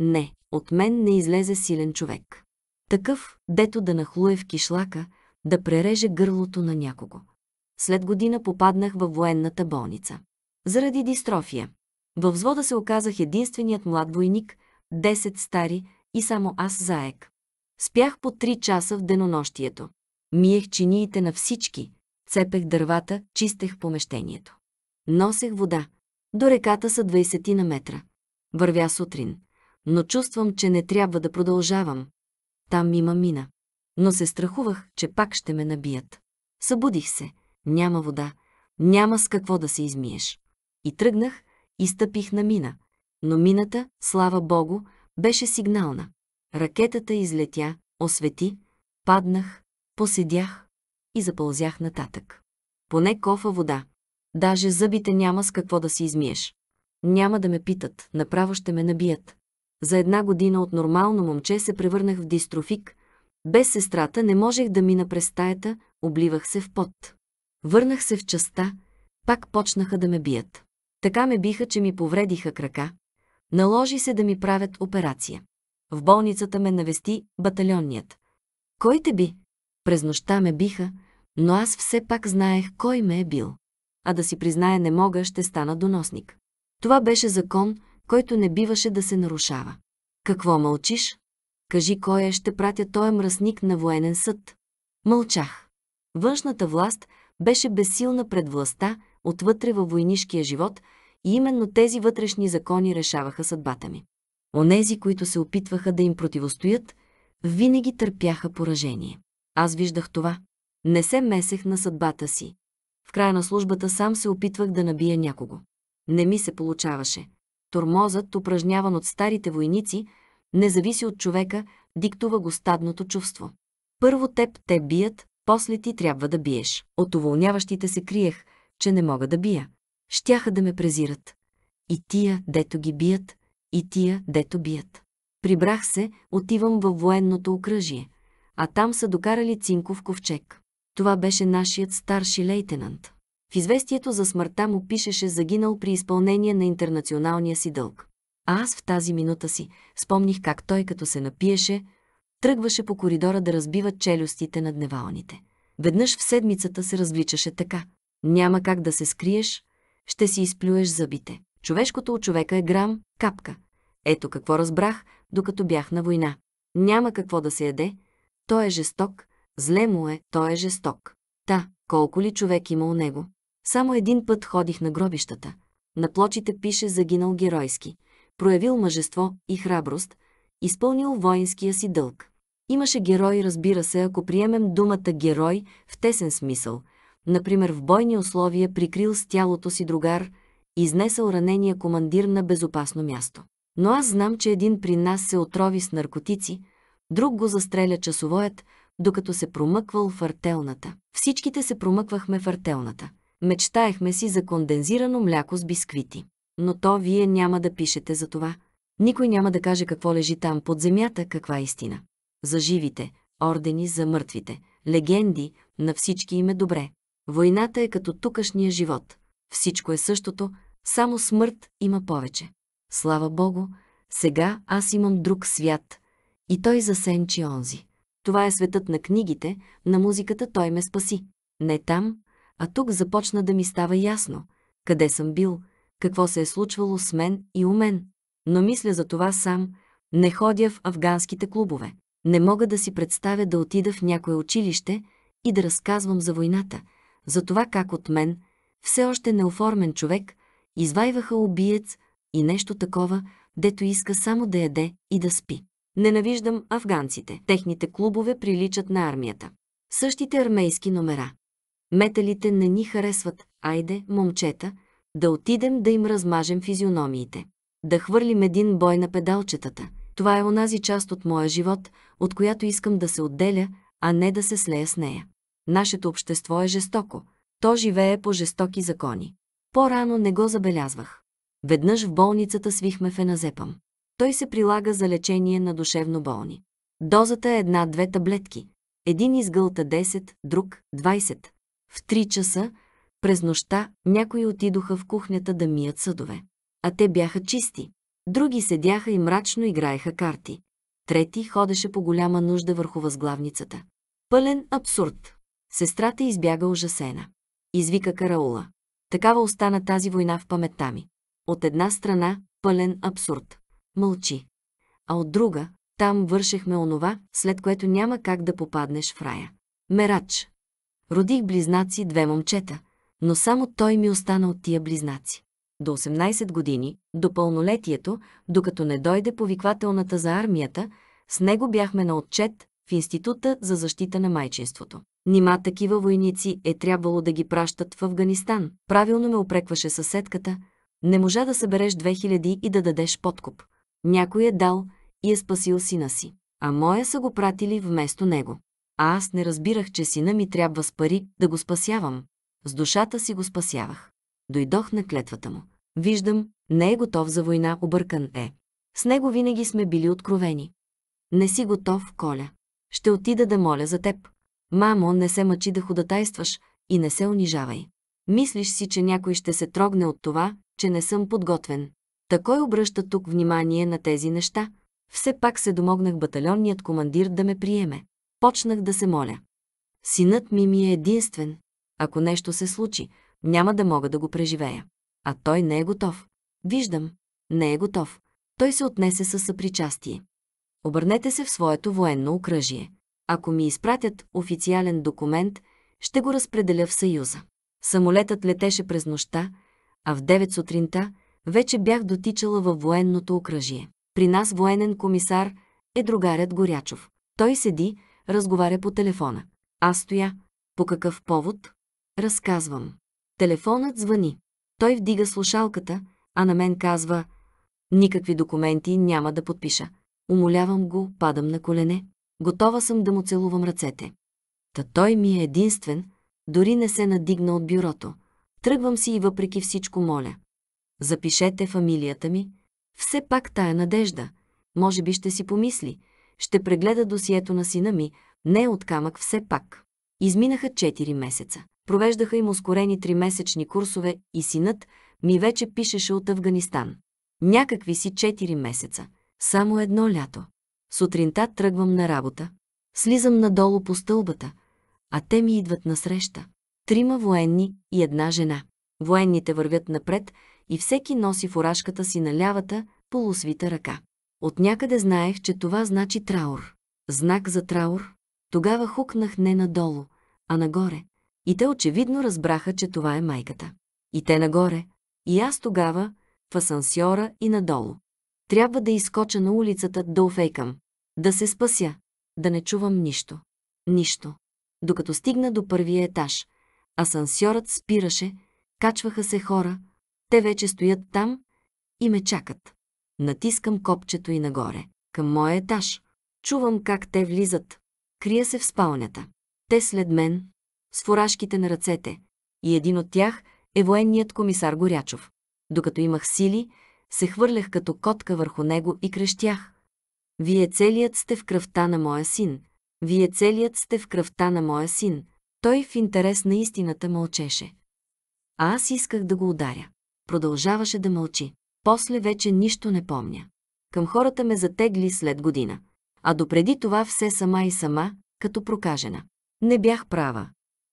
Не, от мен не излезе силен човек. Такъв, дето да нахлуе в кишлака, да пререже гърлото на някого. След година попаднах във военната болница. Заради дистрофия. Във взвода се оказах единственият млад войник, 10 стари и само аз заек. Спях по 3 часа в денонощието. Миех чиниите на всички, цепех дървата, чистех помещението. Носех вода. До реката са 20 на метра. Вървя сутрин но чувствам, че не трябва да продължавам. Там има мина. Но се страхувах, че пак ще ме набият. Събудих се. Няма вода. Няма с какво да се измиеш. И тръгнах и стъпих на мина. Но мината, слава богу, беше сигнална. Ракетата излетя, освети, паднах, поседях и запълзях нататък. Поне кофа вода. Даже зъбите няма с какво да си измиеш. Няма да ме питат, направо ще ме набият. За една година от нормално момче се превърнах в дистрофик. Без сестрата не можех да мина през стаята, обливах се в пот. Върнах се в частта, пак почнаха да ме бият. Така ме биха, че ми повредиха крака. Наложи се да ми правят операция. В болницата ме навести батальонният. Кой те би? През нощта ме биха, но аз все пак знаех кой ме е бил. А да си призная не мога, ще стана доносник. Това беше закон, който не биваше да се нарушава. Какво мълчиш? Кажи кой е ще пратя този мръсник на военен съд. Мълчах. Външната власт беше безсилна пред властта, отвътре във войнишкия живот и именно тези вътрешни закони решаваха съдбата ми. Онези, които се опитваха да им противостоят, винаги търпяха поражение. Аз виждах това. Не се месех на съдбата си. В края на службата сам се опитвах да набия някого. Не ми се получаваше. Тормозът, упражняван от старите войници, не зависи от човека, диктува го стадното чувство. Първо теб те бият, после ти трябва да биеш. От уволняващите се криех, че не мога да бия. Щяха да ме презират. И тия, дето ги бият, и тия, дето бият. Прибрах се, отивам във военното окръжие, а там са докарали цинков ковчег. Това беше нашият старши лейтенант. В известието за смъртта му пишеше загинал при изпълнение на интернационалния си дълг. А аз в тази минута си спомних как той, като се напиеше, тръгваше по коридора да разбива челюстите на дневалните. Веднъж в седмицата се развличаше така. Няма как да се скриеш, ще си изплюеш зъбите. Човешкото у човека е грам, капка. Ето какво разбрах, докато бях на война. Няма какво да се яде. Той е жесток, зле му е, той е жесток. Та, колко ли човек има у него? Само един път ходих на гробищата. На плочите пише загинал геройски, проявил мъжество и храброст, изпълнил воинския си дълг. Имаше герой, разбира се, ако приемем думата герой в тесен смисъл. Например, в бойни условия прикрил с тялото си другар, изнесъл ранения командир на безопасно място. Но аз знам, че един при нас се отрови с наркотици, друг го застреля часовоят, докато се промъквал в артелната. Всичките се промъквахме в артелната. Мечтаехме си за кондензирано мляко с бисквити. Но то вие няма да пишете за това. Никой няма да каже какво лежи там под земята, каква е истина. За живите, ордени за мъртвите, легенди, на всички им е добре. Войната е като тукашния живот. Всичко е същото, само смърт има повече. Слава Богу, сега аз имам друг свят. И той засенчи онзи. Това е светът на книгите, на музиката той ме спаси. Не там, а тук започна да ми става ясно, къде съм бил, какво се е случвало с мен и у мен. Но мисля за това сам, не ходя в афганските клубове. Не мога да си представя да отида в някое училище и да разказвам за войната, за това как от мен, все още неоформен човек, извайваха убиец и нещо такова, дето иска само да яде и да спи. Ненавиждам афганците. Техните клубове приличат на армията. Същите армейски номера. Металите не ни харесват. Айде, момчета, да отидем да им размажем физиономиите. Да хвърлим един бой на педалчетата. Това е онази част от моя живот, от която искам да се отделя, а не да се слея с нея. Нашето общество е жестоко. То живее по жестоки закони. По-рано не го забелязвах. Веднъж в болницата свихме феназепам. Той се прилага за лечение на душевно болни. Дозата е една-две таблетки. Един изгълта 10, друг 20. В три часа, през нощта, някои отидоха в кухнята да мият съдове. А те бяха чисти. Други седяха и мрачно играеха карти. Трети ходеше по голяма нужда върху възглавницата. Пълен абсурд. Сестрата избяга ужасена. Извика караула. Такава остана тази война в паметта ми. От една страна – пълен абсурд. Мълчи. А от друга – там вършехме онова, след което няма как да попаднеш в рая. Мерач. Родих близнаци две момчета, но само той ми остана от тия близнаци. До 18 години, до пълнолетието, докато не дойде повиквателната за армията, с него бяхме на отчет в Института за защита на майчинството. Нима такива войници е трябвало да ги пращат в Афганистан. Правилно ме опрекваше съседката. Не можа да събереш 2000 и да дадеш подкуп. Някой е дал и е спасил сина си, а моя са го пратили вместо него а аз не разбирах, че сина ми трябва с пари да го спасявам. С душата си го спасявах. Дойдох на клетвата му. Виждам, не е готов за война, объркан е. С него винаги сме били откровени. Не си готов, Коля. Ще отида да моля за теб. Мамо, не се мъчи да ходатайстваш и не се унижавай. Мислиш си, че някой ще се трогне от това, че не съм подготвен. Такой обръща тук внимание на тези неща. Все пак се домогнах батальонният командир да ме приеме почнах да се моля. Синът ми ми е единствен. Ако нещо се случи, няма да мога да го преживея. А той не е готов. Виждам, не е готов. Той се отнесе със съпричастие. Обърнете се в своето военно окръжие. Ако ми изпратят официален документ, ще го разпределя в Съюза. Самолетът летеше през нощта, а в 9 сутринта вече бях дотичала във военното окръжие. При нас военен комисар е другарят Горячов. Той седи, разговаря по телефона. Аз стоя. По какъв повод? Разказвам. Телефонът звъни. Той вдига слушалката, а на мен казва «Никакви документи няма да подпиша». Умолявам го, падам на колене. Готова съм да му целувам ръцете. Та той ми е единствен, дори не се надигна от бюрото. Тръгвам си и въпреки всичко моля. Запишете фамилията ми. Все пак тая надежда. Може би ще си помисли – ще прегледа досието на сина ми, не от камък все пак. Изминаха 4 месеца. Провеждаха им ускорени тримесечни курсове и синът ми вече пишеше от Афганистан. Някакви си 4 месеца. Само едно лято. Сутринта тръгвам на работа. Слизам надолу по стълбата, а те ми идват насреща. Трима военни и една жена. Военните вървят напред и всеки носи фуражката си на лявата, полусвита ръка. От някъде знаех, че това значи траур. Знак за траур. Тогава хукнах не надолу, а нагоре. И те очевидно разбраха, че това е майката. И те нагоре. И аз тогава, в асансьора и надолу. Трябва да изкоча на улицата, да офейкам. Да се спася. Да не чувам нищо. Нищо. Докато стигна до първия етаж, асансьорът спираше, качваха се хора, те вече стоят там и ме чакат. Натискам копчето и нагоре. Към моя етаж. Чувам как те влизат. Крия се в спалнята. Те след мен, с фуражките на ръцете. И един от тях е военният комисар Горячов. Докато имах сили, се хвърлях като котка върху него и крещях. Вие целият сте в кръвта на моя син. Вие целият сте в кръвта на моя син. Той в интерес на истината мълчеше. А аз исках да го ударя. Продължаваше да мълчи. После вече нищо не помня. Към хората ме затегли след година. А допреди това все сама и сама, като прокажена. Не бях права.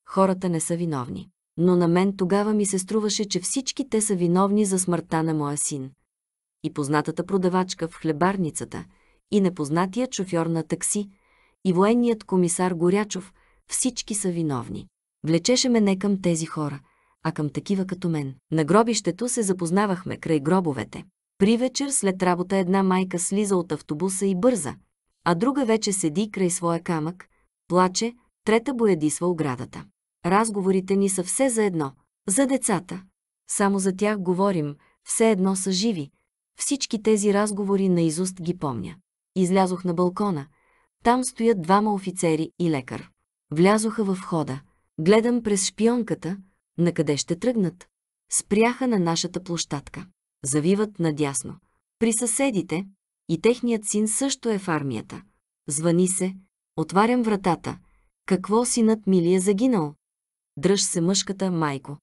Хората не са виновни. Но на мен тогава ми се струваше, че всички те са виновни за смъртта на моя син. И познатата продавачка в хлебарницата, и непознатият шофьор на такси, и военният комисар Горячов, всички са виновни. Влечеше ме не към тези хора, а към такива като мен. На гробището се запознавахме край гробовете. При вечер след работа една майка слиза от автобуса и бърза, а друга вече седи край своя камък, плаче, трета боядисва оградата. Разговорите ни са все за едно. За децата. Само за тях говорим, все едно са живи. Всички тези разговори наизуст ги помня. Излязох на балкона. Там стоят двама офицери и лекар. Влязоха във входа. Гледам през шпионката, на къде ще тръгнат? Спряха на нашата площадка. Завиват надясно. При съседите и техният син също е в армията. Звъни се, отварям вратата. Какво синът ми ли е загинал? Дръж се мъжката, майко.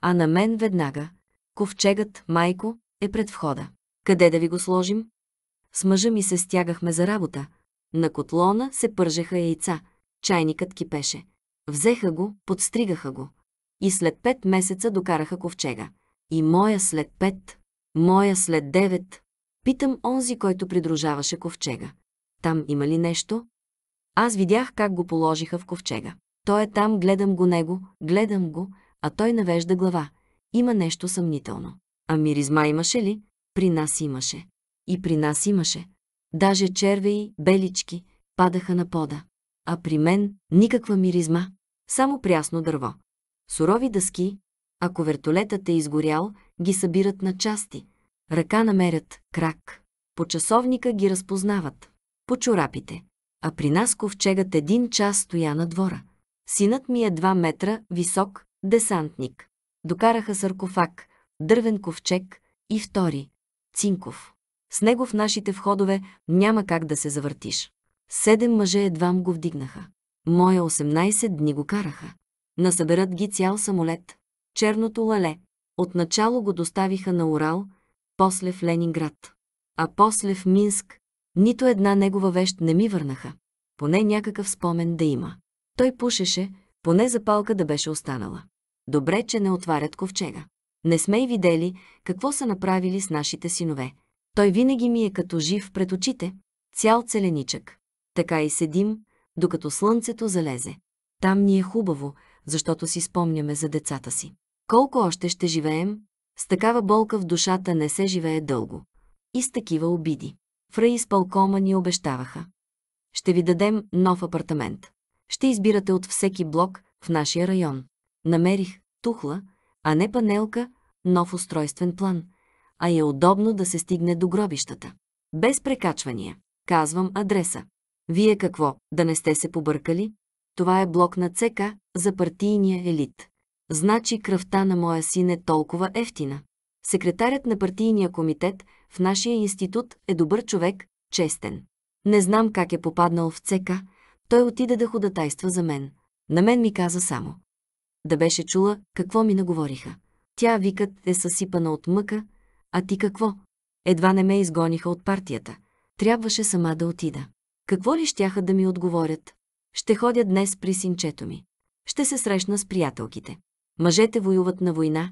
А на мен веднага. Ковчегът, майко, е пред входа. Къде да ви го сложим? С мъжа ми се стягахме за работа. На котлона се пържеха яйца. Чайникът кипеше. Взеха го, подстригаха го и след пет месеца докараха ковчега. И моя след пет, моя след девет. Питам онзи, който придружаваше ковчега. Там има ли нещо? Аз видях как го положиха в ковчега. Той е там, гледам го него, гледам го, а той навежда глава. Има нещо съмнително. А миризма имаше ли? При нас имаше. И при нас имаше. Даже червеи, белички, падаха на пода. А при мен никаква миризма. Само прясно дърво. Сурови дъски, ако вертолетът е изгорял, ги събират на части. Ръка намерят, крак. По часовника ги разпознават. По чорапите. А при нас ковчегът един час стоя на двора. Синът ми е два метра, висок, десантник. Докараха саркофаг, дървен ковчег и втори, цинков. С него в нашите входове няма как да се завъртиш. Седем мъже едвам го вдигнаха. Моя 18 дни го караха. Насъберат ги цял самолет. Черното лале. Отначало го доставиха на Урал, после в Ленинград. А после в Минск. Нито една негова вещ не ми върнаха. Поне някакъв спомен да има. Той пушеше, поне запалка да беше останала. Добре, че не отварят ковчега. Не сме и видели какво са направили с нашите синове. Той винаги ми е като жив пред очите, цял целеничък. Така и седим, докато слънцето залезе. Там ни е хубаво, защото си спомняме за децата си. Колко още ще живеем? С такава болка в душата не се живее дълго. И с такива обиди. с райисполкома ни обещаваха. Ще ви дадем нов апартамент. Ще избирате от всеки блок в нашия район. Намерих тухла, а не панелка, нов устройствен план, а е удобно да се стигне до гробищата. Без прекачвания. Казвам адреса. Вие какво, да не сте се побъркали? Това е блок на ЦК за партийния елит. Значи кръвта на моя син е толкова ефтина. Секретарят на партийния комитет в нашия институт е добър човек, честен. Не знам как е попаднал в ЦК, той отиде да ходатайства за мен. На мен ми каза само. Да беше чула какво ми наговориха. Тя викът е съсипана от мъка, а ти какво? Едва не ме изгониха от партията. Трябваше сама да отида. Какво ли щяха да ми отговорят? Ще ходя днес при синчето ми. Ще се срещна с приятелките. Мъжете воюват на война,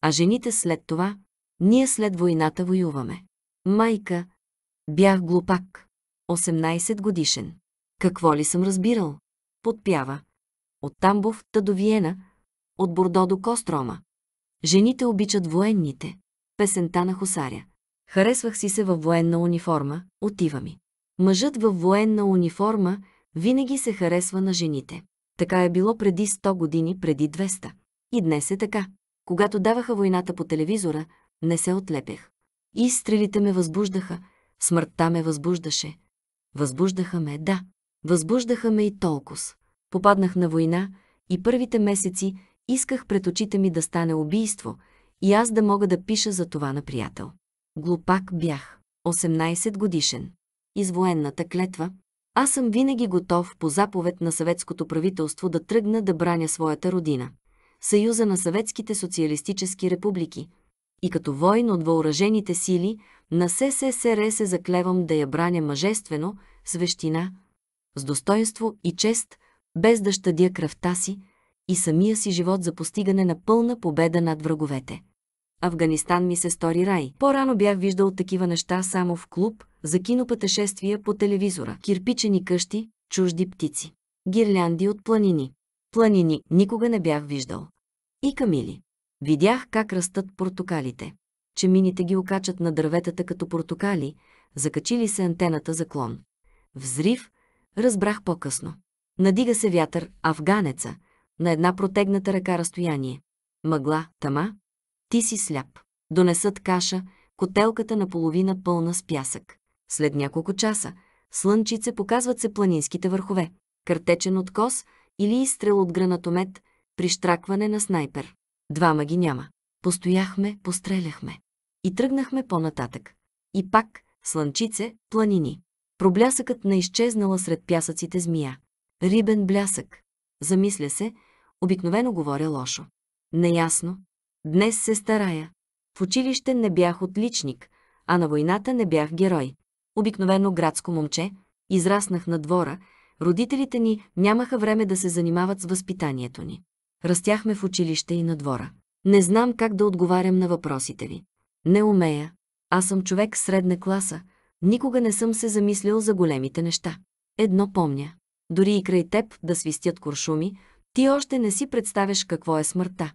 а жените след това, ние след войната воюваме. Майка, бях глупак, 18 годишен. Какво ли съм разбирал? Подпява. От Тамбов та до Виена, от Бордо до Кострома. Жените обичат военните. Песента на хусаря. Харесвах си се във военна униформа, отива ми. Мъжът във военна униформа винаги се харесва на жените. Така е било преди 100 години, преди 200. И днес е така. Когато даваха войната по телевизора, не се отлепях. Изстрелите ме възбуждаха, смъртта ме възбуждаше. Възбуждаха ме, да. Възбуждаха ме и толкова. Попаднах на война и първите месеци исках пред очите ми да стане убийство и аз да мога да пиша за това на приятел. Глупак бях. 18 годишен. Извоенната клетва, аз съм винаги готов по заповед на съветското правителство да тръгна да браня своята родина. Съюза на съветските социалистически републики. И като войн от въоръжените сили на СССР се заклевам да я браня мъжествено, с вещина, с достоинство и чест, без да щадя кръвта си и самия си живот за постигане на пълна победа над враговете. Афганистан ми се стори рай. По-рано бях виждал такива неща само в клуб, за кинопътешествия по телевизора, кирпичени къщи, чужди птици, гирлянди от планини. Планини никога не бях виждал. И камили. Видях как растат портокалите. Че мините ги окачат на дърветата като портокали, закачили се антената за клон. Взрив, разбрах по-късно. Надига се вятър, афганеца, на една протегната ръка разстояние. Мъгла, тама, ти си сляп. Донесат каша, котелката наполовина пълна с пясък. След няколко часа, слънчице показват се планинските върхове. Картечен от кос или изстрел от гранатомет, прищракване на снайпер. Двама ги няма. Постояхме, постреляхме. И тръгнахме по-нататък. И пак, слънчице, планини. Проблясъкът на изчезнала сред пясъците змия. Рибен блясък. Замисля се, обикновено говоря лошо. Неясно, Днес се старая. В училище не бях отличник, а на войната не бях герой. Обикновено градско момче, израснах на двора, родителите ни нямаха време да се занимават с възпитанието ни. Растяхме в училище и на двора. Не знам как да отговарям на въпросите ви. Не умея. Аз съм човек средна класа. Никога не съм се замислил за големите неща. Едно помня. Дори и край теб да свистят куршуми, ти още не си представяш какво е смъртта.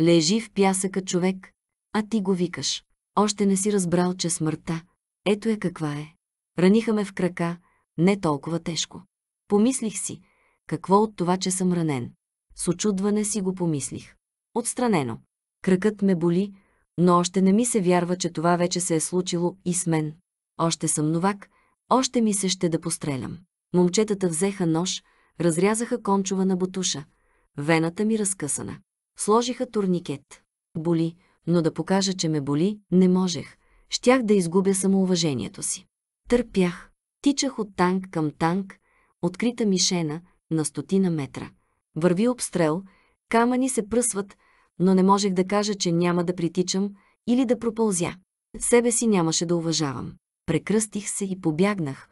Лежи в пясъка човек, а ти го викаш. Още не си разбрал, че смъртта, ето е каква е. Раниха ме в крака, не толкова тежко. Помислих си, какво от това, че съм ранен. С очудване си го помислих. Отстранено. Кракът ме боли, но още не ми се вярва, че това вече се е случило и с мен. Още съм новак, още ми се ще да пострелям. Момчетата взеха нож, разрязаха кончова на бутуша. Вената ми разкъсана. Сложиха турникет. Боли, но да покажа, че ме боли, не можех. Щях да изгубя самоуважението си. Търпях. Тичах от танк към танк, открита мишена на стотина метра. Върви обстрел, камъни се пръсват, но не можех да кажа, че няма да притичам или да пропълзя. Себе си нямаше да уважавам. Прекръстих се и побягнах.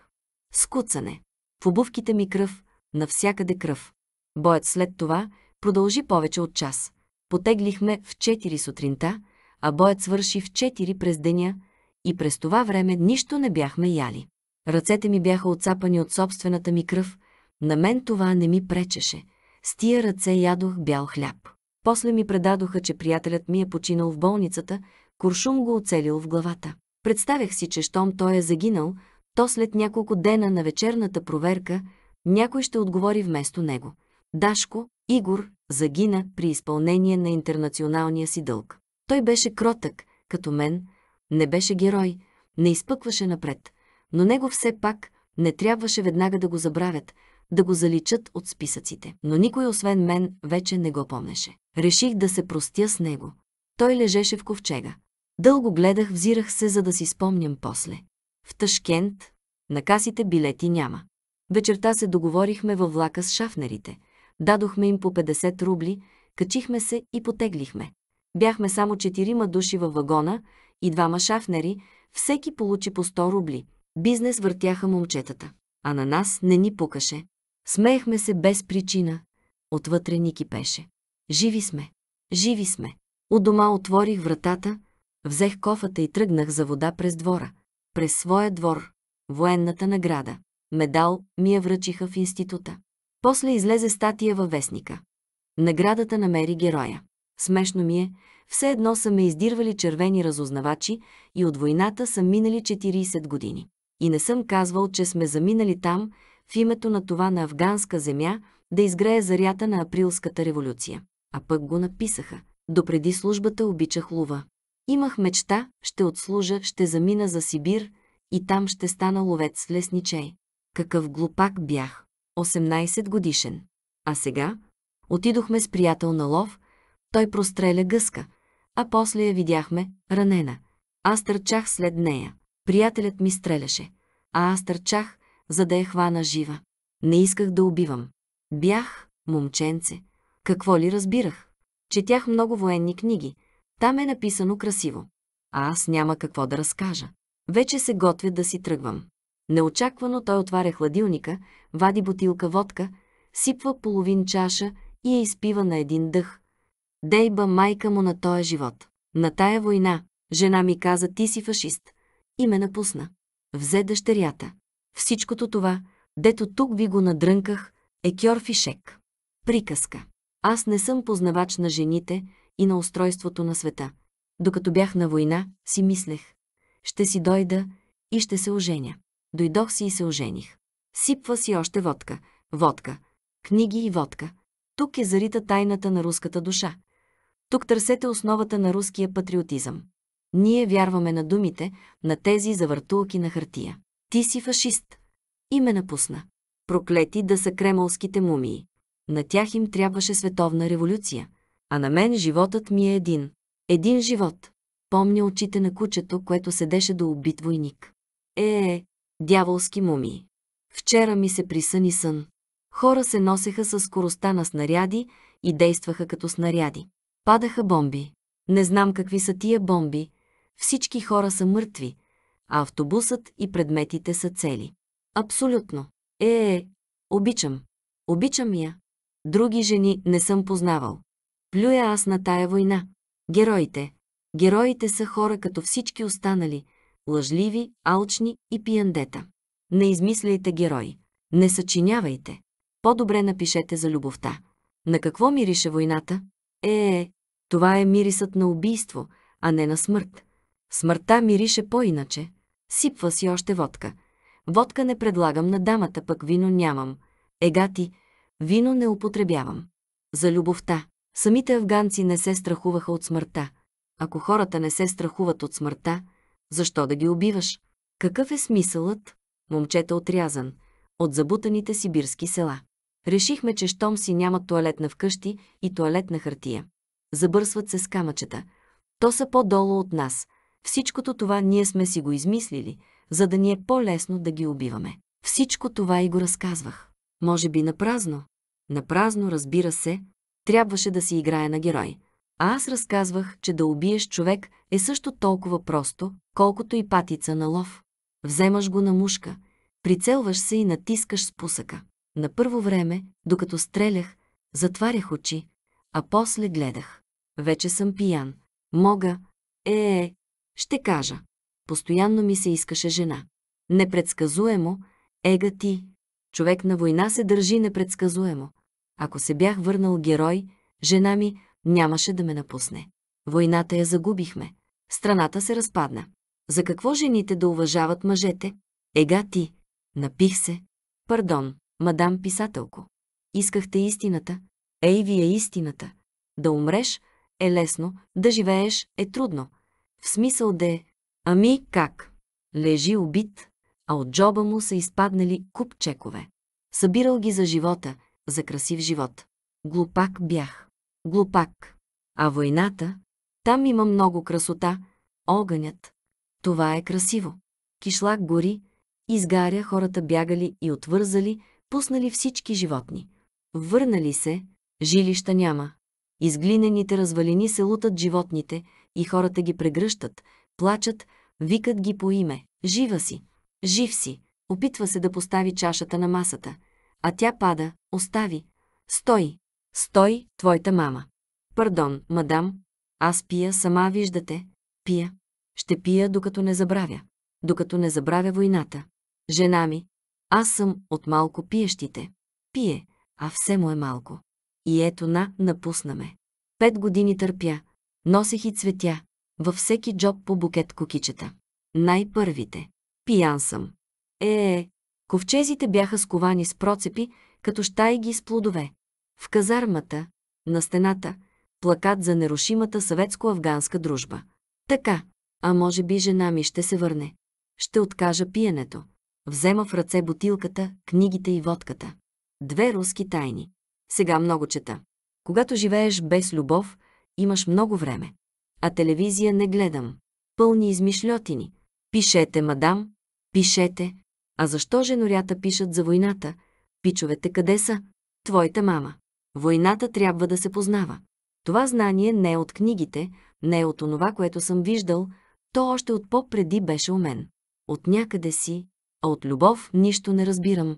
Скуцане. В обувките ми кръв, навсякъде кръв. Боят след това продължи повече от час. Потеглихме в 4 сутринта, а боят свърши в 4 през деня и през това време нищо не бяхме яли. Ръцете ми бяха отцапани от собствената ми кръв, на мен това не ми пречеше. С тия ръце ядох бял хляб. После ми предадоха, че приятелят ми е починал в болницата, куршум го оцелил в главата. Представях си, че щом той е загинал, то след няколко дена на вечерната проверка някой ще отговори вместо него. Дашко, Игор загина при изпълнение на интернационалния си дълг. Той беше кротък, като мен, не беше герой, не изпъкваше напред, но него все пак не трябваше веднага да го забравят, да го заличат от списъците. Но никой освен мен вече не го помнеше. Реших да се простя с него. Той лежеше в ковчега. Дълго гледах, взирах се, за да си спомням после. В Ташкент на касите билети няма. Вечерта се договорихме във влака с шафнерите – Дадохме им по 50 рубли, качихме се и потеглихме. Бяхме само четирима души във вагона и двама шафнери, всеки получи по 100 рубли. Бизнес въртяха момчетата, а на нас не ни пукаше. Смеехме се без причина. Отвътре ни кипеше. Живи сме. Живи сме. От дома отворих вратата, взех кофата и тръгнах за вода през двора. През своя двор. Военната награда. Медал ми я връчиха в института. После излезе статия във вестника. Наградата намери героя. Смешно ми е, все едно са ме издирвали червени разузнавачи и от войната са минали 40 години. И не съм казвал, че сме заминали там, в името на това на афганска земя, да изгрее зарята на априлската революция. А пък го написаха. Допреди службата обичах Лува. Имах мечта, ще отслужа, ще замина за Сибир и там ще стана ловец с лесничей. Какъв глупак бях. 18 годишен. А сега отидохме с приятел на лов, той простреля гъска, а после я видяхме ранена. Аз търчах след нея. Приятелят ми стреляше, а аз търчах, за да я хвана жива. Не исках да убивам. Бях момченце. Какво ли разбирах? Четях много военни книги. Там е написано красиво. А аз няма какво да разкажа. Вече се готвя да си тръгвам. Неочаквано той отваря хладилника, вади бутилка водка, сипва половин чаша и я изпива на един дъх. Дейба майка му на този живот. На тая война жена ми каза ти си фашист и ме напусна. Взе дъщерята. Всичкото това, дето тук ви го надрънках, е кьорфишек. Приказка. Аз не съм познавач на жените и на устройството на света. Докато бях на война, си мислех. Ще си дойда и ще се оженя. Дойдох си и се ожених. Сипва си още водка, водка, книги и водка. Тук е зарита тайната на руската душа. Тук търсете основата на руския патриотизъм. Ние вярваме на думите, на тези завъртулки на хартия. Ти си фашист. И ме напусна. Проклети да са кремълските мумии. На тях им трябваше световна революция. А на мен животът ми е един. Един живот. Помня очите на кучето, което седеше до убит войник. Е, е, е. Дяволски мумии. Вчера ми се присъни сън. Хора се носеха със скоростта на снаряди и действаха като снаряди. Падаха бомби. Не знам какви са тия бомби. Всички хора са мъртви, а автобусът и предметите са цели. Абсолютно. Е, е, е. обичам. Обичам я. Други жени не съм познавал. Плюя аз на тая война. Героите. Героите са хора като всички останали, лъжливи, алчни и пияндета. Не измисляйте герои. Не съчинявайте. По-добре напишете за любовта. На какво мирише войната? Е, е, е, това е мирисът на убийство, а не на смърт. Смъртта мирише по-иначе. Сипва си още водка. Водка не предлагам на дамата, пък вино нямам. Ега ти, вино не употребявам. За любовта. Самите афганци не се страхуваха от смъртта. Ако хората не се страхуват от смъртта, защо да ги убиваш? Какъв е смисълът? Момчета отрязан. От забутаните сибирски села. Решихме, че щом си няма туалетна вкъщи и туалетна хартия. Забърсват се с камъчета. То са по-долу от нас. Всичкото това ние сме си го измислили, за да ни е по-лесно да ги убиваме. Всичко това и го разказвах. Може би напразно. Напразно, разбира се, трябваше да си играе на герой. А аз разказвах, че да убиеш човек е също толкова просто, колкото и патица на лов. Вземаш го на мушка, прицелваш се и натискаш спусъка. На първо време, докато стрелях, затварях очи, а после гледах. Вече съм пиян. Мога. Е, е, ще кажа. Постоянно ми се искаше жена. Непредсказуемо, ега ти. Човек на война се държи непредсказуемо. Ако се бях върнал герой, жена ми Нямаше да ме напусне. Войната я загубихме. Страната се разпадна. За какво жените да уважават мъжете? Ега ти. Напих се. Пардон, мадам писателко. Искахте истината. Ей, ви е истината. Да умреш е лесно, да живееш е трудно. В смисъл да е «Ами как?» Лежи убит, а от джоба му са изпаднали куп чекове. Събирал ги за живота, за красив живот. Глупак бях глупак. А войната, там има много красота, огънят. Това е красиво. Кишлак гори, изгаря, хората бягали и отвързали, пуснали всички животни. Върнали се, жилища няма. Изглинените развалини се лутат животните и хората ги прегръщат, плачат, викат ги по име. Жива си, жив си, опитва се да постави чашата на масата, а тя пада, остави, стой, Стой, твоята мама. Пардон, мадам, аз пия, сама виждате. Пия. Ще пия, докато не забравя. Докато не забравя войната. Жена ми, аз съм от малко пиещите. Пие, а все му е малко. И ето на, напусна ме. Пет години търпя. Носех и цветя. Във всеки джоб по букет кокичета. Най-първите. Пиян съм. Е, е, е, ковчезите бяха сковани с процепи, като щайги с плодове. В казармата, на стената, плакат за нерушимата съветско-афганска дружба. Така, а може би жена ми ще се върне. Ще откажа пиенето. Взема в ръце бутилката, книгите и водката. Две руски тайни. Сега много чета. Когато живееш без любов, имаш много време. А телевизия не гледам. Пълни измишлетини. Пишете, мадам, пишете. А защо женорята пишат за войната? Пичовете къде са? Твоята мама. Войната трябва да се познава. Това знание не е от книгите, не е от онова, което съм виждал, то още от по-преди беше у мен. От някъде си, а от любов нищо не разбирам.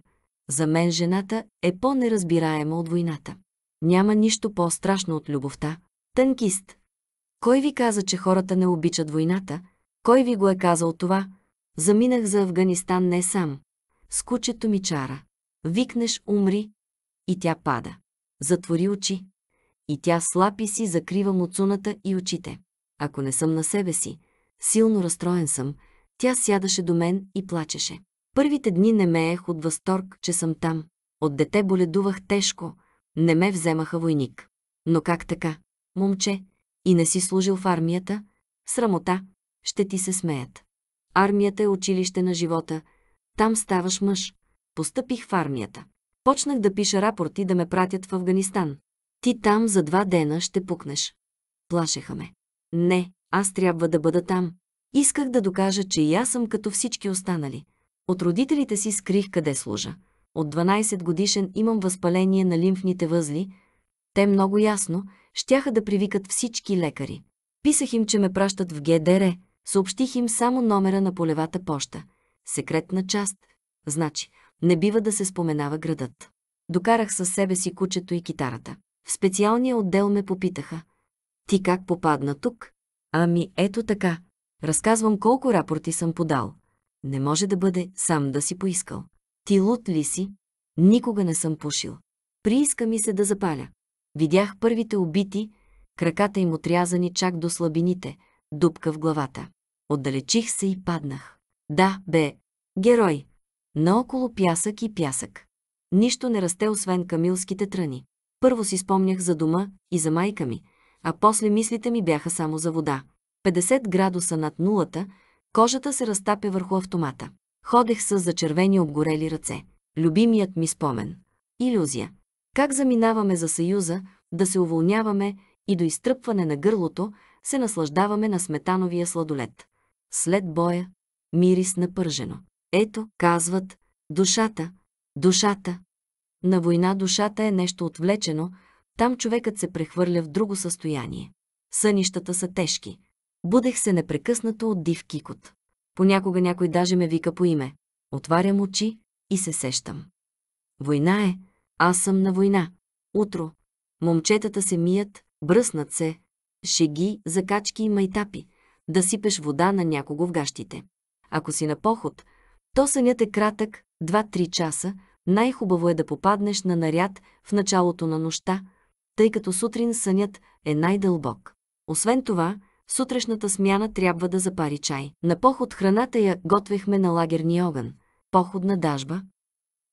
За мен жената е по-неразбираема от войната. Няма нищо по-страшно от любовта. Тънкист. Кой ви каза, че хората не обичат войната? Кой ви го е казал това? Заминах за Афганистан не сам. С кучето ми чара. Викнеш «Умри» и тя пада. Затвори очи. И тя с лапи си закрива муцуната и очите. Ако не съм на себе си, силно разстроен съм, тя сядаше до мен и плачеше. Първите дни не меех от възторг, че съм там. От дете боледувах тежко, не ме вземаха войник. Но как така? Момче, и не си служил в армията? Срамота, ще ти се смеят. Армията е училище на живота. Там ставаш мъж. Постъпих в армията. Почнах да пиша рапорти да ме пратят в Афганистан. Ти там за два дена ще пукнеш. Плашеха ме. Не, аз трябва да бъда там. Исках да докажа, че и аз съм като всички останали. От родителите си скрих къде служа. От 12 годишен имам възпаление на лимфните възли. Те много ясно щяха да привикат всички лекари. Писах им, че ме пращат в ГДР. Съобщих им само номера на полевата поща. Секретна част. Значи, не бива да се споменава градът. Докарах със себе си кучето и китарата. В специалния отдел ме попитаха. Ти как попадна тук? Ами ето така. Разказвам колко рапорти съм подал. Не може да бъде сам да си поискал. Ти лут ли си? Никога не съм пушил. Прииска ми се да запаля. Видях първите убити, краката им отрязани чак до слабините, дупка в главата. Отдалечих се и паднах. Да, бе, герой, Наоколо пясък и пясък. Нищо не расте освен камилските тръни. Първо си спомнях за дома и за майка ми, а после мислите ми бяха само за вода. 50 градуса над нулата, кожата се разтапя върху автомата. Ходех с зачервени обгорели ръце. Любимият ми спомен. Иллюзия. Как заминаваме за съюза, да се уволняваме и до изтръпване на гърлото се наслаждаваме на сметановия сладолет. След боя – мирис напържено. Ето, казват, душата, душата. На война душата е нещо отвлечено, там човекът се прехвърля в друго състояние. Сънищата са тежки. Будех се непрекъснато от див кикот. Понякога някой даже ме вика по име. Отварям очи и се сещам. Война е. Аз съм на война. Утро. Момчетата се мият, бръснат се. Шеги, закачки и майтапи. Да сипеш вода на някого в гащите. Ако си на поход – то сънят е кратък, 2-3 часа, най-хубаво е да попаднеш на наряд в началото на нощта, тъй като сутрин сънят е най-дълбок. Освен това, сутрешната смяна трябва да запари чай. На поход храната я готвехме на лагерния огън. Походна дажба.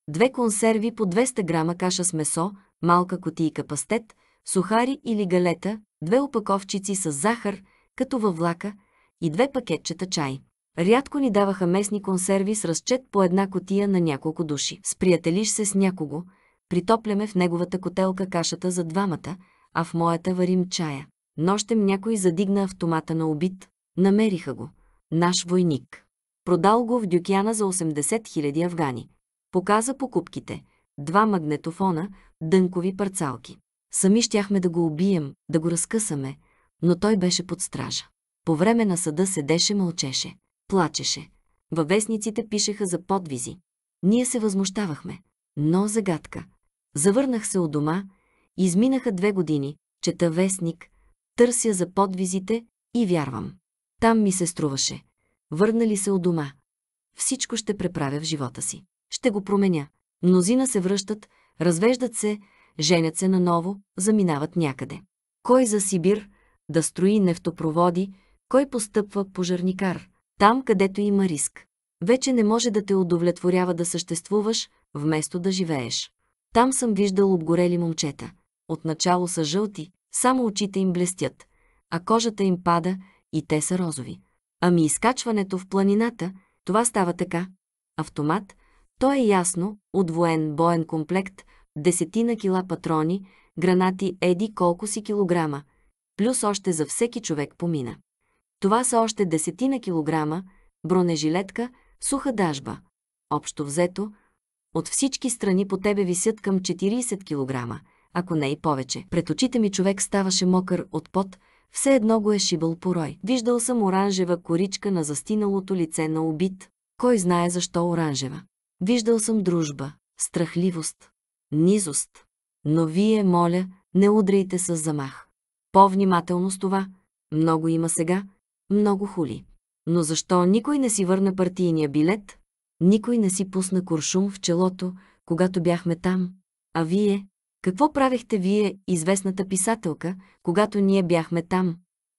Две консерви по 200 грама каша с месо, малка котийка пастет, сухари или галета, две опаковчици с захар, като във влака, и две пакетчета чай. Рядко ни даваха местни консерви с разчет по една котия на няколко души. Сприятелиш се с някого, притопляме в неговата котелка кашата за двамата, а в моята варим чая. Нощем някой задигна автомата на убит. Намериха го. Наш войник. Продал го в Дюкяна за 80 000 афгани. Показа покупките. Два магнетофона, дънкови парцалки. Сами щяхме да го убием, да го разкъсаме, но той беше под стража. По време на съда седеше мълчеше плачеше. Във вестниците пишеха за подвизи. Ние се възмущавахме. Но загадка. Завърнах се от дома, изминаха две години, чета вестник, търся за подвизите и вярвам. Там ми се струваше. Върнали се от дома. Всичко ще преправя в живота си. Ще го променя. Мнозина се връщат, развеждат се, женят се наново, заминават някъде. Кой за Сибир да строи нефтопроводи, кой постъпва пожарникар – там, където има риск. Вече не може да те удовлетворява да съществуваш, вместо да живееш. Там съм виждал обгорели момчета. Отначало са жълти, само очите им блестят, а кожата им пада и те са розови. Ами изкачването в планината, това става така. Автомат, то е ясно, отвоен боен комплект, десетина кила патрони, гранати еди колко си килограма, плюс още за всеки човек помина. Това са още десетина килограма, бронежилетка, суха дажба. Общо взето, от всички страни по тебе висят към 40 килограма, ако не и повече. Пред очите ми човек ставаше мокър от пот, все едно го е шибал порой. Виждал съм оранжева коричка на застиналото лице на убит. Кой знае защо оранжева? Виждал съм дружба, страхливост, низост. Но вие, моля, не удрейте с замах. По-внимателно с това. Много има сега, много хули. Но защо никой не си върна партийния билет? Никой не си пусна куршум в челото, когато бяхме там. А вие? Какво правихте вие, известната писателка, когато ние бяхме там?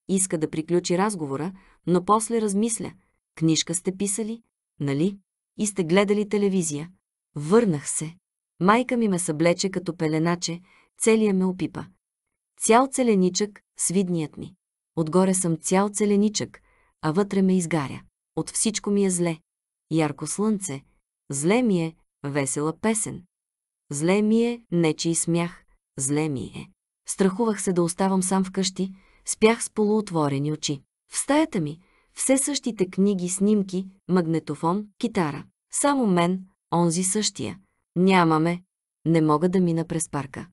Иска да приключи разговора, но после размисля. Книжка сте писали, нали? И сте гледали телевизия. Върнах се. Майка ми ме съблече като пеленаче, целия ме опипа. Цял целеничък, свидният ми. Отгоре съм цял целеничък, а вътре ме изгаря. От всичко ми е зле. Ярко слънце. Зле ми е весела песен. Зле ми е нечи смях. Зле ми е. Страхувах се да оставам сам вкъщи, спях с полуотворени очи. В стаята ми все същите книги, снимки, магнетофон, китара. Само мен, онзи същия. Нямаме. Не мога да мина през парка.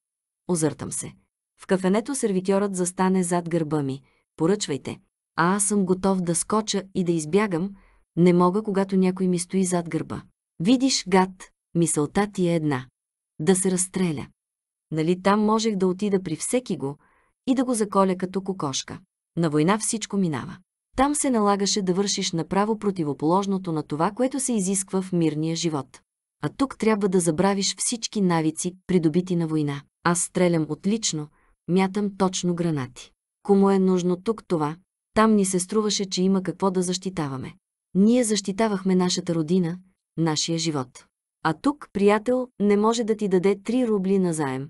Озъртам се. В кафенето сервитьорът застане зад гърба ми, поръчвайте. А аз съм готов да скоча и да избягам, не мога, когато някой ми стои зад гърба. Видиш, гад, мисълта ти е една. Да се разстреля. Нали там можех да отида при всеки го и да го заколя като кокошка. На война всичко минава. Там се налагаше да вършиш направо противоположното на това, което се изисква в мирния живот. А тук трябва да забравиш всички навици, придобити на война. Аз стрелям отлично, мятам точно гранати кому е нужно тук това. Там ни се струваше, че има какво да защитаваме. Ние защитавахме нашата родина, нашия живот. А тук, приятел, не може да ти даде три рубли на заем.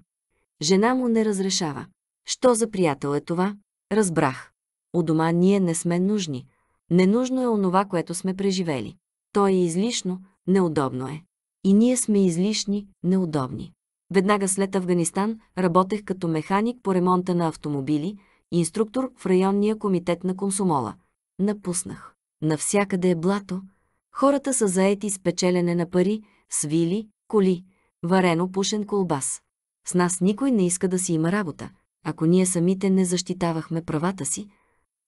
Жена му не разрешава. Що за приятел е това? Разбрах. У дома ние не сме нужни. Ненужно е онова, което сме преживели. То е излишно, неудобно е. И ние сме излишни, неудобни. Веднага след Афганистан работех като механик по ремонта на автомобили – инструктор в районния комитет на Комсомола. Напуснах. Навсякъде е блато. Хората са заети с печелене на пари, свили, коли, варено пушен колбас. С нас никой не иска да си има работа. Ако ние самите не защитавахме правата си,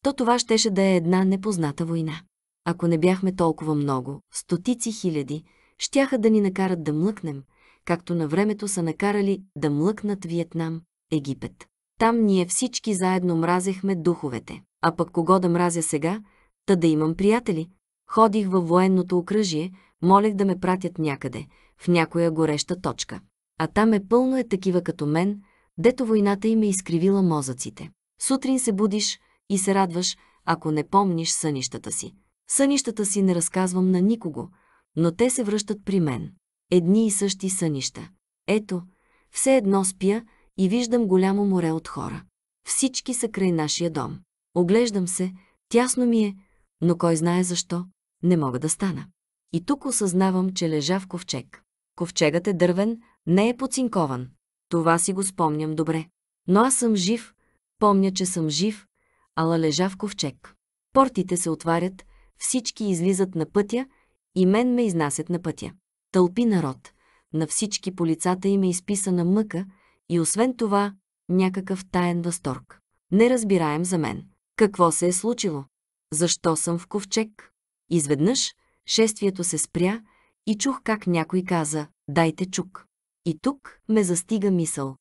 то това щеше да е една непозната война. Ако не бяхме толкова много, стотици хиляди, щяха да ни накарат да млъкнем, както на времето са накарали да млъкнат Виетнам, Египет. Там ние всички заедно мразехме духовете. А пък кого да мразя сега, та да имам приятели. Ходих във военното окръжие, молех да ме пратят някъде, в някоя гореща точка. А там е пълно е такива като мен, дето войната им е изкривила мозъците. Сутрин се будиш и се радваш, ако не помниш сънищата си. Сънищата си не разказвам на никого, но те се връщат при мен. Едни и същи сънища. Ето, все едно спя и виждам голямо море от хора. Всички са край нашия дом. Оглеждам се, тясно ми е, но кой знае защо, не мога да стана. И тук осъзнавам, че лежа в ковчег. Ковчегът е дървен, не е поцинкован. Това си го спомням добре. Но аз съм жив, помня, че съм жив, ала лежа в ковчег. Портите се отварят, всички излизат на пътя и мен ме изнасят на пътя. Тълпи народ, на всички по лицата им е изписана мъка – и освен това, някакъв таен възторг. Неразбираем за мен. Какво се е случило? Защо съм в ковчег? Изведнъж шествието се спря и чух как някой каза «Дайте чук». И тук ме застига мисъл.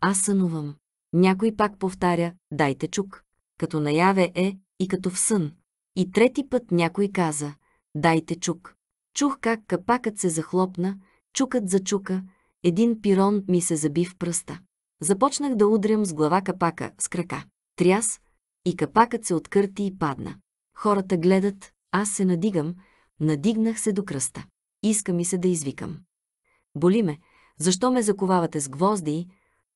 Аз сънувам. Някой пак повтаря «Дайте чук», като наяве е и като в сън. И трети път някой каза «Дайте чук». Чух как капакът се захлопна, чукът зачука, един пирон ми се заби в пръста. Започнах да удрям с глава капака, с крака. Тряс и капакът се откърти и падна. Хората гледат, аз се надигам, надигнах се до кръста. Иска ми се да извикам. Боли ме, защо ме заковавате с гвозди? и?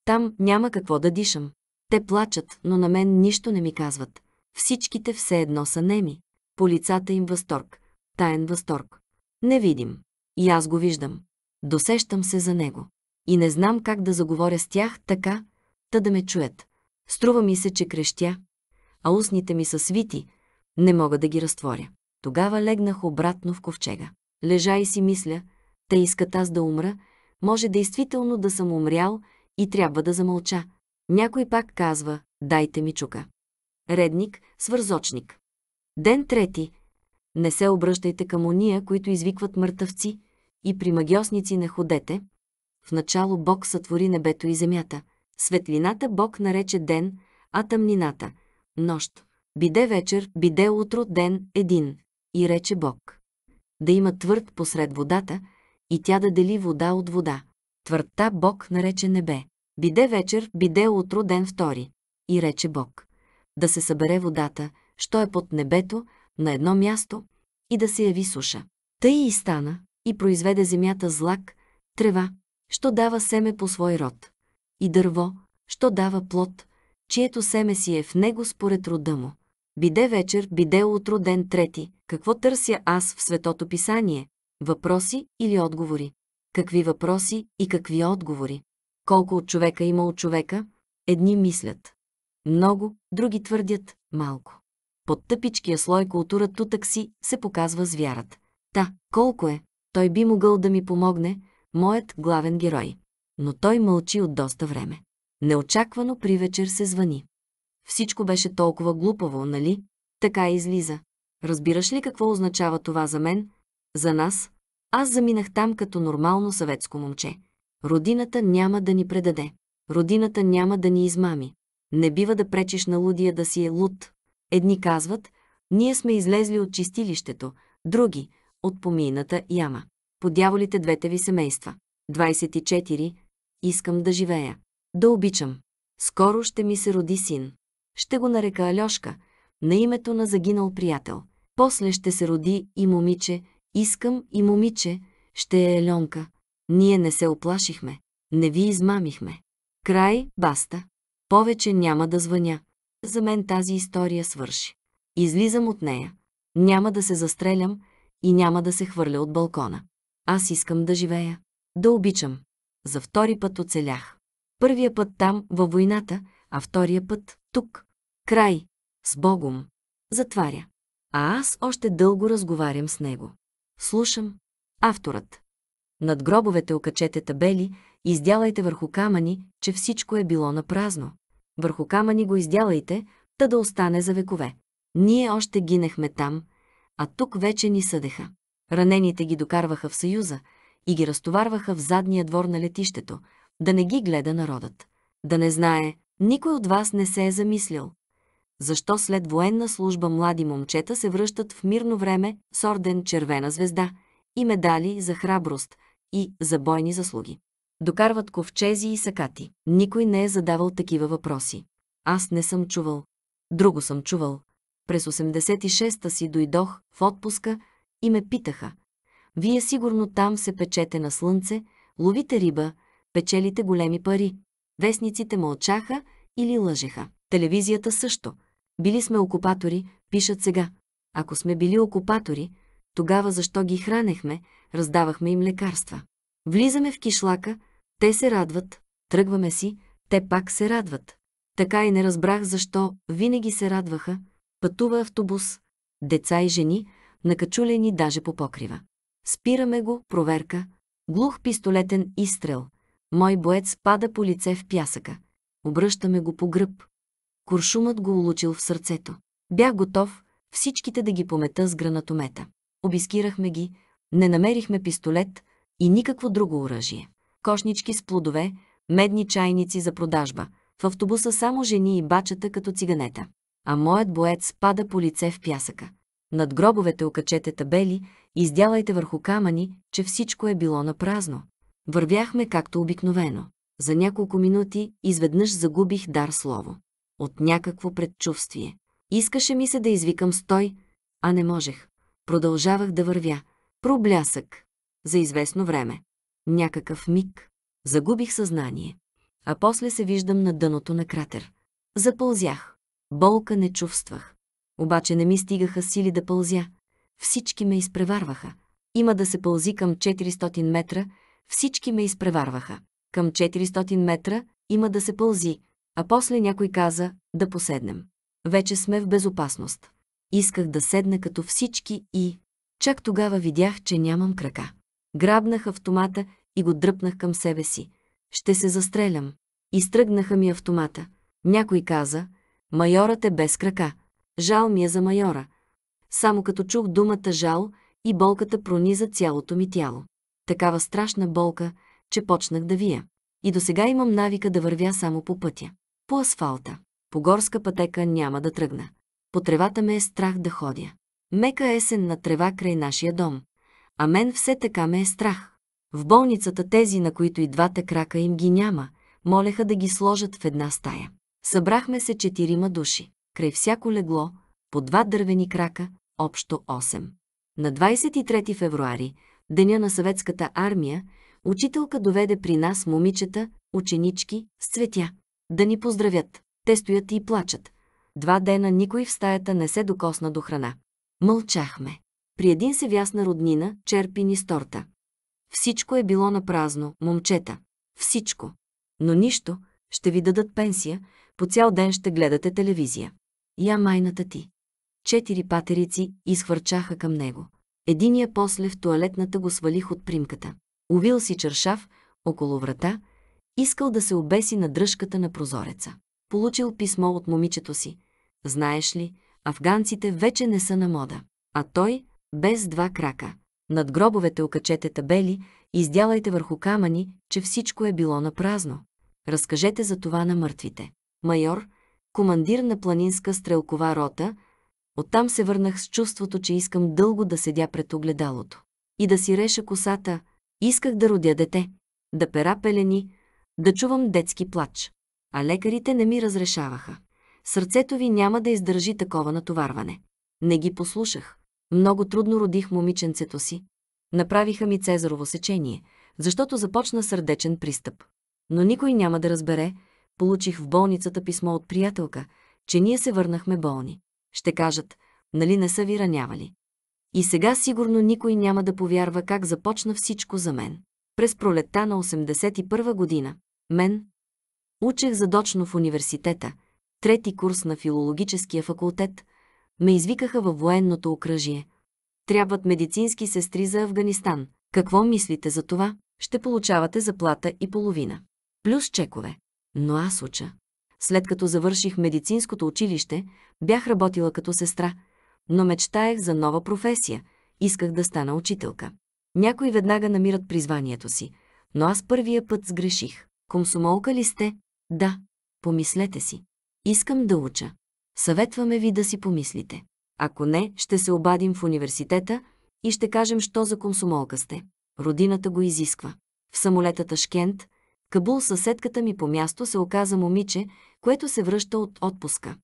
Там няма какво да дишам. Те плачат, но на мен нищо не ми казват. Всичките все едно са неми. По лицата им възторг. Таен възторг. Не видим. И аз го виждам. Досещам се за него. И не знам как да заговоря с тях така, та да ме чуят. Струва ми се, че крещя, а устните ми са свити, не мога да ги разтворя. Тогава легнах обратно в ковчега. Лежа и си мисля, те искат аз да умра, може действително да съм умрял и трябва да замълча. Някой пак казва, дайте ми чука. Редник, свързочник. Ден трети. Не се обръщайте към уния, които извикват мъртъвци, и при магиосници не ходете. В начало Бог сътвори небето и земята. Светлината Бог нарече ден, а тъмнината – нощ. Биде вечер, биде утро, ден, един. И рече Бог. Да има твърд посред водата и тя да дели вода от вода. Твърдта Бог нарече небе. Биде вечер, биде утро, ден втори. И рече Бог. Да се събере водата, що е под небето, на едно място, и да се яви суша. Тъй и стана, и произведе земята злак, трева, що дава семе по свой род, и дърво, що дава плод, чието семе си е в него според рода му. Биде вечер, биде утро ден трети. Какво търся аз в Светото Писание? Въпроси или отговори? Какви въпроси и какви отговори? Колко от човека има от човека? Едни мислят. Много, други твърдят малко. Под тъпичкия слой култура тутък си се показва звярат. Та, колко е? Той би могъл да ми помогне, моят главен герой. Но той мълчи от доста време. Неочаквано при вечер се звъни. Всичко беше толкова глупаво, нали? Така излиза. Разбираш ли какво означава това за мен? За нас? Аз заминах там като нормално съветско момче. Родината няма да ни предаде. Родината няма да ни измами. Не бива да пречиш на лудия да си е луд. Едни казват, ние сме излезли от чистилището, други – от помийната яма. Подяволите двете ви семейства. 24. Искам да живея. Да обичам. Скоро ще ми се роди син. Ще го нарека Алешка, на името на загинал приятел. После ще се роди и момиче. Искам и момиче. Ще е Еленка. Ние не се оплашихме. Не ви измамихме. Край, баста. Повече няма да звъня. За мен тази история свърши. Излизам от нея. Няма да се застрелям, и няма да се хвърля от балкона. Аз искам да живея, да обичам. За втори път оцелях. Първия път там, във войната, а втория път тук. Край. С Богом. Затваря. А аз още дълго разговарям с него. Слушам. Авторът. Над гробовете окачете табели, издялайте върху камъни, че всичко е било на празно. Върху камъни го издялайте, та да остане за векове. Ние още гинехме там, а тук вече ни съдеха. Ранените ги докарваха в Съюза и ги разтоварваха в задния двор на летището, да не ги гледа народът. Да не знае, никой от вас не се е замислил. Защо след военна служба млади момчета се връщат в мирно време с орден Червена звезда и медали за храброст и за бойни заслуги? Докарват ковчези и сакати. Никой не е задавал такива въпроси. Аз не съм чувал. Друго съм чувал. През 86-та си дойдох в отпуска и ме питаха. Вие сигурно там се печете на слънце, ловите риба, печелите големи пари. Вестниците мълчаха или лъжеха. Телевизията също. Били сме окупатори, пишат сега. Ако сме били окупатори, тогава защо ги хранехме, раздавахме им лекарства. Влизаме в кишлака, те се радват, тръгваме си, те пак се радват. Така и не разбрах защо винаги се радваха, Пътува автобус, деца и жени, накачулени даже по покрива. Спираме го, проверка, глух пистолетен изстрел. Мой боец пада по лице в пясъка. Обръщаме го по гръб. Куршумът го улучил в сърцето. Бях готов всичките да ги помета с гранатомета. Обискирахме ги, не намерихме пистолет и никакво друго оръжие. Кошнички с плодове, медни чайници за продажба. В автобуса само жени и бачата като циганета а моят боец пада по лице в пясъка. Над гробовете окачете табели, издялайте върху камъни, че всичко е било на празно. Вървяхме както обикновено. За няколко минути изведнъж загубих дар слово. От някакво предчувствие. Искаше ми се да извикам стой, а не можех. Продължавах да вървя. Проблясък. За известно време. Някакъв миг. Загубих съзнание. А после се виждам на дъното на кратер. Запълзях. Болка не чувствах. Обаче не ми стигаха сили да пълзя. Всички ме изпреварваха. Има да се пълзи към 400 метра, всички ме изпреварваха. Към 400 метра има да се пълзи, а после някой каза да поседнем. Вече сме в безопасност. Исках да седна като всички и... Чак тогава видях, че нямам крака. Грабнах автомата и го дръпнах към себе си. Ще се застрелям. Изтръгнаха ми автомата. Някой каза, Майорът е без крака. Жал ми е за майора. Само като чух думата жал и болката прониза цялото ми тяло. Такава страшна болка, че почнах да вия. И до сега имам навика да вървя само по пътя. По асфалта. По горска пътека няма да тръгна. По тревата ме е страх да ходя. Мека есен на трева край нашия дом. А мен все така ме е страх. В болницата тези, на които и двата крака им ги няма, молеха да ги сложат в една стая. Събрахме се четирима души. Край всяко легло, по два дървени крака, общо 8. На 23 февруари, деня на съветската армия, учителка доведе при нас момичета, ученички, с цветя. Да ни поздравят. Те стоят и плачат. Два дена никой в стаята не се докосна до храна. Мълчахме. При един се вясна роднина черпи ни с торта. Всичко е било на празно, момчета. Всичко. Но нищо, ще ви дадат пенсия, по цял ден ще гледате телевизия. Я майната ти. Четири патерици изхвърчаха към него. Единия после в туалетната го свалих от примката. Увил си чершав около врата, искал да се обеси на дръжката на прозореца. Получил писмо от момичето си. Знаеш ли, афганците вече не са на мода. А той без два крака. Над гробовете окачете табели, издялайте върху камъни, че всичко е било на празно. Разкажете за това на мъртвите майор, командир на планинска стрелкова рота, оттам се върнах с чувството, че искам дълго да седя пред огледалото. И да си реша косата, исках да родя дете, да пера пелени, да чувам детски плач. А лекарите не ми разрешаваха. Сърцето ви няма да издържи такова натоварване. Не ги послушах. Много трудно родих момиченцето си. Направиха ми цезарово сечение, защото започна сърдечен пристъп. Но никой няма да разбере, получих в болницата писмо от приятелка, че ние се върнахме болни. Ще кажат, нали не са ви ранявали. И сега сигурно никой няма да повярва как започна всичко за мен. През пролетта на 81 година, мен, учех задочно в университета, трети курс на филологическия факултет, ме извикаха във военното окръжие. Трябват медицински сестри за Афганистан. Какво мислите за това? Ще получавате заплата и половина. Плюс чекове. Но аз уча. След като завърших медицинското училище, бях работила като сестра, но мечтаех за нова професия. Исках да стана учителка. Някои веднага намират призванието си, но аз първия път сгреших. Комсомолка ли сте? Да. Помислете си. Искам да уча. Съветваме ви да си помислите. Ако не, ще се обадим в университета и ще кажем, що за комсомолка сте. Родината го изисква. В самолета Ташкент Кабул съседката ми по място се оказа момиче, което се връща от отпуска.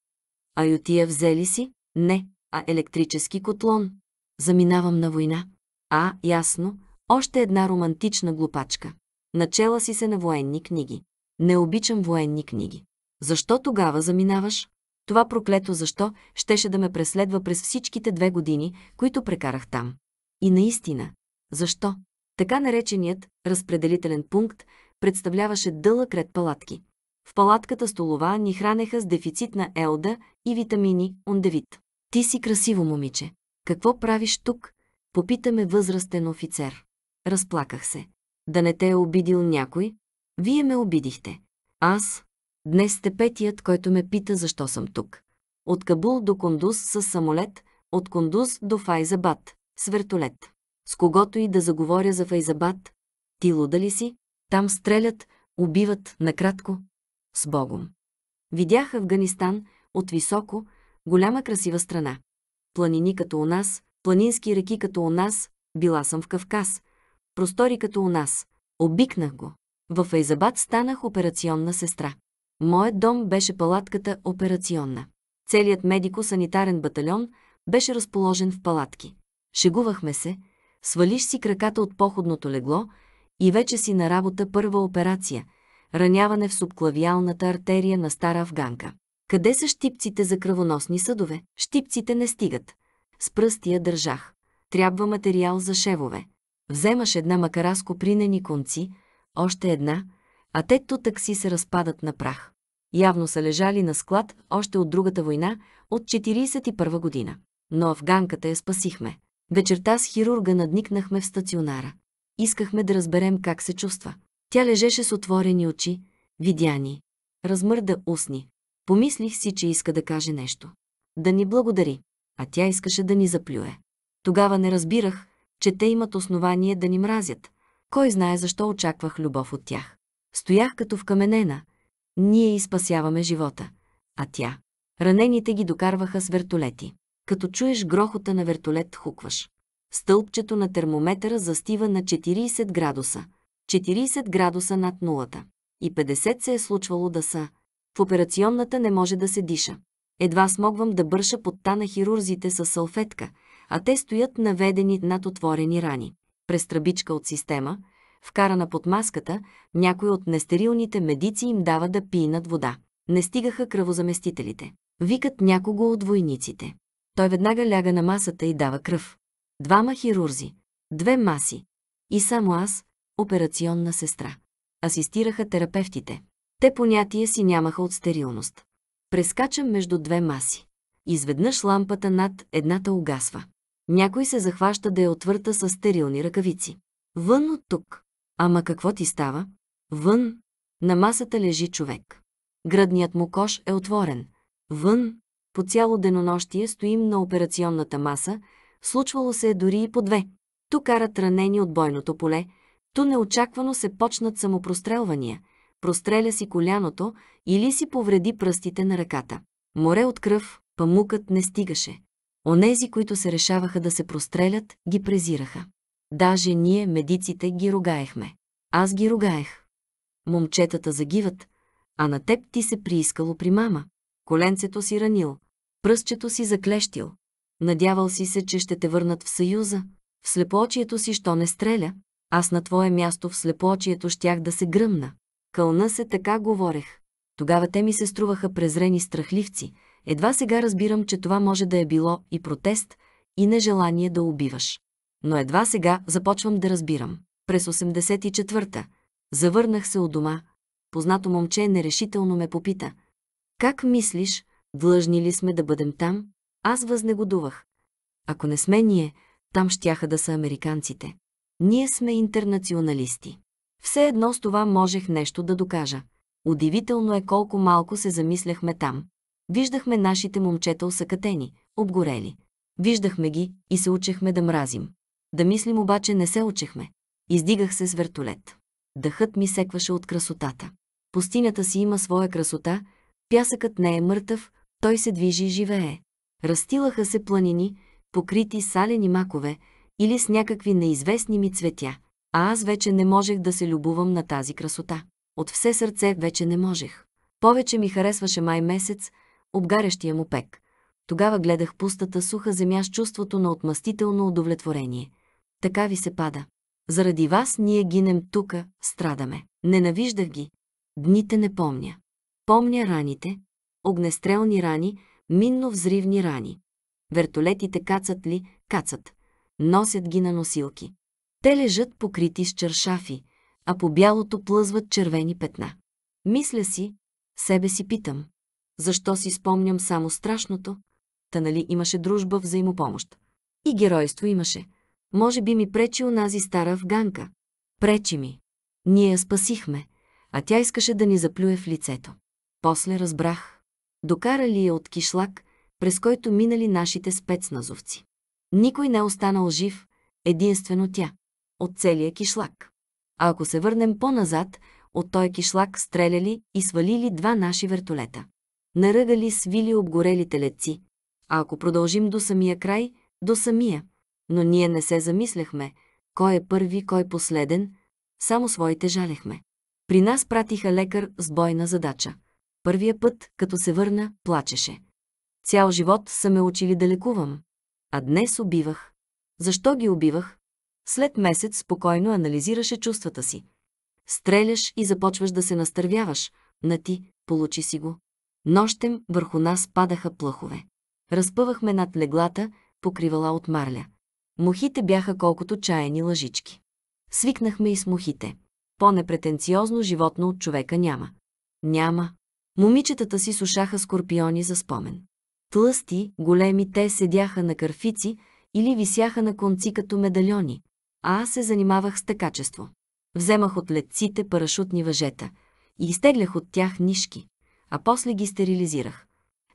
А ютия взели си? Не, а електрически котлон. Заминавам на война. А, ясно, още една романтична глупачка. Начела си се на военни книги. Не обичам военни книги. Защо тогава заминаваш? Това проклето защо щеше да ме преследва през всичките две години, които прекарах там. И наистина. Защо? Така нареченият разпределителен пункт представляваше дълъг ред палатки. В палатката столова ни хранеха с дефицит на елда и витамини, ондевит. Ти си красиво, момиче. Какво правиш тук? Попитаме възрастен офицер. Разплаках се. Да не те е обидил някой? Вие ме обидихте. Аз? Днес сте петият, който ме пита защо съм тук. От Кабул до кондус с самолет, от кондус до Файзабад, с вертолет. С когото и да заговоря за Файзабад, ти луда ли си? Там стрелят, убиват, накратко, с Богом. Видях Афганистан от високо, голяма красива страна. Планини като у нас, планински реки като у нас, била съм в Кавказ, простори като у нас. Обикнах го. В Айзабад станах операционна сестра. Моят дом беше палатката операционна. Целият медико-санитарен батальон беше разположен в палатки. Шегувахме се, свалиш си краката от походното легло и вече си на работа първа операция – раняване в субклавиалната артерия на стара афганка. Къде са щипците за кръвоносни съдове? Щипците не стигат. С пръсти я държах. Трябва материал за шевове. Вземаш една макара с копринени конци, още една, а тето такси се разпадат на прах. Явно са лежали на склад още от другата война, от 41 година. Но афганката я спасихме. Вечерта с хирурга надникнахме в стационара. Искахме да разберем как се чувства. Тя лежеше с отворени очи, видяни, размърда устни. Помислих си, че иска да каже нещо. Да ни благодари, а тя искаше да ни заплюе. Тогава не разбирах, че те имат основание да ни мразят. Кой знае защо очаквах любов от тях. Стоях като вкаменена. Ние изпасяваме живота. А тя. Ранените ги докарваха с вертолети. Като чуеш грохота на вертолет, хукваш стълбчето на термометъра застива на 40 градуса. 40 градуса над нулата. И 50 се е случвало да са. В операционната не може да се диша. Едва смогвам да бърша подта на хирурзите с салфетка, а те стоят наведени над отворени рани. През тръбичка от система, вкарана под маската, някой от нестерилните медици им дава да пинат вода. Не стигаха кръвозаместителите. Викат някого от войниците. Той веднага ляга на масата и дава кръв двама хирурзи, две маси и само аз, операционна сестра. Асистираха терапевтите. Те понятие си нямаха от стерилност. Прескачам между две маси. Изведнъж лампата над едната угасва. Някой се захваща да я отвърта с стерилни ръкавици. Вън от тук. Ама какво ти става? Вън. На масата лежи човек. Градният му кош е отворен. Вън. По цяло денонощие стоим на операционната маса случвало се е дори и по две. Ту карат ранени от бойното поле, ту неочаквано се почнат самопрострелвания, простреля си коляното или си повреди пръстите на ръката. Море от кръв, памукът не стигаше. Онези, които се решаваха да се прострелят, ги презираха. Даже ние, медиците, ги ругаехме. Аз ги ругаех. Момчетата загиват, а на теб ти се приискало при мама. Коленцето си ранил, пръстчето си заклещил, Надявал си се, че ще те върнат в Съюза. В слепоочието си, що не стреля, аз на твое място в слепоочието щях да се гръмна. Кълна се така говорех. Тогава те ми се струваха презрени страхливци. Едва сега разбирам, че това може да е било и протест, и нежелание да убиваш. Но едва сега започвам да разбирам. През 84-та завърнах се от дома. Познато момче нерешително ме попита. Как мислиш, длъжни ли сме да бъдем там? Аз възнегодувах. Ако не сме ние, там щяха да са американците. Ние сме интернационалисти. Все едно с това можех нещо да докажа. Удивително е колко малко се замисляхме там. Виждахме нашите момчета усъкатени, обгорели. Виждахме ги и се учехме да мразим. Да мислим обаче не се учехме. Издигах се с вертолет. Дъхът ми секваше от красотата. Пустинята си има своя красота, пясъкът не е мъртъв, той се движи и живее. Растилаха се планини, покрити салени макове или с някакви неизвестни ми цветя, а аз вече не можех да се любувам на тази красота. От все сърце вече не можех. Повече ми харесваше май месец, обгарящия му пек. Тогава гледах пустата суха земя с чувството на отмъстително удовлетворение. Така ви се пада. Заради вас ние гинем тука, страдаме. Ненавиждах ги. Дните не помня. Помня раните, огнестрелни рани, минно-взривни рани. Вертолетите кацат ли? Кацат. Носят ги на носилки. Те лежат покрити с чершафи, а по бялото плъзват червени петна. Мисля си, себе си питам. Защо си спомням само страшното? Та нали имаше дружба, взаимопомощ. И геройство имаше. Може би ми пречи онази стара афганка. Пречи ми. Ние я спасихме, а тя искаше да ни заплюе в лицето. После разбрах, Докарали я от кишлак, през който минали нашите спецназовци. Никой не е останал жив, единствено тя, от целия кишлак. А ако се върнем по-назад, от той кишлак стреляли и свалили два наши вертолета. Наръгали свили обгорелите леци. А ако продължим до самия край, до самия. Но ние не се замисляхме, кой е първи, кой последен, само своите жалехме. При нас пратиха лекар с бойна задача. Първия път, като се върна, плачеше. Цял живот са ме учили да лекувам. А днес убивах. Защо ги убивах? След месец спокойно анализираше чувствата си. Стреляш и започваш да се настървяваш. На ти, получи си го. Нощем върху нас падаха плъхове. Разпъвахме над леглата, покривала от марля. Мухите бяха колкото чаяни лъжички. Свикнахме и с мухите. По-непретенциозно животно от човека няма. Няма, Момичетата си сушаха скорпиони за спомен. Тлъсти, големи те седяха на кърфици или висяха на конци като медальони, а аз се занимавах с такачество. Вземах от летците парашутни въжета и изтеглях от тях нишки, а после ги стерилизирах.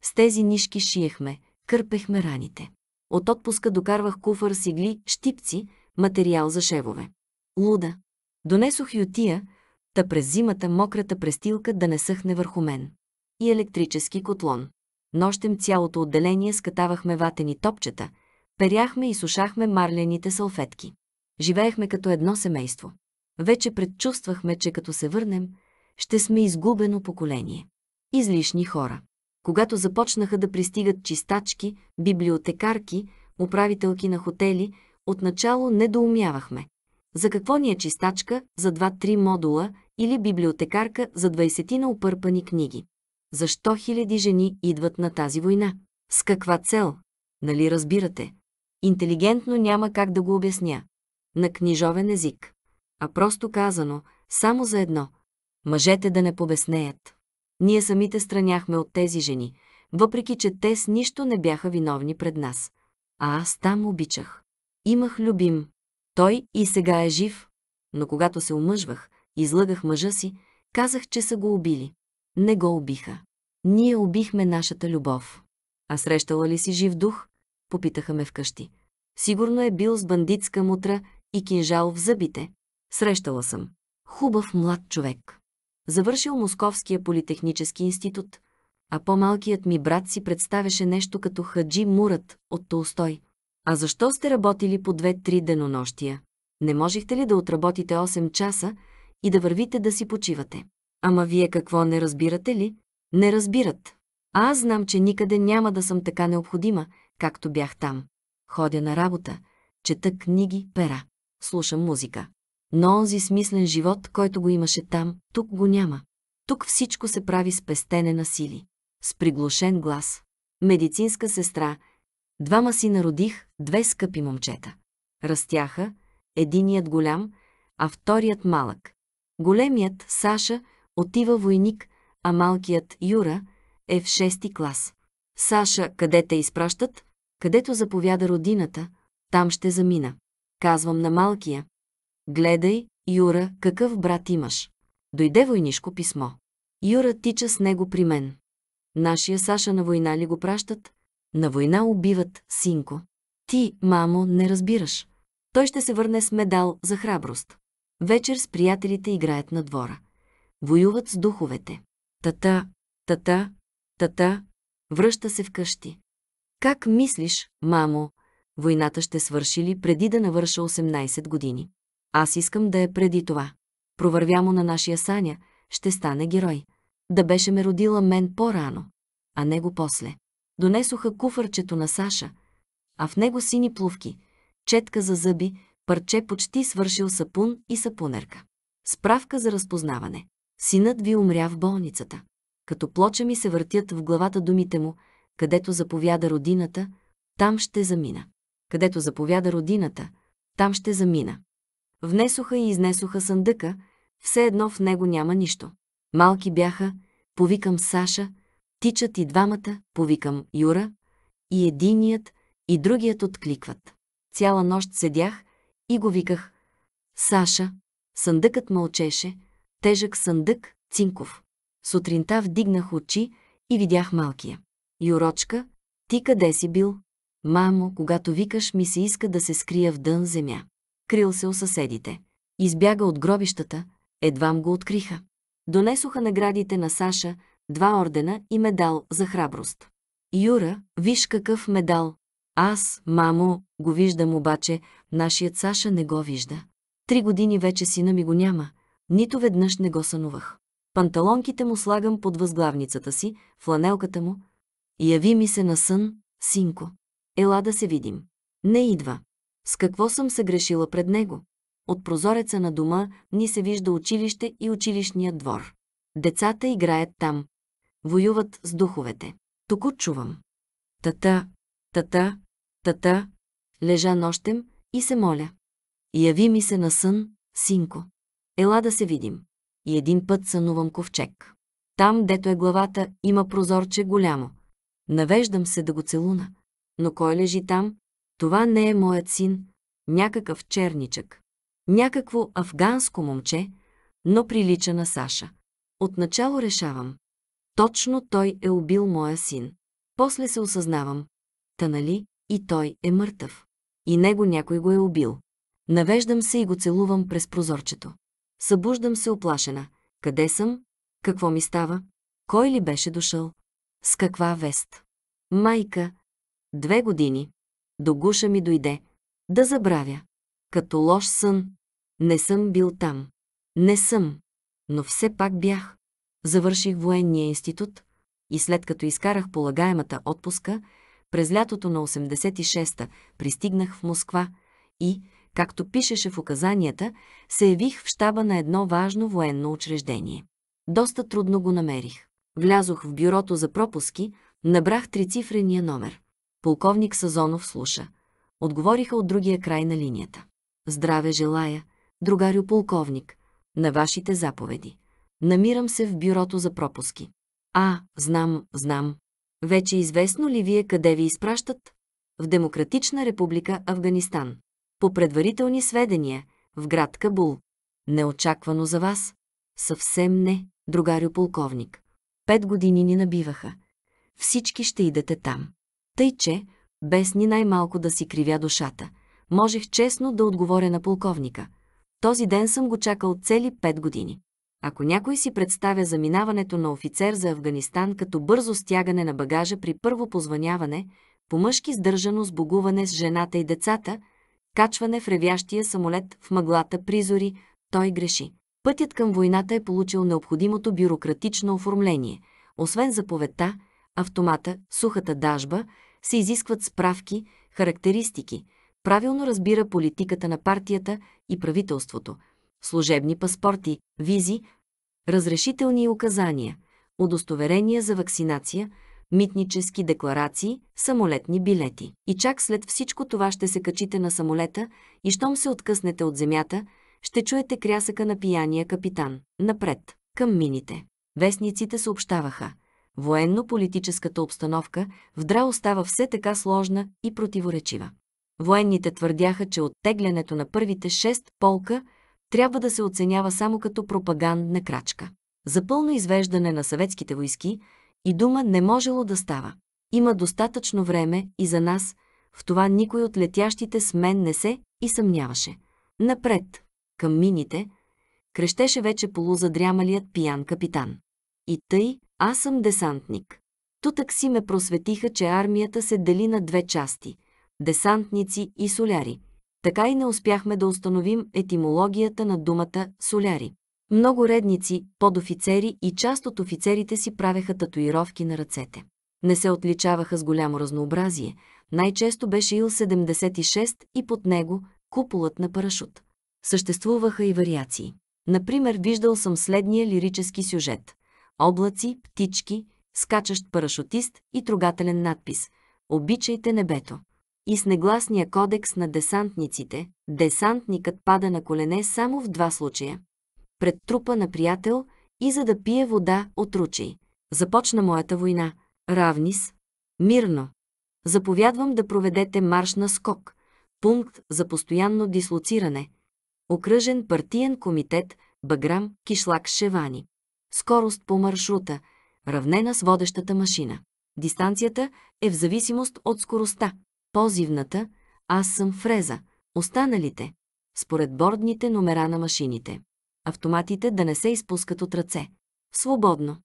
С тези нишки шиехме, кърпехме раните. От отпуска докарвах куфар с игли, щипци, материал за шевове. Луда. Донесох ютия, та през зимата мократа престилка да не съхне върху мен. И електрически котлон. Нощем цялото отделение скатавахме ватени топчета, перяхме и сушахме марлените салфетки. Живеехме като едно семейство. Вече предчувствахме, че като се върнем, ще сме изгубено поколение. Излишни хора. Когато започнаха да пристигат чистачки, библиотекарки, управителки на хотели, отначало недоумявахме. За какво ни е чистачка за два-три модула, или библиотекарка за 20 на опърпани книги. Защо хиляди жени идват на тази война? С каква цел? Нали разбирате? Интелигентно няма как да го обясня. На книжовен език. А просто казано, само за едно. Мъжете да не побеснеят. Ние самите страняхме от тези жени, въпреки че те с нищо не бяха виновни пред нас. А аз там обичах. Имах любим. Той и сега е жив. Но когато се омъжвах, Излъгах мъжа си, казах, че са го убили. Не го убиха. Ние убихме нашата любов. А срещала ли си жив дух? Попитаха ме вкъщи. Сигурно е бил с бандитска мутра и кинжал в зъбите. Срещала съм. Хубав млад човек. Завършил Московския политехнически институт, а по-малкият ми брат си представяше нещо като Хаджи Мурат от Толстой. А защо сте работили по две-три денонощия? Не можехте ли да отработите 8 часа, и да вървите да си почивате. Ама вие какво не разбирате ли? Не разбират. А аз знам, че никъде няма да съм така необходима, както бях там. Ходя на работа, чета книги, пера, слушам музика. Но онзи смислен живот, който го имаше там, тук го няма. Тук всичко се прави с пестене на сили. С приглушен глас. Медицинска сестра. Двама си народих, две скъпи момчета. Растяха, единият голям, а вторият малък. Големият, Саша, отива войник, а малкият, Юра, е в шести клас. Саша, къде те изпращат? Където заповяда родината, там ще замина. Казвам на малкия. Гледай, Юра, какъв брат имаш. Дойде войнишко писмо. Юра тича с него при мен. Нашия Саша на война ли го пращат? На война убиват, синко. Ти, мамо, не разбираш. Той ще се върне с медал за храброст. Вечер с приятелите играят на двора. Воюват с духовете. Тата, тата, тата, връща се вкъщи. Как мислиш, мамо, войната ще свърши ли преди да навърша 18 години? Аз искам да е преди това. Провървя му на нашия Саня, ще стане герой. Да беше ме родила мен по-рано, а него после. Донесоха куфърчето на Саша, а в него сини плувки, четка за зъби, парче почти свършил сапун и сапунерка. Справка за разпознаване. Синът ви умря в болницата. Като плоча ми се въртят в главата думите му, където заповяда родината, там ще замина. Където заповяда родината, там ще замина. Внесоха и изнесоха съндъка, все едно в него няма нищо. Малки бяха, повикам Саша, тичат и двамата, повикам Юра, и единият, и другият откликват. Цяла нощ седях, и го виках. Саша. Съндъкът мълчеше. Тежък съндък, цинков. Сутринта вдигнах очи и видях малкия. Юрочка, ти къде си бил? Мамо, когато викаш, ми се иска да се скрия в дън земя. Крил се у съседите. Избяга от гробищата, едвам го откриха. Донесоха наградите на Саша, два ордена и медал за храброст. Юра, виж какъв медал, аз, мамо, го виждам обаче, нашият Саша не го вижда. Три години вече сина ми го няма, нито веднъж не го сънувах. Панталонките му слагам под възглавницата си, фланелката му. Яви ми се на сън, синко. Ела да се видим. Не идва. С какво съм се грешила пред него? От прозореца на дома ни се вижда училище и училищният двор. Децата играят там. Воюват с духовете. Току чувам. Тата, тата, Тата, лежа нощем и се моля. Яви ми се на сън, синко. Ела да се видим. И един път сънувам ковчег. Там, дето е главата, има прозорче голямо. Навеждам се да го целуна. Но кой лежи там? Това не е моят син, някакъв черничък. Някакво афганско момче, но прилича на Саша. Отначало решавам. Точно той е убил моя син. После се осъзнавам. Та нали, и той е мъртъв. И него някой го е убил. Навеждам се и го целувам през прозорчето. Събуждам се оплашена. Къде съм? Какво ми става? Кой ли беше дошъл? С каква вест? Майка. Две години. До гуша ми дойде. Да забравя. Като лош сън. Не съм бил там. Не съм. Но все пак бях. Завърших военния институт и след като изкарах полагаемата отпуска, през лятото на 86-та пристигнах в Москва и, както пишеше в указанията, се явих в щаба на едно важно военно учреждение. Доста трудно го намерих. Влязох в бюрото за пропуски, набрах трицифрения номер. Полковник Сазонов слуша. Отговориха от другия край на линията. Здраве желая, другарю полковник, на вашите заповеди. Намирам се в бюрото за пропуски. А, знам, знам, вече известно ли вие къде ви изпращат? В Демократична република Афганистан. По предварителни сведения, в град Кабул. Неочаквано за вас? Съвсем не, другарю полковник. Пет години ни набиваха. Всички ще идете там. Тъй, че, без ни най-малко да си кривя душата, можех честно да отговоря на полковника. Този ден съм го чакал цели пет години. Ако някой си представя заминаването на офицер за Афганистан като бързо стягане на багажа при първо позваняване, по-мъжки сдържано сбогуване с жената и децата, качване в ревящия самолет в мъглата призори, той греши. Пътят към войната е получил необходимото бюрократично оформление. Освен заповедта, автомата, сухата дажба, се изискват справки, характеристики. Правилно разбира политиката на партията и правителството – служебни паспорти, визи, разрешителни указания, удостоверения за вакцинация, митнически декларации, самолетни билети. И чак след всичко това ще се качите на самолета и щом се откъснете от земята, ще чуете крясъка на пияния капитан. Напред, към мините. Вестниците съобщаваха. Военно-политическата обстановка в Дра остава все така сложна и противоречива. Военните твърдяха, че оттеглянето на първите шест полка трябва да се оценява само като пропагандна крачка. За пълно извеждане на съветските войски и дума не можело да става. Има достатъчно време и за нас, в това никой от летящите с мен не се и съмняваше. Напред, към мините, крещеше вече полузадрямалият пиян капитан. И тъй, аз съм десантник. Тутък си ме просветиха, че армията се дели на две части – десантници и соляри – така и не успяхме да установим етимологията на думата соляри. Много редници, подофицери и част от офицерите си правеха татуировки на ръцете. Не се отличаваха с голямо разнообразие. Най-често беше Ил-76 и под него куполът на парашут. Съществуваха и вариации. Например, виждал съм следния лирически сюжет. Облаци, птички, скачащ парашутист и трогателен надпис. Обичайте небето и с негласния кодекс на десантниците, десантникът пада на колене само в два случая. Пред трупа на приятел и за да пие вода от ручей. Започна моята война. Равнис. Мирно. Заповядвам да проведете марш на скок. Пункт за постоянно дислоциране. Окръжен партиен комитет Баграм Кишлак Шевани. Скорост по маршрута. Равнена с водещата машина. Дистанцията е в зависимост от скоростта позивната «Аз съм фреза», останалите – според бордните номера на машините. Автоматите да не се изпускат от ръце. Свободно.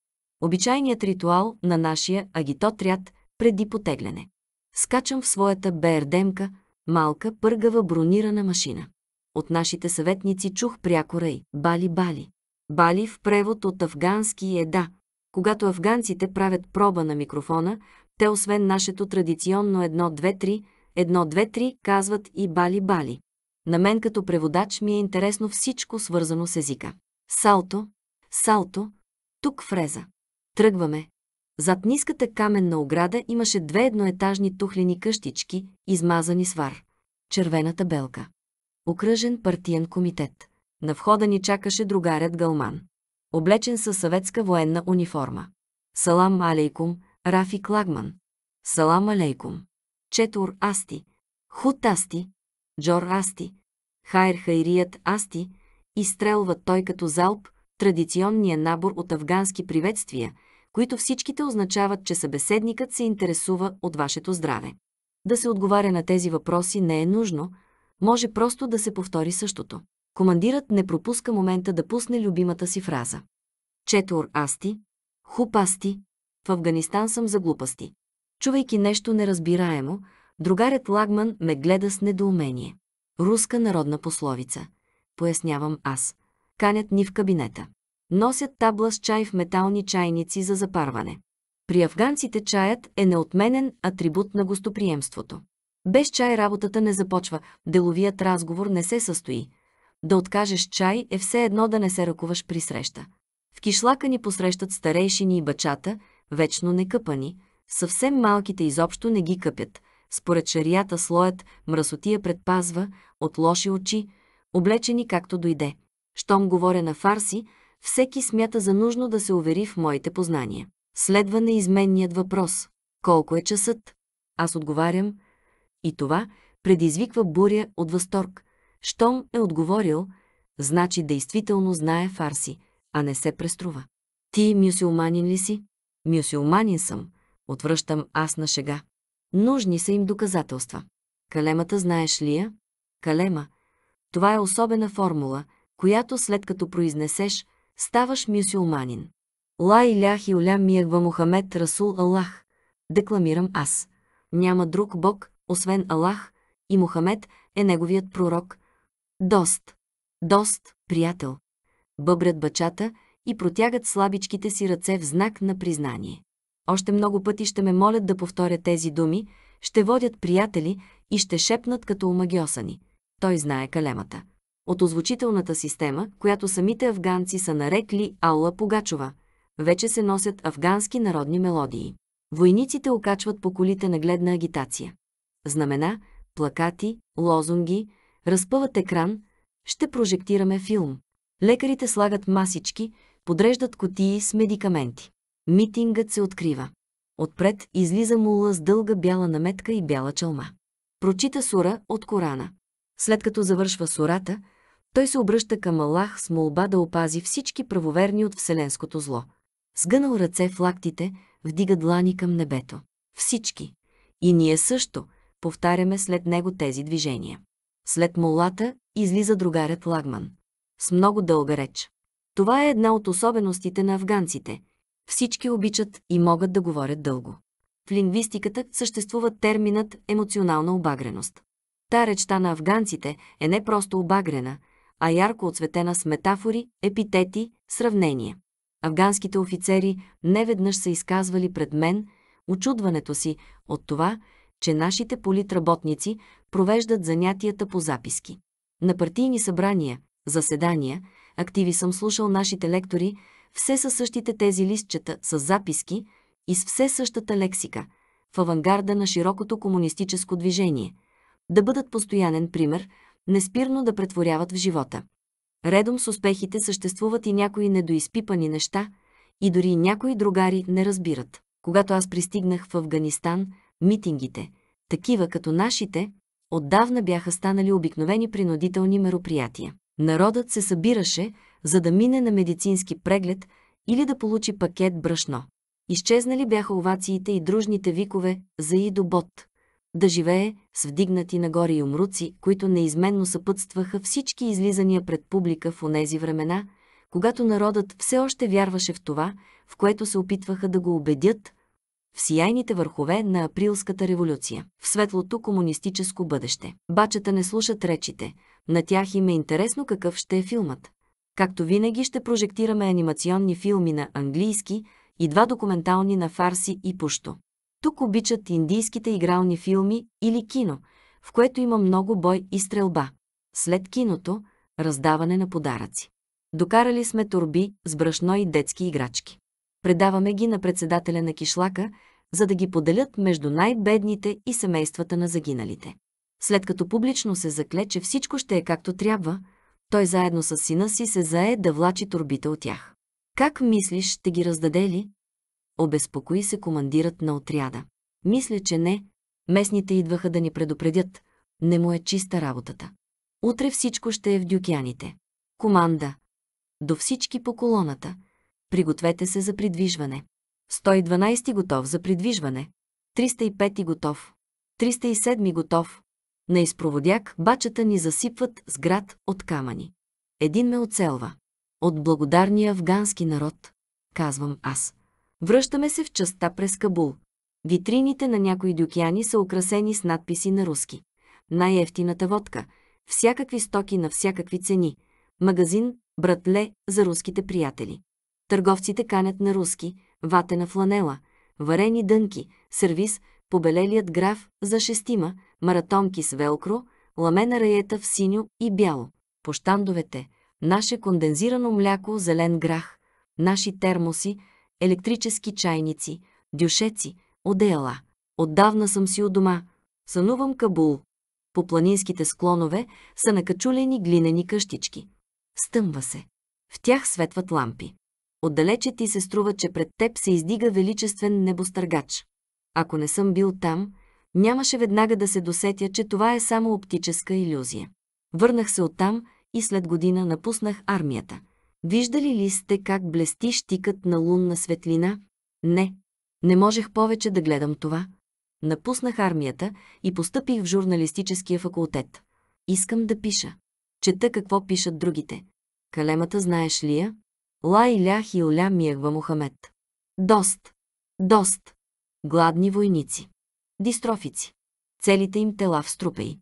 Обичайният ритуал на нашия агитотряд преди потегляне. Скачам в своята БРДМка, малка пъргава бронирана машина. От нашите съветници чух пряко рай – бали-бали. Бали в превод от афгански е да. Когато афганците правят проба на микрофона, те освен нашето традиционно 1-2-3, 1-2-3 казват и бали-бали. На мен като преводач ми е интересно всичко свързано с езика. Салто, салто, тук фреза. Тръгваме. Зад ниската каменна ограда имаше две едноетажни тухлени къщички, измазани с вар. Червената белка. Окръжен партиен комитет. На входа ни чакаше другарят Галман. Облечен със съветска военна униформа. Салам алейкум, Рафик Лагман. Салам алейкум. Четур Асти. Худ Асти. Джор Асти. Хайр Хайрият Асти. Изстрелва той като залп традиционния набор от афгански приветствия, които всичките означават, че събеседникът се интересува от вашето здраве. Да се отговаря на тези въпроси не е нужно, може просто да се повтори същото. Командирът не пропуска момента да пусне любимата си фраза. Четур асти, хуп асти, в Афганистан съм за глупости. Чувайки нещо неразбираемо, другарят Лагман ме гледа с недоумение. Руска народна пословица. Пояснявам аз. Канят ни в кабинета. Носят табла с чай в метални чайници за запарване. При афганците чаят е неотменен атрибут на гостоприемството. Без чай работата не започва, деловият разговор не се състои. Да откажеш чай е все едно да не се ръкуваш при среща. В кишлака ни посрещат старейшини и бачата – вечно некъпани, съвсем малките изобщо не ги къпят. Според шарията слоят мръсотия предпазва от лоши очи, облечени както дойде. Щом говоря на фарси, всеки смята за нужно да се увери в моите познания. Следва неизменният въпрос – колко е часът? Аз отговарям и това предизвиква буря от възторг. Щом е отговорил, значи действително знае фарси, а не се преструва. Ти мюсюлманин ли си? Мюсюлманин съм, отвръщам аз на шега. Нужни са им доказателства. Калемата знаеш ли я? Калема. Това е особена формула, която след като произнесеш, ставаш мюсюлманин. Ла илях и улям миягва Мухамед Расул Аллах. Декламирам аз. Няма друг бог, освен Аллах, и Мухамед е неговият пророк. Дост. Дост, приятел. Бъбрят бачата и протягат слабичките си ръце в знак на признание. Още много пъти ще ме молят да повторя тези думи, ще водят приятели и ще шепнат като омагиосани. Той знае калемата. От озвучителната система, която самите афганци са нарекли Алла Погачова, вече се носят афгански народни мелодии. Войниците окачват по колите на гледна агитация. Знамена, плакати, лозунги, разпъват екран, ще прожектираме филм. Лекарите слагат масички, Подреждат котии с медикаменти. Митингът се открива. Отпред излиза мула с дълга бяла наметка и бяла чалма. Прочита сура от Корана. След като завършва сурата, той се обръща към Аллах с молба да опази всички правоверни от вселенското зло. Сгънал ръце в лактите, вдига длани към небето. Всички. И ние също повтаряме след него тези движения. След молата излиза другарят Лагман. С много дълга реч. Това е една от особеностите на афганците. Всички обичат и могат да говорят дълго. В лингвистиката съществува терминът емоционална обагреност. Та речта на афганците е не просто обагрена, а ярко оцветена с метафори, епитети, сравнения. Афганските офицери неведнъж са изказвали пред мен очудването си от това, че нашите политработници провеждат занятията по записки. На партийни събрания, заседания – активи съм слушал нашите лектори, все са същите тези листчета с записки и с все същата лексика, в авангарда на широкото комунистическо движение. Да бъдат постоянен пример, неспирно да претворяват в живота. Редом с успехите съществуват и някои недоизпипани неща, и дори някои другари не разбират. Когато аз пристигнах в Афганистан, митингите, такива като нашите, отдавна бяха станали обикновени принудителни мероприятия. Народът се събираше, за да мине на медицински преглед или да получи пакет брашно. Изчезнали бяха овациите и дружните викове за Идо Бот. Да живее с вдигнати нагоре и умруци, които неизменно съпътстваха всички излизания пред публика в онези времена, когато народът все още вярваше в това, в което се опитваха да го убедят, в сияйните върхове на априлската революция, в светлото комунистическо бъдеще. Бачета не слушат речите, на тях им е интересно какъв ще е филмът. Както винаги ще прожектираме анимационни филми на английски и два документални на фарси и пушто. Тук обичат индийските игрални филми или кино, в което има много бой и стрелба. След киното – раздаване на подаръци. Докарали сме турби с брашно и детски играчки. Предаваме ги на председателя на кишлака за да ги поделят между най-бедните и семействата на загиналите. След като публично се закле, че всичко ще е както трябва, той заедно с сина си се зае да влачи турбите от тях. Как мислиш, ще ги раздаде ли? Обезпокои се командират на отряда. Мисля, че не. Местните идваха да ни предупредят. Не му е чиста работата. Утре всичко ще е в дюкяните. Команда. До всички по колоната. Пригответе се за придвижване. 112 готов за придвижване, 305 готов, 307 готов. На изпроводяк бачата ни засипват с град от камъни. Един ме оцелва. От благодарния афгански народ, казвам аз. Връщаме се в частта през Кабул. Витрините на някои дюкяни са украсени с надписи на руски. Най-ефтината водка, всякакви стоки на всякакви цени. Магазин, братле за руските приятели. Търговците канят на руски, ватена фланела, варени дънки, сервис, побелелият граф за шестима, маратонки с велкро, ламена раета в синьо и бяло. пощандовете, наше кондензирано мляко, зелен грах, наши термоси, електрически чайници, дюшеци, одеяла. Отдавна съм си у дома. Сънувам Кабул. По планинските склонове са накачулени глинени къщички. Стъмва се. В тях светват лампи. Отдалече ти се струва, че пред теб се издига величествен небостъргач. Ако не съм бил там, нямаше веднага да се досетя, че това е само оптическа иллюзия. Върнах се оттам и след година напуснах армията. Виждали ли сте как блести щикът на лунна светлина? Не. Не можех повече да гледам това. Напуснах армията и постъпих в журналистическия факултет. Искам да пиша. Чета какво пишат другите. Калемата знаеш ли я? Лай лях и оля миягва Мухамед. Дост! Дост! Гладни войници. Дистрофици. Целите им тела в струпеи.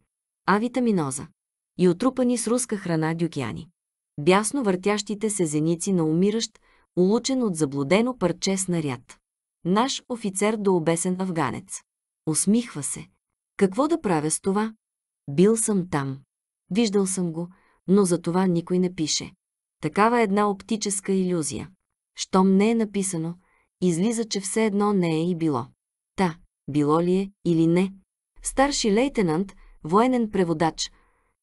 Авитаминоза. И отрупани с руска храна дюкяни. Бясно въртящите се зеници на умиращ, улучен от заблудено парче снаряд. Наш офицер до обесен афганец. Усмихва се. Какво да правя с това? Бил съм там. Виждал съм го, но за това никой не пише. Такава една оптическа иллюзия. Щом не е написано, излиза, че все едно не е и било. Та, било ли е или не. Старши лейтенант, военен преводач,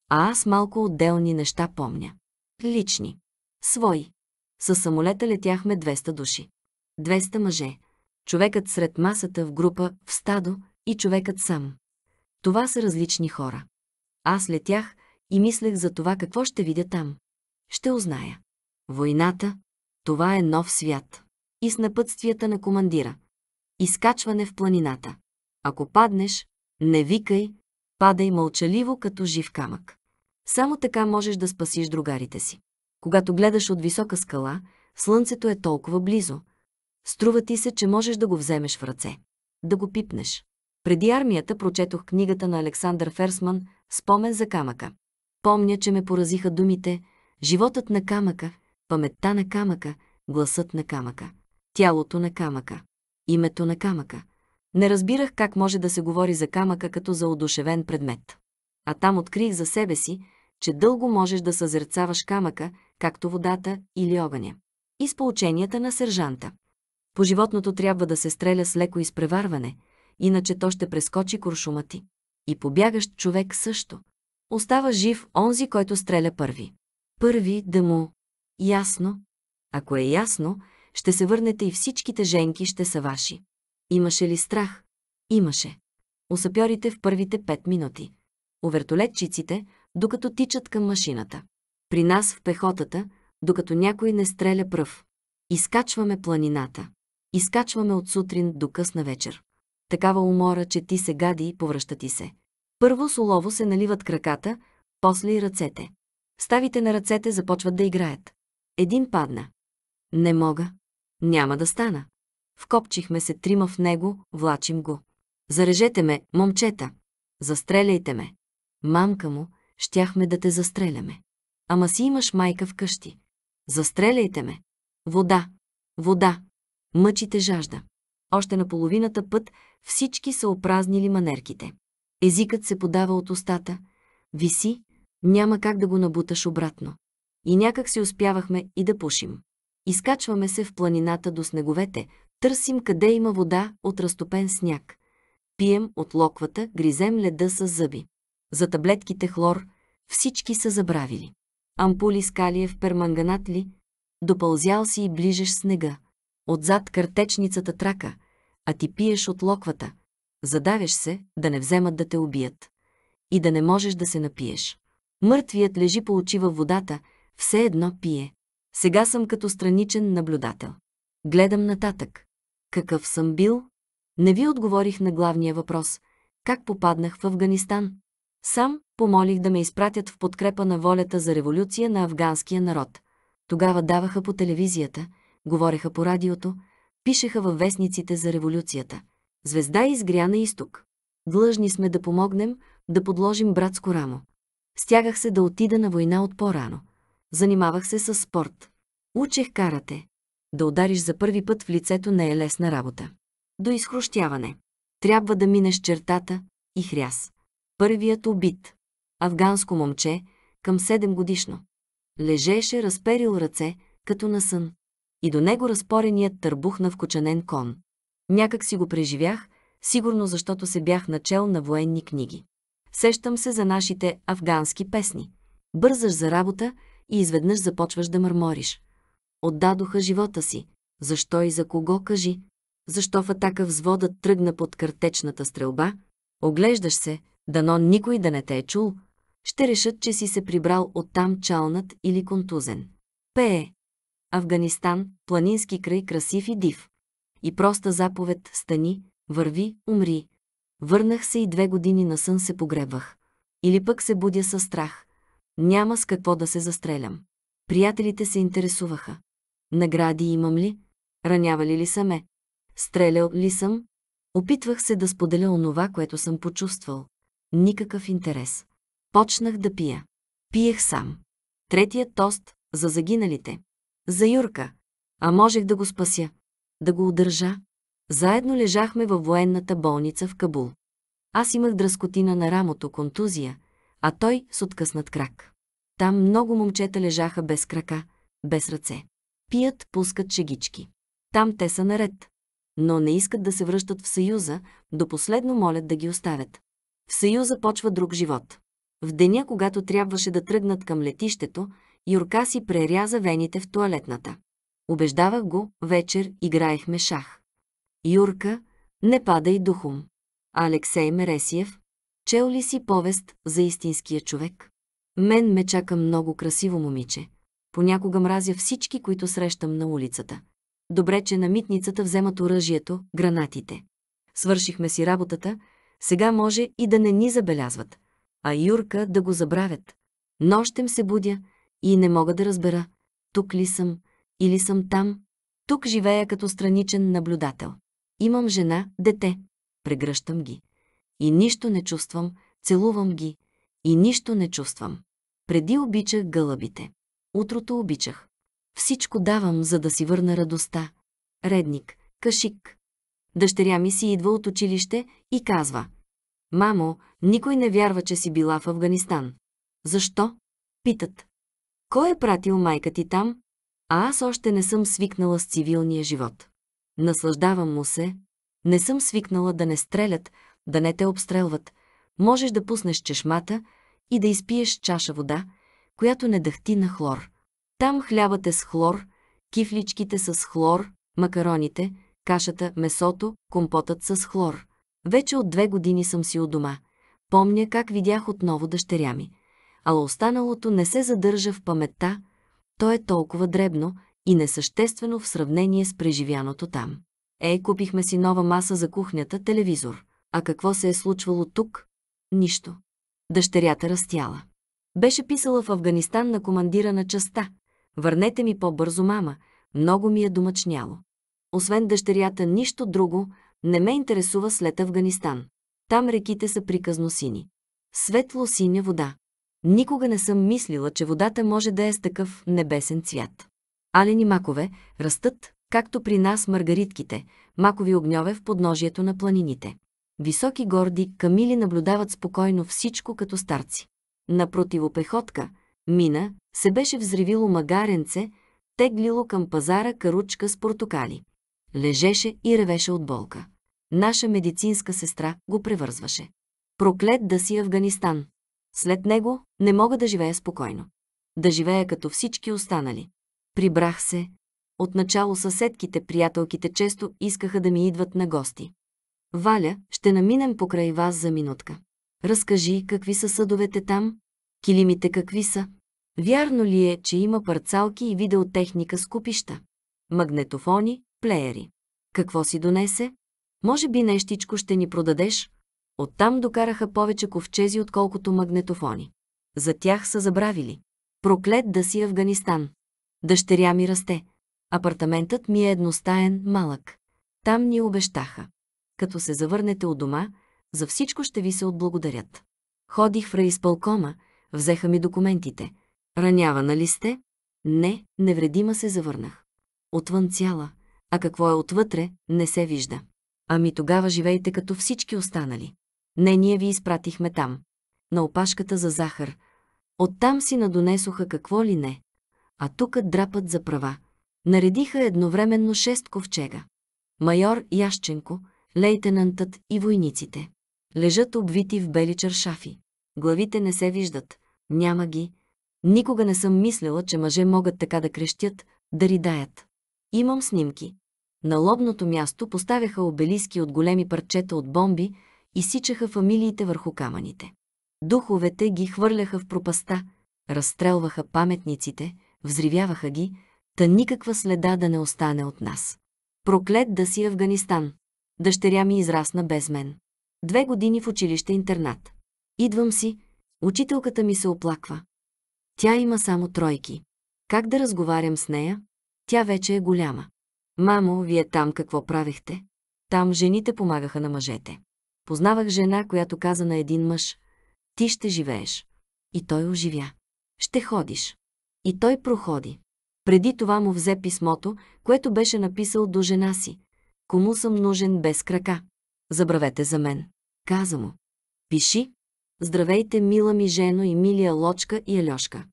а аз малко отделни неща помня. Лични. Свои. Със самолета летяхме 200 души. 200 мъже. Човекът сред масата в група, в стадо и човекът сам. Това са различни хора. Аз летях и мислех за това какво ще видя там ще узная. Войната – това е нов свят. И с напътствията на командира. Изкачване в планината. Ако паднеш, не викай, падай мълчаливо като жив камък. Само така можеш да спасиш другарите си. Когато гледаш от висока скала, слънцето е толкова близо. Струва ти се, че можеш да го вземеш в ръце. Да го пипнеш. Преди армията прочетох книгата на Александър Ферсман «Спомен за камъка». Помня, че ме поразиха думите – Животът на камъка, паметта на камъка, гласът на камъка, тялото на камъка, името на камъка. Не разбирах как може да се говори за камъка като за одушевен предмет. А там открих за себе си, че дълго можеш да съзерцаваш камъка, както водата или огъня. И с поученията на сержанта. По животното трябва да се стреля с леко изпреварване, иначе то ще прескочи куршума ти. И побягащ човек също. Остава жив онзи, който стреля първи. Първи да му. Ясно? Ако е ясно, ще се върнете и всичките женки ще са ваши. Имаше ли страх? Имаше. Усъпьорите в първите пет минути. Овертолетчиците, докато тичат към машината. При нас в пехотата, докато някой не стреля пръв. Изкачваме планината. Изкачваме от сутрин до късна вечер. Такава умора, че ти се гади и повръща ти се. Първо с олово се наливат краката, после и ръцете. Ставите на ръцете започват да играят. Един падна. Не мога. Няма да стана. Вкопчихме се трима в него, влачим го. Зарежете ме, момчета. Застреляйте ме. Мамка му, щяхме да те застреляме. Ама си имаш майка в къщи. Застреляйте ме. Вода. Вода. Мъчите жажда. Още на половината път всички са опразнили манерките. Езикът се подава от устата, виси, няма как да го набуташ обратно. И някак си успявахме и да пушим. Изкачваме се в планината до снеговете, търсим къде има вода от разтопен сняг. Пием от локвата, гризем леда с зъби. За таблетките хлор всички са забравили. Ампули с калиев перманганат ли? Допълзял си и ближеш снега. Отзад картечницата трака, а ти пиеш от локвата. задавяш се да не вземат да те убият. И да не можеш да се напиеш. Мъртвият лежи по очи във водата, все едно пие. Сега съм като страничен наблюдател. Гледам нататък. Какъв съм бил? Не ви отговорих на главния въпрос. Как попаднах в Афганистан? Сам помолих да ме изпратят в подкрепа на волята за революция на афганския народ. Тогава даваха по телевизията, говореха по радиото, пишеха във вестниците за революцията. Звезда изгря на изток. Длъжни сме да помогнем, да подложим братско рамо. Стягах се да отида на война от по-рано. Занимавах се с спорт. Учех карате. Да удариш за първи път в лицето не е лесна работа. До изхрущяване. Трябва да минеш чертата и хряс. Първият убит. Афганско момче, към 7 годишно. Лежеше разперил ръце, като на сън. И до него разпореният търбух на вкочанен кон. Някак си го преживях, сигурно защото се бях начел на военни книги. Сещам се за нашите афгански песни. Бързаш за работа и изведнъж започваш да мърмориш. Отдадоха живота си. Защо и за кого кажи? Защо в атака взводът тръгна под картечната стрелба? Оглеждаш се, дано никой да не те е чул. Ще решат, че си се прибрал оттам чалнат или контузен. Пее. Афганистан, планински край красив и див. И проста заповед «Стани, върви, умри» Върнах се и две години на сън се погребвах. Или пък се будя със страх. Няма с какво да се застрелям. Приятелите се интересуваха. Награди имам ли? Ранявали ли са ме? Стрелял ли съм? Опитвах се да споделя онова, което съм почувствал. Никакъв интерес. Почнах да пия. Пиех сам. Третият тост за загиналите. За Юрка. А можех да го спася. Да го удържа. Заедно лежахме във военната болница в Кабул. Аз имах дръскотина на рамото, контузия, а той с откъснат крак. Там много момчета лежаха без крака, без ръце. Пият, пускат шегички. Там те са наред. Но не искат да се връщат в Съюза, до последно молят да ги оставят. В Съюза почва друг живот. В деня, когато трябваше да тръгнат към летището, Юрка си преряза вените в туалетната. Убеждавах го, вечер играехме шах. Юрка, не падай духом. Алексей Мересиев, чел ли си повест за истинския човек? Мен ме чака много красиво момиче. Понякога мразя всички, които срещам на улицата. Добре, че на митницата вземат оръжието, гранатите. Свършихме си работата, сега може и да не ни забелязват, а Юрка да го забравят. Нощем се будя и не мога да разбера, тук ли съм или съм там. Тук живея като страничен наблюдател. Имам жена, дете. Прегръщам ги. И нищо не чувствам, целувам ги. И нищо не чувствам. Преди обичах гълъбите. Утрото обичах. Всичко давам, за да си върна радостта. Редник, кашик. Дъщеря ми си идва от училище и казва. Мамо, никой не вярва, че си била в Афганистан. Защо? Питат. Кой е пратил майка ти там? А аз още не съм свикнала с цивилния живот. Наслаждавам му се. Не съм свикнала да не стрелят, да не те обстрелват. Можеш да пуснеш чешмата и да изпиеш чаша вода, която не дъхти на хлор. Там хлябът е с хлор, кифличките с хлор, макароните, кашата, месото, компотът с хлор. Вече от две години съм си у дома. Помня как видях отново дъщеря ми. Ала останалото не се задържа в паметта, то е толкова дребно, и несъществено в сравнение с преживяното там. Ей, купихме си нова маса за кухнята, телевизор. А какво се е случвало тук? Нищо. Дъщерята растяла. Беше писала в Афганистан на командира на частта. Върнете ми по-бързо, мама. Много ми е домъчняло. Освен дъщерята, нищо друго не ме интересува след Афганистан. Там реките са приказно сини. Светло-синя вода. Никога не съм мислила, че водата може да е с такъв небесен цвят. Алени макове растат, както при нас маргаритките, макови огньове в подножието на планините. Високи горди камили наблюдават спокойно всичко като старци. На противопехотка, мина, се беше взривило магаренце, теглило към пазара каручка с портокали. Лежеше и ревеше от болка. Наша медицинска сестра го превързваше. Проклет да си Афганистан. След него не мога да живея спокойно. Да живея като всички останали. Прибрах се. Отначало съседките, приятелките често искаха да ми идват на гости. Валя, ще наминем покрай вас за минутка. Разкажи какви са съдовете там, килимите какви са. Вярно ли е, че има парцалки и видеотехника с купища? Магнетофони, плеери. Какво си донесе? Може би нещичко ще ни продадеш? Оттам докараха повече ковчези, отколкото магнетофони. За тях са забравили. Проклет да си Афганистан. Дъщеря ми расте. Апартаментът ми е едностаен, малък. Там ни обещаха. Като се завърнете от дома, за всичко ще ви се отблагодарят. Ходих в райисполкома, взеха ми документите. Ранявана ли сте? Не, невредима се завърнах. Отвън цяла, а какво е отвътре, не се вижда. Ами тогава живейте като всички останали. Не, ние ви изпратихме там. На опашката за захар. Оттам си надонесоха какво ли не а тук драпат за права. Наредиха едновременно шест ковчега. Майор Ященко, лейтенантът и войниците. Лежат обвити в бели чаршафи. Главите не се виждат. Няма ги. Никога не съм мислила, че мъже могат така да крещят, да ридаят. Имам снимки. На лобното място поставяха обелиски от големи парчета от бомби и сичаха фамилиите върху камъните. Духовете ги хвърляха в пропаста, разстрелваха паметниците – взривяваха ги, та никаква следа да не остане от нас. Проклет да си Афганистан. Дъщеря ми израсна без мен. Две години в училище интернат. Идвам си, учителката ми се оплаква. Тя има само тройки. Как да разговарям с нея? Тя вече е голяма. Мамо, вие там какво правихте? Там жените помагаха на мъжете. Познавах жена, която каза на един мъж, ти ще живееш. И той оживя. Ще ходиш. И той проходи. Преди това му взе писмото, което беше написал до жена си. Кому съм нужен без крака? Забравете за мен. Каза му. Пиши. Здравейте, мила ми жено и милия Лочка и елешка.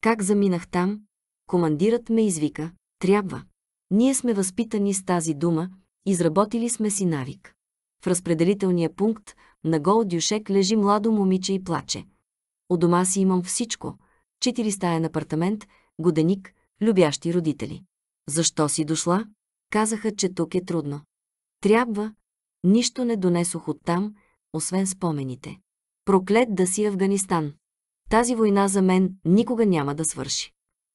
Как заминах там? Командирът ме извика. Трябва. Ние сме възпитани с тази дума, изработили сме си навик. В разпределителния пункт на гол дюшек лежи младо момиче и плаче. У дома си имам всичко – четиристаен апартамент, годеник, любящи родители. Защо си дошла? Казаха, че тук е трудно. Трябва. Нищо не донесох оттам, освен спомените. Проклет да си Афганистан. Тази война за мен никога няма да свърши.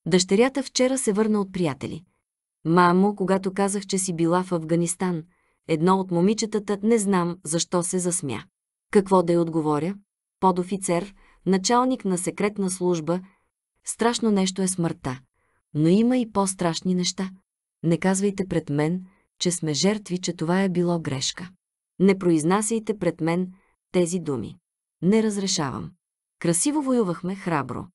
Дъщерята вчера се върна от приятели. Мамо, когато казах, че си била в Афганистан, едно от момичетата не знам защо се засмя. Какво да й отговоря? Под офицер, началник на секретна служба Страшно нещо е смъртта. Но има и по-страшни неща. Не казвайте пред мен, че сме жертви, че това е било грешка. Не произнасяйте пред мен тези думи. Не разрешавам. Красиво воювахме, храбро.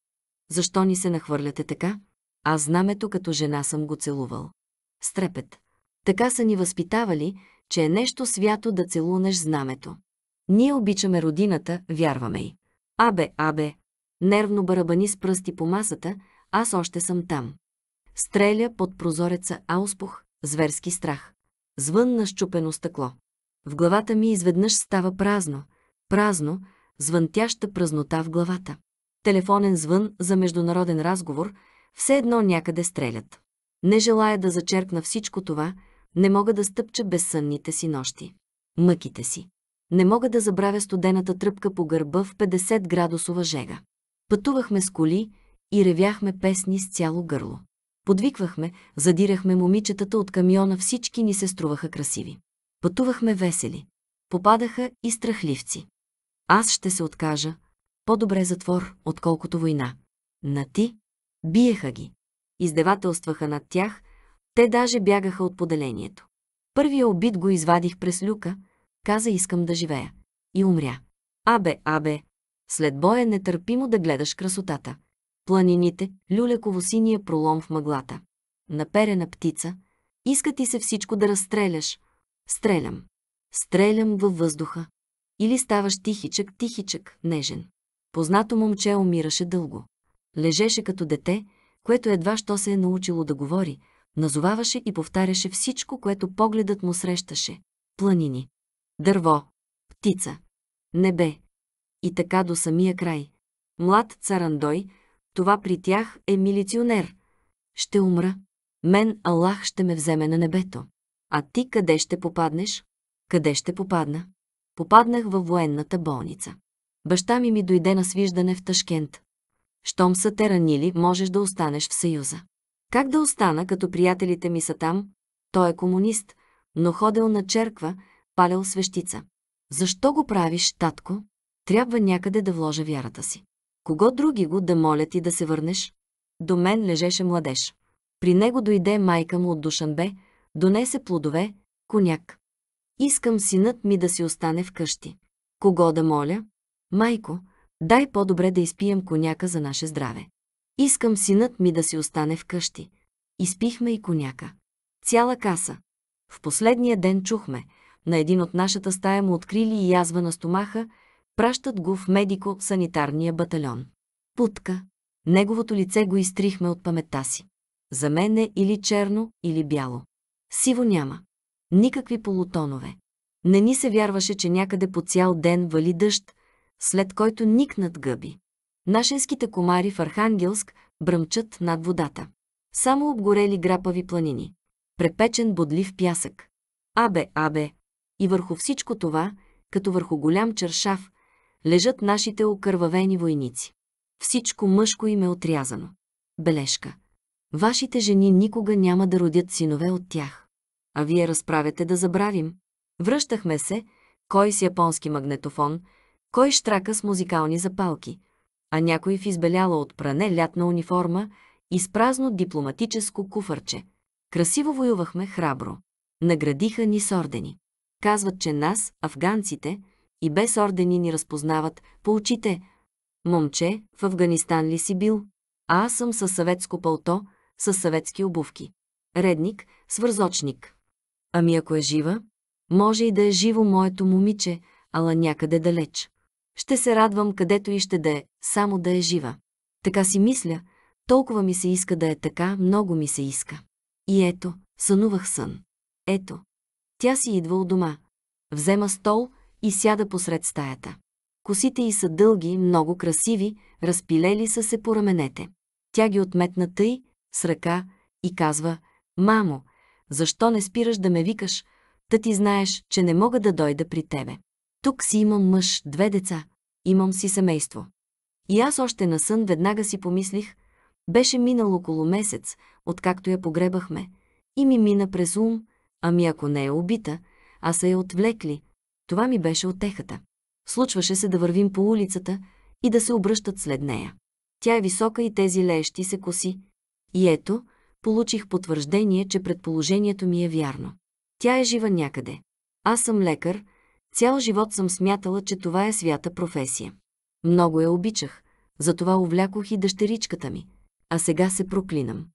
Защо ни се нахвърляте така? Аз знамето като жена съм го целувал. Стрепет. Така са ни възпитавали, че е нещо свято да целунеш знамето. Ние обичаме родината, вярваме й. Абе, абе, Нервно барабани с пръсти по масата, аз още съм там. Стреля под прозореца ауспух, зверски страх. Звън на щупено стъкло. В главата ми изведнъж става празно, празно, звънтяща празнота в главата. Телефонен звън за международен разговор, все едно някъде стрелят. Не желая да зачеркна всичко това, не мога да стъпча безсънните си нощи. Мъките си. Не мога да забравя студената тръпка по гърба в 50 градусова жега. Пътувахме с коли и ревяхме песни с цяло гърло. Подвиквахме, задирахме момичетата от камиона, всички ни се струваха красиви. Пътувахме весели. Попадаха и страхливци. Аз ще се откажа. По-добре затвор, отколкото война. На ти? Биеха ги. Издевателстваха над тях, те даже бягаха от поделението. Първия обид го извадих през люка, каза искам да живея. И умря. Абе, абе, след боя нетърпимо да гледаш красотата. Планините, люлеково синия пролом в мъглата. Наперена птица. Иска ти се всичко да разстреляш. Стрелям. Стрелям във въздуха. Или ставаш тихичък-тихичък, нежен. Познато момче умираше дълго. Лежеше като дете, което едва що се е научило да говори, назоваваше и повтаряше всичко, което погледът му срещаше. Планини. Дърво. Птица. Небе и така до самия край. Млад царандой, това при тях е милиционер. Ще умра. Мен Аллах ще ме вземе на небето. А ти къде ще попаднеш? Къде ще попадна? Попаднах във военната болница. Баща ми ми дойде на свиждане в Ташкент. Щом са те ранили, можеш да останеш в Съюза. Как да остана, като приятелите ми са там? Той е комунист, но ходил на черква, палял свещица. Защо го правиш, татко? Трябва някъде да вложа вярата си. Кого други го да молят и да се върнеш? До мен лежеше младеж. При него дойде майка му от Душанбе, донесе плодове, коняк. Искам синът ми да си остане вкъщи. Кого да моля? Майко, дай по-добре да изпием коняка за наше здраве. Искам синът ми да си остане вкъщи. Изпихме и коняка. Цяла каса. В последния ден чухме, на един от нашата стая му открили и язва на стомаха Пращат го в медико-санитарния батальон. Путка. Неговото лице го изтрихме от паметта си. За мен е или черно, или бяло. Сиво няма. Никакви полутонове. Не ни се вярваше, че някъде по цял ден вали дъжд, след който никнат гъби. Нашинските комари в Архангелск бръмчат над водата. Само обгорели грапави планини. Препечен бодлив пясък. Абе, абе! И върху всичко това, като върху голям чершав, лежат нашите окървавени войници. Всичко мъжко им е отрязано. Бележка. Вашите жени никога няма да родят синове от тях. А вие разправяте да забравим. Връщахме се, кой с японски магнетофон, кой штрака с музикални запалки, а някой в избеляла от пране лятна униформа и с празно дипломатическо куфърче. Красиво воювахме храбро. Наградиха ни с ордени. Казват, че нас, афганците, и без ордени ни разпознават по очите. Момче, в Афганистан ли си бил? А аз съм със съветско пълто, със съветски обувки. Редник, свързочник. Ами ако е жива? Може и да е живо моето момиче, ала някъде далеч. Ще се радвам където и ще да е, само да е жива. Така си мисля, толкова ми се иска да е така, много ми се иска. И ето, сънувах сън. Ето. Тя си идва от дома. Взема стол, и сяда посред стаята. Косите й са дълги, много красиви, разпилели са се по раменете. Тя ги отметна тъй, с ръка, и казва «Мамо, защо не спираш да ме викаш? Та ти знаеш, че не мога да дойда при тебе. Тук си имам мъж, две деца, имам си семейство». И аз още на сън веднага си помислих, беше минал около месец, откакто я погребахме, и ми мина през ум, ами ако не е убита, а са я отвлекли, това ми беше отехата. Случваше се да вървим по улицата и да се обръщат след нея. Тя е висока и тези леещи се коси. И ето, получих потвърждение, че предположението ми е вярно. Тя е жива някъде. Аз съм лекар, цял живот съм смятала, че това е свята професия. Много я обичах, затова увлякох и дъщеричката ми, а сега се проклинам.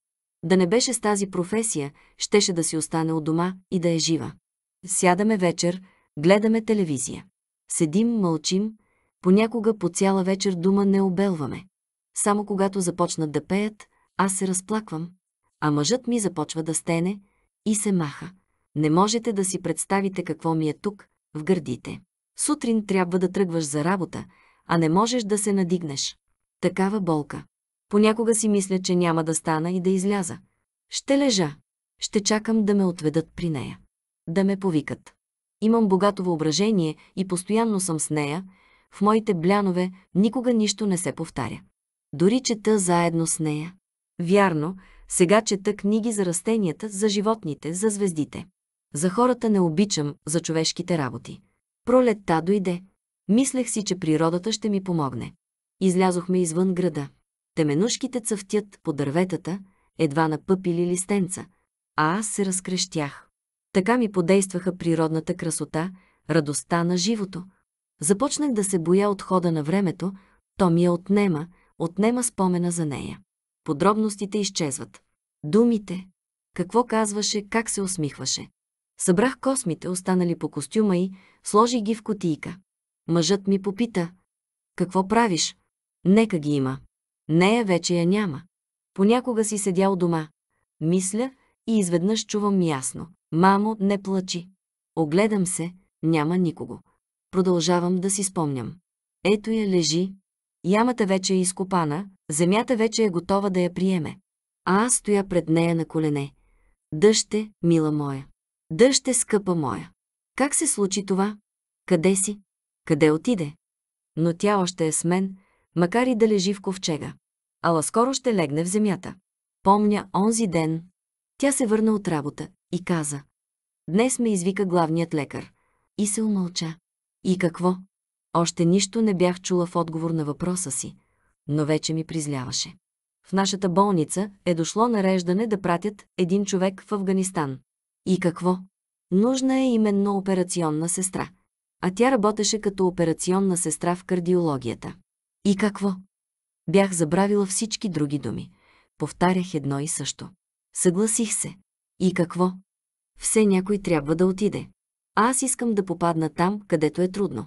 Да не беше с тази професия, щеше да си остане от дома и да е жива. Сядаме вечер, Гледаме телевизия. Седим, мълчим, понякога по цяла вечер дума не обелваме. Само когато започнат да пеят, аз се разплаквам, а мъжът ми започва да стене и се маха. Не можете да си представите какво ми е тук, в гърдите. Сутрин трябва да тръгваш за работа, а не можеш да се надигнеш. Такава болка. Понякога си мисля, че няма да стана и да изляза. Ще лежа. Ще чакам да ме отведат при нея. Да ме повикат. Имам богато въображение и постоянно съм с нея. В моите блянове никога нищо не се повтаря. Дори чета заедно с нея. Вярно, сега чета книги за растенията, за животните, за звездите. За хората не обичам, за човешките работи. Пролетта дойде. Мислех си, че природата ще ми помогне. Излязохме извън града. Теменушките цъфтят по дърветата, едва на пъпили листенца, а аз се разкрещях. Така ми подействаха природната красота, радостта на живото. Започнах да се боя от хода на времето, то ми я отнема, отнема спомена за нея. Подробностите изчезват. Думите. Какво казваше, как се усмихваше. Събрах космите, останали по костюма и сложи ги в котийка. Мъжът ми попита. Какво правиш? Нека ги има. Нея вече я няма. Понякога си седял дома. Мисля, и изведнъж чувам ясно. Мамо, не плачи. Огледам се, няма никого. Продължавам да си спомням. Ето я лежи. Ямата вече е изкопана, земята вече е готова да я приеме. А аз стоя пред нея на колене. Дъще, мила моя. Дъще, скъпа моя. Как се случи това? Къде си? Къде отиде? Но тя още е с мен, макар и да лежи в ковчега. Ала скоро ще легне в земята. Помня онзи ден, тя се върна от работа и каза. Днес ме извика главният лекар. И се умълча. И какво? Още нищо не бях чула в отговор на въпроса си, но вече ми призляваше. В нашата болница е дошло нареждане да пратят един човек в Афганистан. И какво? Нужна е именно операционна сестра. А тя работеше като операционна сестра в кардиологията. И какво? Бях забравила всички други думи. Повтарях едно и също. Съгласих се. И какво? Все някой трябва да отиде. А аз искам да попадна там, където е трудно.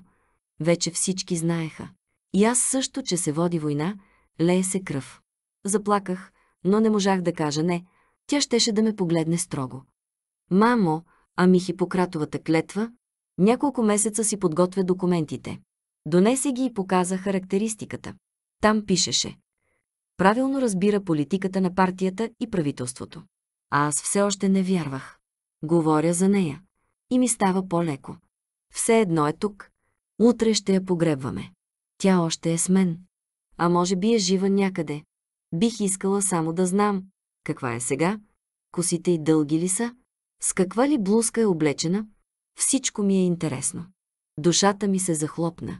Вече всички знаеха. И аз също, че се води война, лее се кръв. Заплаках, но не можах да кажа не. Тя щеше да ме погледне строго. Мамо, ами хипократовата клетва, няколко месеца си подготвя документите. Донесе ги и показа характеристиката. Там пишеше правилно разбира политиката на партията и правителството. А аз все още не вярвах. Говоря за нея. И ми става по-леко. Все едно е тук. Утре ще я погребваме. Тя още е с мен. А може би е жива някъде. Бих искала само да знам. Каква е сега? Косите й дълги ли са? С каква ли блузка е облечена? Всичко ми е интересно. Душата ми се захлопна.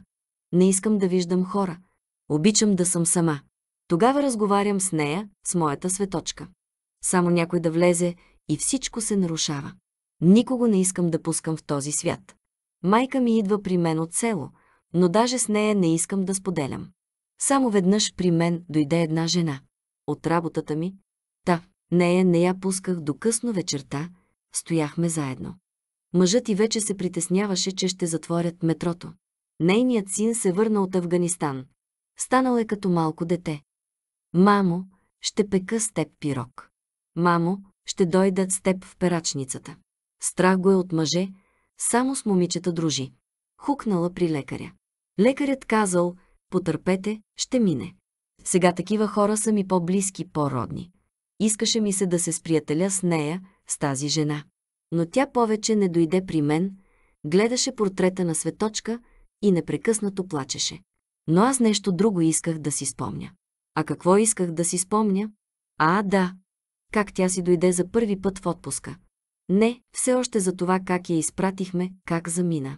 Не искам да виждам хора. Обичам да съм сама. Тогава разговарям с нея, с моята светочка. Само някой да влезе и всичко се нарушава. Никого не искам да пускам в този свят. Майка ми идва при мен от село, но даже с нея не искам да споделям. Само веднъж при мен дойде една жена. От работата ми, та, нея не я пусках до късно вечерта, стояхме заедно. Мъжът и вече се притесняваше, че ще затворят метрото. Нейният син се върна от Афганистан. Станал е като малко дете. Мамо, ще пека с теб пирог. Мамо, ще дойда с теб в перачницата. Страх го е от мъже, само с момичета дружи. Хукнала при лекаря. Лекарят казал, потърпете, ще мине. Сега такива хора са ми по-близки, по-родни. Искаше ми се да се сприятеля с нея, с тази жена. Но тя повече не дойде при мен, гледаше портрета на светочка и непрекъснато плачеше. Но аз нещо друго исках да си спомня. А какво исках да си спомня? А, да. Как тя си дойде за първи път в отпуска. Не, все още за това как я изпратихме, как замина.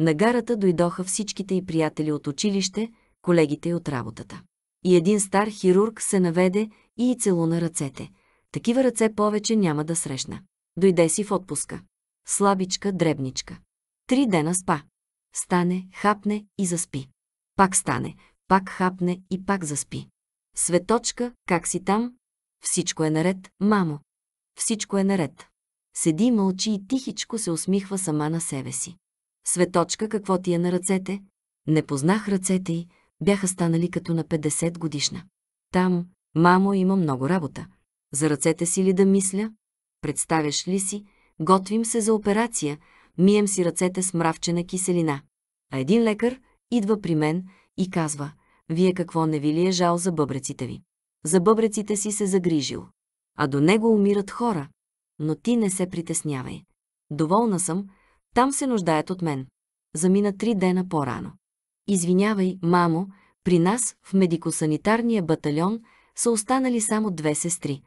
На гарата дойдоха всичките и приятели от училище, колегите от работата. И един стар хирург се наведе и й целуна ръцете. Такива ръце повече няма да срещна. Дойде си в отпуска. Слабичка, дребничка. Три дена спа. Стане, хапне и заспи. Пак стане, пак хапне и пак заспи. Светочка, как си там? Всичко е наред, мамо. Всичко е наред. Седи, мълчи и тихичко се усмихва сама на себе си. Светочка, какво ти е на ръцете? Не познах ръцете й, бяха станали като на 50 годишна. Там, мамо, има много работа. За ръцете си ли да мисля? Представяш ли си? Готвим се за операция, мием си ръцете с мравчена киселина. А един лекар идва при мен и казва, вие какво не ви ли е жал за бъбреците ви? За бъбреците си се загрижил. А до него умират хора. Но ти не се притеснявай. Доволна съм, там се нуждаят от мен. Замина три дена по-рано. Извинявай, мамо, при нас в медикосанитарния батальон са останали само две сестри.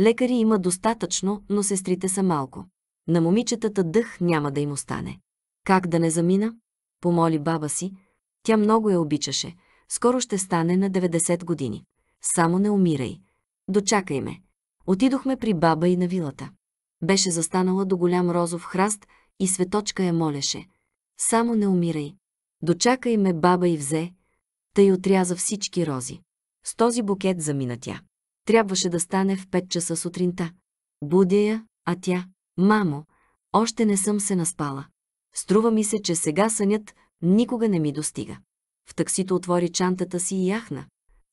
Лекари има достатъчно, но сестрите са малко. На момичетата дъх няма да им остане. Как да не замина? Помоли баба си. Тя много я обичаше – скоро ще стане на 90 години. Само не умирай. Дочакай ме. Отидохме при баба и на вилата. Беше застанала до голям розов храст и светочка я молеше. Само не умирай. Дочакай ме баба и взе, тъй отряза всички рози. С този букет замина тя. Трябваше да стане в 5 часа сутринта. Будя я, а тя, мамо, още не съм се наспала. Струва ми се, че сега сънят никога не ми достига. В таксито отвори чантата си и яхна.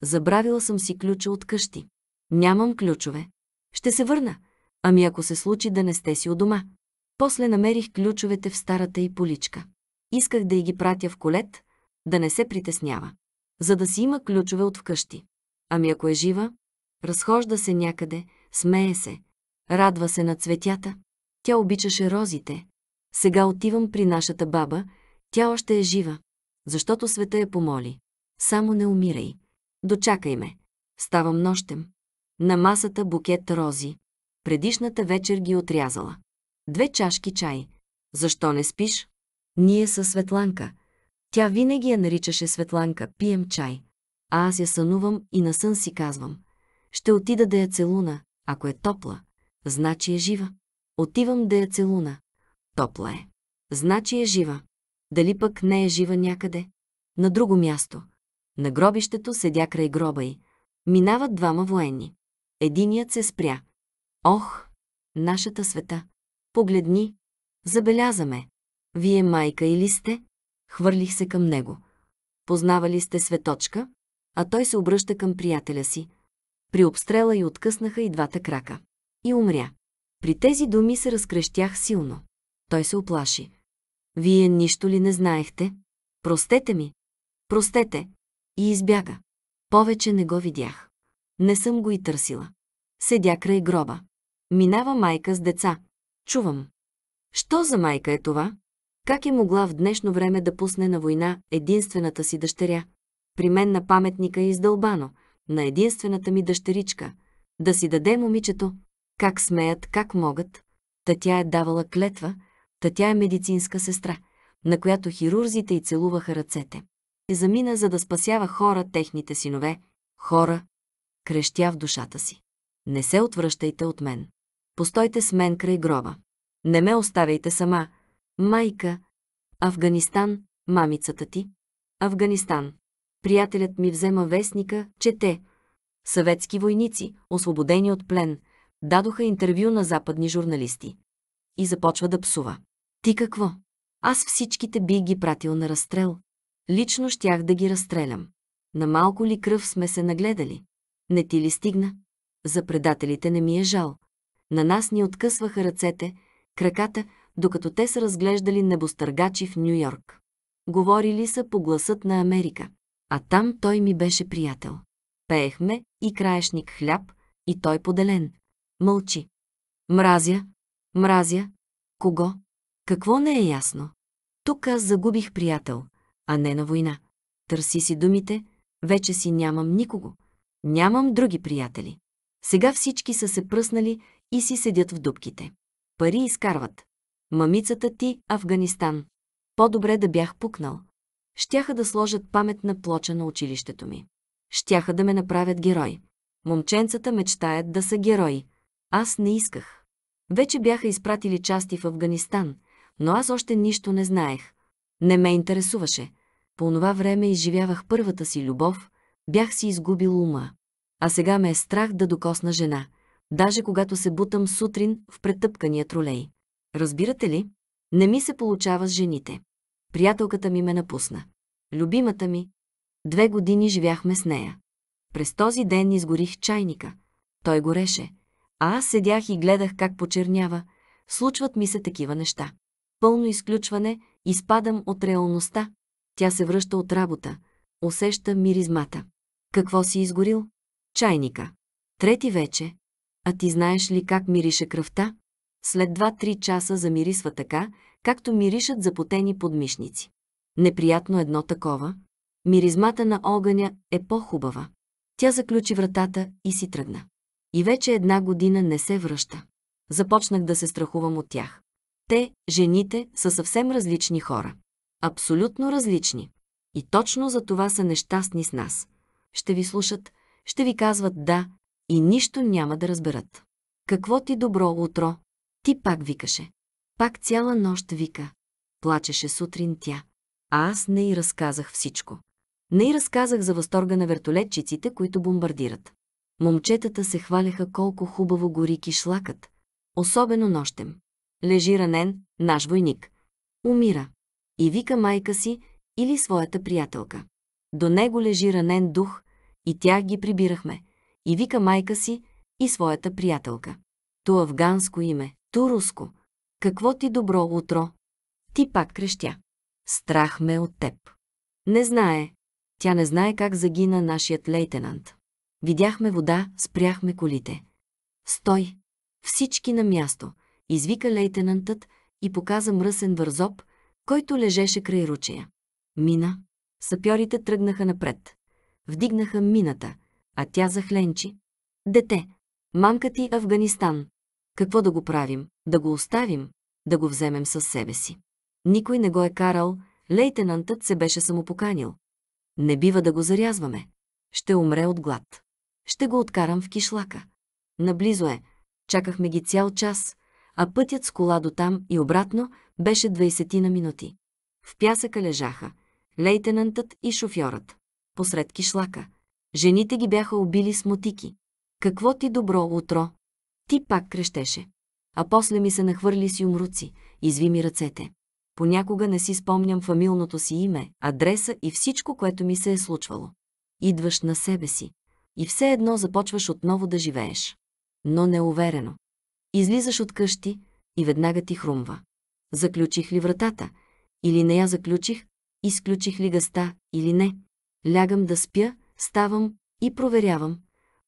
Забравила съм си ключа от къщи. Нямам ключове. Ще се върна. Ами ако се случи да не сте си у дома. После намерих ключовете в старата и поличка. Исках да и ги пратя в колет, да не се притеснява. За да си има ключове от вкъщи. Ами ако е жива, разхожда се някъде, смее се, радва се на цветята. Тя обичаше розите. Сега отивам при нашата баба, тя още е жива защото света я е помоли. Само не умирай. Дочакай ме. Ставам нощем. На масата букет рози. Предишната вечер ги е отрязала. Две чашки чай. Защо не спиш? Ние са Светланка. Тя винаги я наричаше Светланка. Пием чай. А аз я сънувам и на сън си казвам. Ще отида да я целуна, ако е топла. Значи е жива. Отивам да я целуна. Топла е. Значи е жива дали пък не е жива някъде. На друго място. На гробището седя край гроба й. Минават двама военни. Единият се спря. Ох, нашата света. Погледни. Забелязаме. Вие майка или сте? Хвърлих се към него. Познавали сте светочка? А той се обръща към приятеля си. При обстрела и откъснаха и двата крака. И умря. При тези думи се разкрещях силно. Той се оплаши. Вие нищо ли не знаехте? Простете ми! Простете! И избяга. Повече не го видях. Не съм го и търсила. Седя край гроба. Минава майка с деца. Чувам. Що за майка е това? Как е могла в днешно време да пусне на война единствената си дъщеря? При мен на паметника е издълбано, на единствената ми дъщеричка. Да си даде момичето. Как смеят, как могат. Та тя е давала клетва, Та тя е медицинска сестра, на която хирурзите й целуваха ръцете. И замина, за да спасява хора, техните синове. Хора, крещя в душата си. Не се отвръщайте от мен. Постойте с мен край гроба. Не ме оставяйте сама. Майка, Афганистан, мамицата ти. Афганистан. Приятелят ми взема вестника, чете. Съветски войници, освободени от плен, дадоха интервю на западни журналисти. И започва да псува. Ти какво? Аз всичките би ги пратил на разстрел. Лично щях да ги разстрелям. На малко ли кръв сме се нагледали? Не ти ли стигна? За предателите не ми е жал. На нас ни откъсваха ръцете, краката, докато те са разглеждали небостъргачи в Нью-Йорк. Говорили са по гласът на Америка. А там той ми беше приятел. Пеехме и краешник хляб, и той поделен. Мълчи. Мразя, мразя. Кого? Какво не е ясно? Тук аз загубих приятел, а не на война. Търси си думите, вече си нямам никого. Нямам други приятели. Сега всички са се пръснали и си седят в дубките. Пари изкарват. Мамицата ти, Афганистан. По-добре да бях пукнал. Щяха да сложат памет на плоча на училището ми. Щяха да ме направят герой. Момченцата мечтаят да са герои. Аз не исках. Вече бяха изпратили части в Афганистан, но аз още нищо не знаех. Не ме интересуваше. По това време изживявах първата си любов, бях си изгубил ума. А сега ме е страх да докосна жена, даже когато се бутам сутрин в претъпкания тролей. Разбирате ли? Не ми се получава с жените. Приятелката ми ме напусна. Любимата ми. Две години живяхме с нея. През този ден изгорих чайника. Той гореше. А аз седях и гледах как почернява. Случват ми се такива неща пълно изключване, изпадам от реалността. Тя се връща от работа. Усеща миризмата. Какво си изгорил? Чайника. Трети вече. А ти знаеш ли как мирише кръвта? След 2-3 часа замирисва така, както миришат запотени подмишници. Неприятно едно такова. Миризмата на огъня е по-хубава. Тя заключи вратата и си тръгна. И вече една година не се връща. Започнах да се страхувам от тях. Те, жените, са съвсем различни хора. Абсолютно различни. И точно за това са нещастни с нас. Ще ви слушат, ще ви казват да и нищо няма да разберат. Какво ти добро утро? Ти пак викаше. Пак цяла нощ вика. Плачеше сутрин тя. А аз не й разказах всичко. Не й разказах за възторга на вертолетчиците, които бомбардират. Момчетата се хваляха колко хубаво гори кишлакът, особено нощем лежи ранен, наш войник. Умира. И вика майка си или своята приятелка. До него лежи ранен дух, и тях ги прибирахме. И вика майка си и своята приятелка. То афганско име, то руско. Какво ти добро утро? Ти пак крещя. Страх ме от теб. Не знае. Тя не знае как загина нашият лейтенант. Видяхме вода, спряхме колите. Стой! Всички на място извика лейтенантът и показа мръсен вързоп, който лежеше край ручия. Мина. Сапьорите тръгнаха напред. Вдигнаха мината, а тя захленчи. Дете, мамка ти Афганистан. Какво да го правим? Да го оставим? Да го вземем със себе си. Никой не го е карал, лейтенантът се беше самопоканил. Не бива да го зарязваме. Ще умре от глад. Ще го откарам в кишлака. Наблизо е. Чакахме ги цял час а пътят с кола до там и обратно беше 20 на минути. В пясъка лежаха лейтенантът и шофьорът. Посред кишлака. Жените ги бяха убили с мотики. Какво ти добро утро? Ти пак крещеше. А после ми се нахвърли с юмруци, изви ми ръцете. Понякога не си спомням фамилното си име, адреса и всичко, което ми се е случвало. Идваш на себе си. И все едно започваш отново да живееш. Но неуверено. Излизаш от къщи и веднага ти хрумва. Заключих ли вратата? Или не я заключих? Изключих ли гъста или не? Лягам да спя, ставам и проверявам.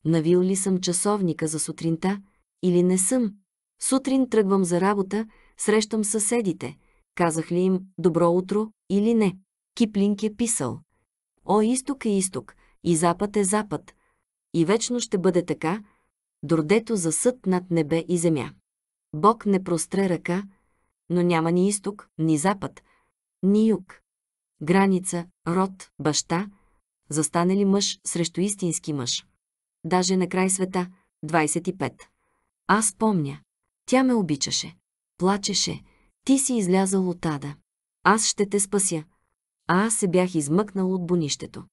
Навил ли съм часовника за сутринта или не съм? Сутрин тръгвам за работа, срещам съседите. Казах ли им «Добро утро» или не? Киплинг е писал. О, изток е изток и запад е запад. И вечно ще бъде така, дордето за съд над небе и земя. Бог не простре ръка, но няма ни изток, ни запад, ни юг. Граница, род, баща, застанели мъж срещу истински мъж. Даже на край света, 25. Аз помня. Тя ме обичаше. Плачеше. Ти си излязал от ада. Аз ще те спася. А аз се бях измъкнал от бонището.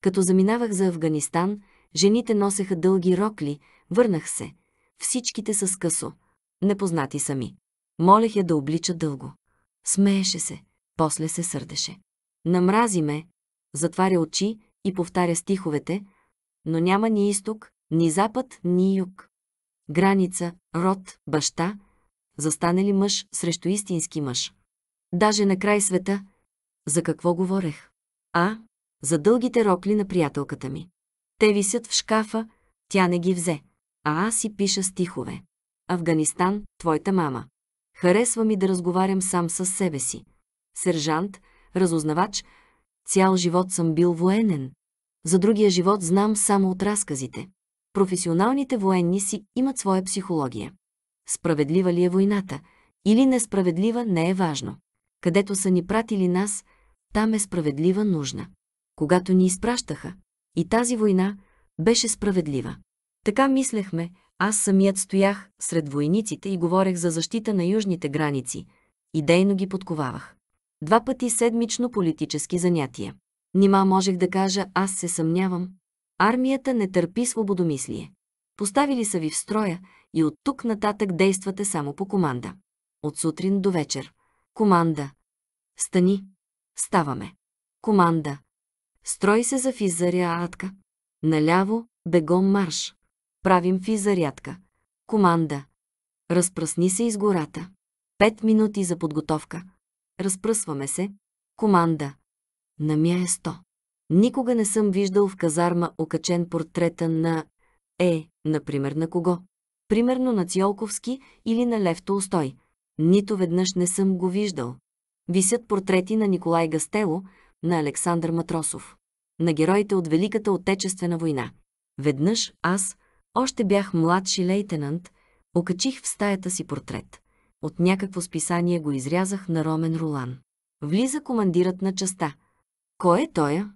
Като заминавах за Афганистан, жените носеха дълги рокли, Върнах се. Всичките са скъсо. Непознати сами. Молех я да облича дълго. Смееше се. После се сърдеше. Намрази ме. Затваря очи и повтаря стиховете, но няма ни изток, ни запад, ни юг. Граница, род, баща, застанали мъж срещу истински мъж. Даже на край света. За какво говорех? А, за дългите рокли на приятелката ми. Те висят в шкафа, тя не ги взе а аз си пиша стихове. Афганистан, твоята мама. Харесва ми да разговарям сам с себе си. Сержант, разузнавач, цял живот съм бил военен. За другия живот знам само от разказите. Професионалните военни си имат своя психология. Справедлива ли е войната или несправедлива не е важно. Където са ни пратили нас, там е справедлива нужна. Когато ни изпращаха, и тази война беше справедлива. Така мислехме, аз самият стоях сред войниците и говорех за защита на южните граници. Идейно ги подковавах. Два пъти седмично политически занятия. Нима можех да кажа, аз се съмнявам. Армията не търпи свободомислие. Поставили са ви в строя и от тук нататък действате само по команда. От сутрин до вечер. Команда. Стани. Ставаме. Команда. Строй се за физаря адка. Наляво, бегом марш. Правим фи зарядка. Команда. Разпръсни се из гората. Пет минути за подготовка. Разпръсваме се. Команда. Намя е сто. Никога не съм виждал в казарма окачен портрета на Е, например на кого. Примерно на Циолковски или на Лев Толстой. Нито веднъж не съм го виждал. Висят портрети на Николай Гастело, на Александър Матросов. На героите от Великата Отечествена война. Веднъж аз, още бях младши лейтенант, окачих в стаята си портрет. От някакво списание го изрязах на Ромен Рулан. Влиза командирът на частта. Кой е тоя?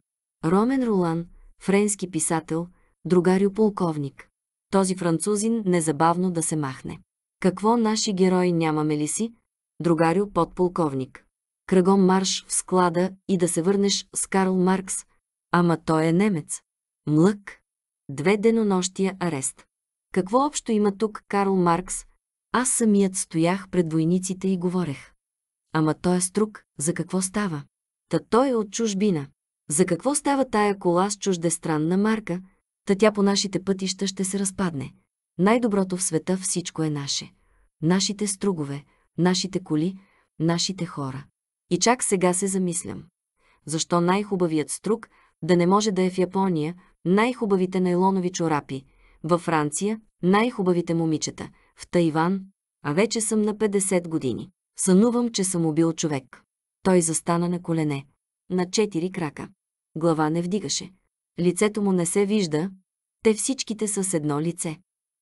Ромен Рулан, френски писател, другарю полковник. Този французин незабавно да се махне. Какво наши герои нямаме ли си? Другарю подполковник. Кръгом марш в склада и да се върнеш с Карл Маркс. Ама той е немец. Млък, Две денонощия арест. Какво общо има тук Карл Маркс? Аз самият стоях пред войниците и говорех. Ама той е струк, за какво става? Та той е от чужбина. За какво става тая кола с чуждестранна марка? Та тя по нашите пътища ще се разпадне. Най-доброто в света всичко е наше. Нашите стругове, нашите коли, нашите хора. И чак сега се замислям. Защо най-хубавият струк да не може да е в Япония, най-хубавите найлонови чорапи, във Франция най-хубавите момичета, в Тайван, а вече съм на 50 години. Сънувам, че съм убил човек. Той застана на колене, на четири крака. Глава не вдигаше. Лицето му не се вижда, те всичките са с едно лице.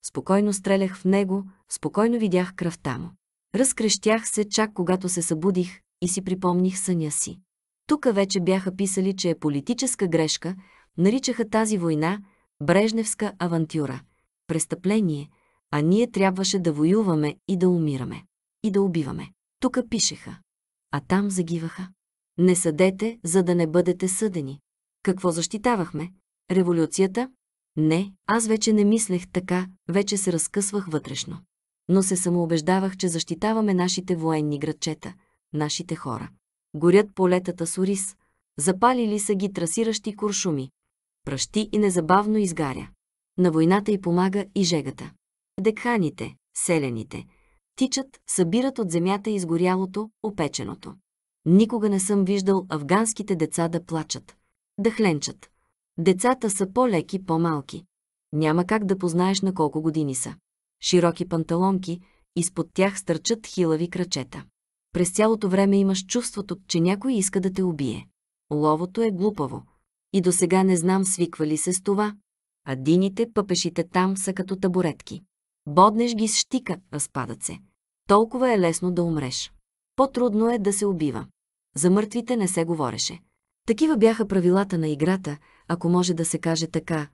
Спокойно стрелях в него, спокойно видях кръвта му. Разкрещях се чак когато се събудих и си припомних съня си. Тук вече бяха писали, че е политическа грешка, Наричаха тази война Брежневска авантюра, престъпление, а ние трябваше да воюваме и да умираме, и да убиваме. Тук пишеха, а там загиваха. Не съдете, за да не бъдете съдени. Какво защитавахме? Революцията? Не, аз вече не мислех така, вече се разкъсвах вътрешно. Но се самоубеждавах, че защитаваме нашите военни градчета, нашите хора. Горят полетата с ориз, запалили са ги трасиращи куршуми, Пръщи и незабавно изгаря. На войната й помага и жегата. Декханите, селените, тичат, събират от земята изгорялото, опеченото. Никога не съм виждал афганските деца да плачат, да хленчат. Децата са по-леки, по-малки. Няма как да познаеш на колко години са. Широки панталонки, изпод тях стърчат хилави крачета. През цялото време имаш чувството, че някой иска да те убие. Ловото е глупаво, и до сега не знам свиквали се с това, а дините, пъпешите там са като табуретки. Боднеш ги с щика, разпадат се. Толкова е лесно да умреш. По-трудно е да се убива. За мъртвите не се говореше. Такива бяха правилата на играта, ако може да се каже така.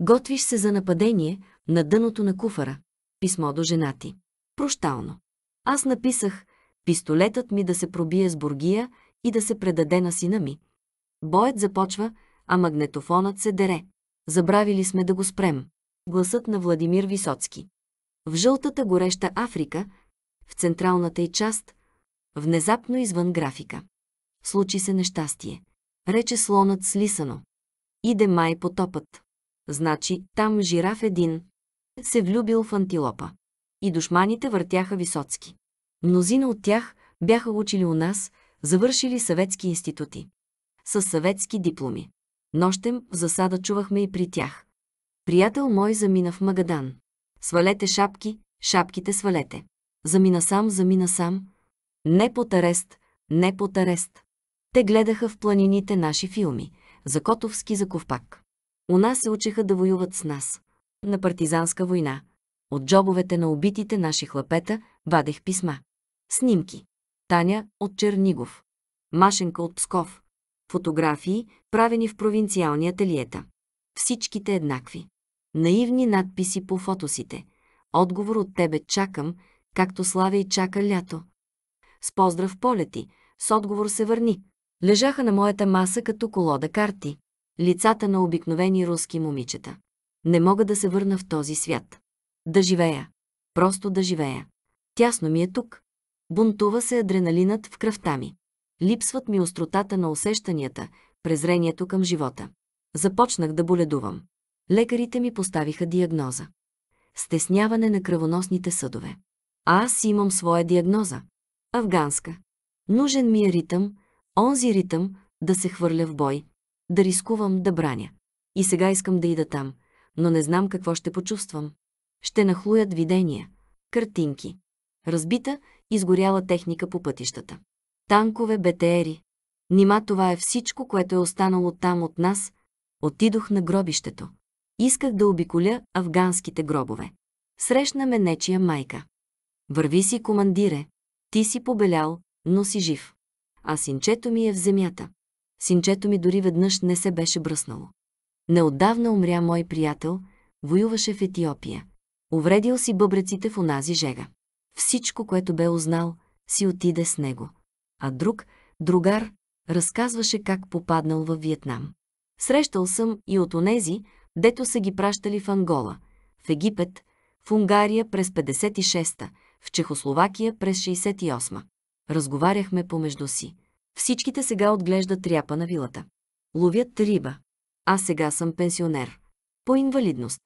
Готвиш се за нападение на дъното на куфара. Писмо до жена ти. Прощално. Аз написах пистолетът ми да се пробие с бургия и да се предаде на сина ми. Боят започва а магнетофонът се дере. Забравили сме да го спрем. Гласът на Владимир Висоцки. В жълтата гореща Африка, в централната й част, внезапно извън графика. Случи се нещастие. Рече слонът слисано. Иде май потопът. Значи, там жираф един се влюбил в антилопа. И душманите въртяха Висоцки. Мнозина от тях бяха учили у нас, завършили съветски институти. С съветски дипломи. Нощем в засада чувахме и при тях. Приятел мой замина в Магадан. Свалете шапки, шапките свалете. Замина сам, замина сам. Не под арест, не под арест. Те гледаха в планините наши филми. За Котовски, за Ковпак. У нас се учеха да воюват с нас. На партизанска война. От джобовете на убитите наши хлапета вадех писма. Снимки. Таня от Чернигов. Машенка от Псков фотографии, правени в провинциални ателиета. Всичките еднакви. Наивни надписи по фотосите. Отговор от тебе чакам, както Славя и чака лято. С поздрав полети, с отговор се върни. Лежаха на моята маса като колода карти. Лицата на обикновени руски момичета. Не мога да се върна в този свят. Да живея. Просто да живея. Тясно ми е тук. Бунтува се адреналинът в кръвта ми. Липсват ми остротата на усещанията, презрението към живота. Започнах да боледувам. Лекарите ми поставиха диагноза. Стесняване на кръвоносните съдове. А аз имам своя диагноза. Афганска. Нужен ми е ритъм, онзи ритъм, да се хвърля в бой, да рискувам да браня. И сега искам да ида там, но не знам какво ще почувствам. Ще нахлуят видения, картинки, разбита, изгоряла техника по пътищата танкове, БТРи. Нима това е всичко, което е останало там от нас. Отидох на гробището. Исках да обиколя афганските гробове. Срещна ме нечия майка. Върви си, командире. Ти си побелял, но си жив. А синчето ми е в земята. Синчето ми дори веднъж не се беше бръснало. Неотдавна умря мой приятел, воюваше в Етиопия. Увредил си бъбреците в онази жега. Всичко, което бе узнал, си отиде с него а друг, другар, разказваше как попаднал във Виетнам. Срещал съм и от онези, дето са ги пращали в Ангола, в Египет, в Унгария през 56-та, в Чехословакия през 68-ма. Разговаряхме помежду си. Всичките сега отглеждат тряпа на вилата. Ловят риба. Аз сега съм пенсионер. По инвалидност.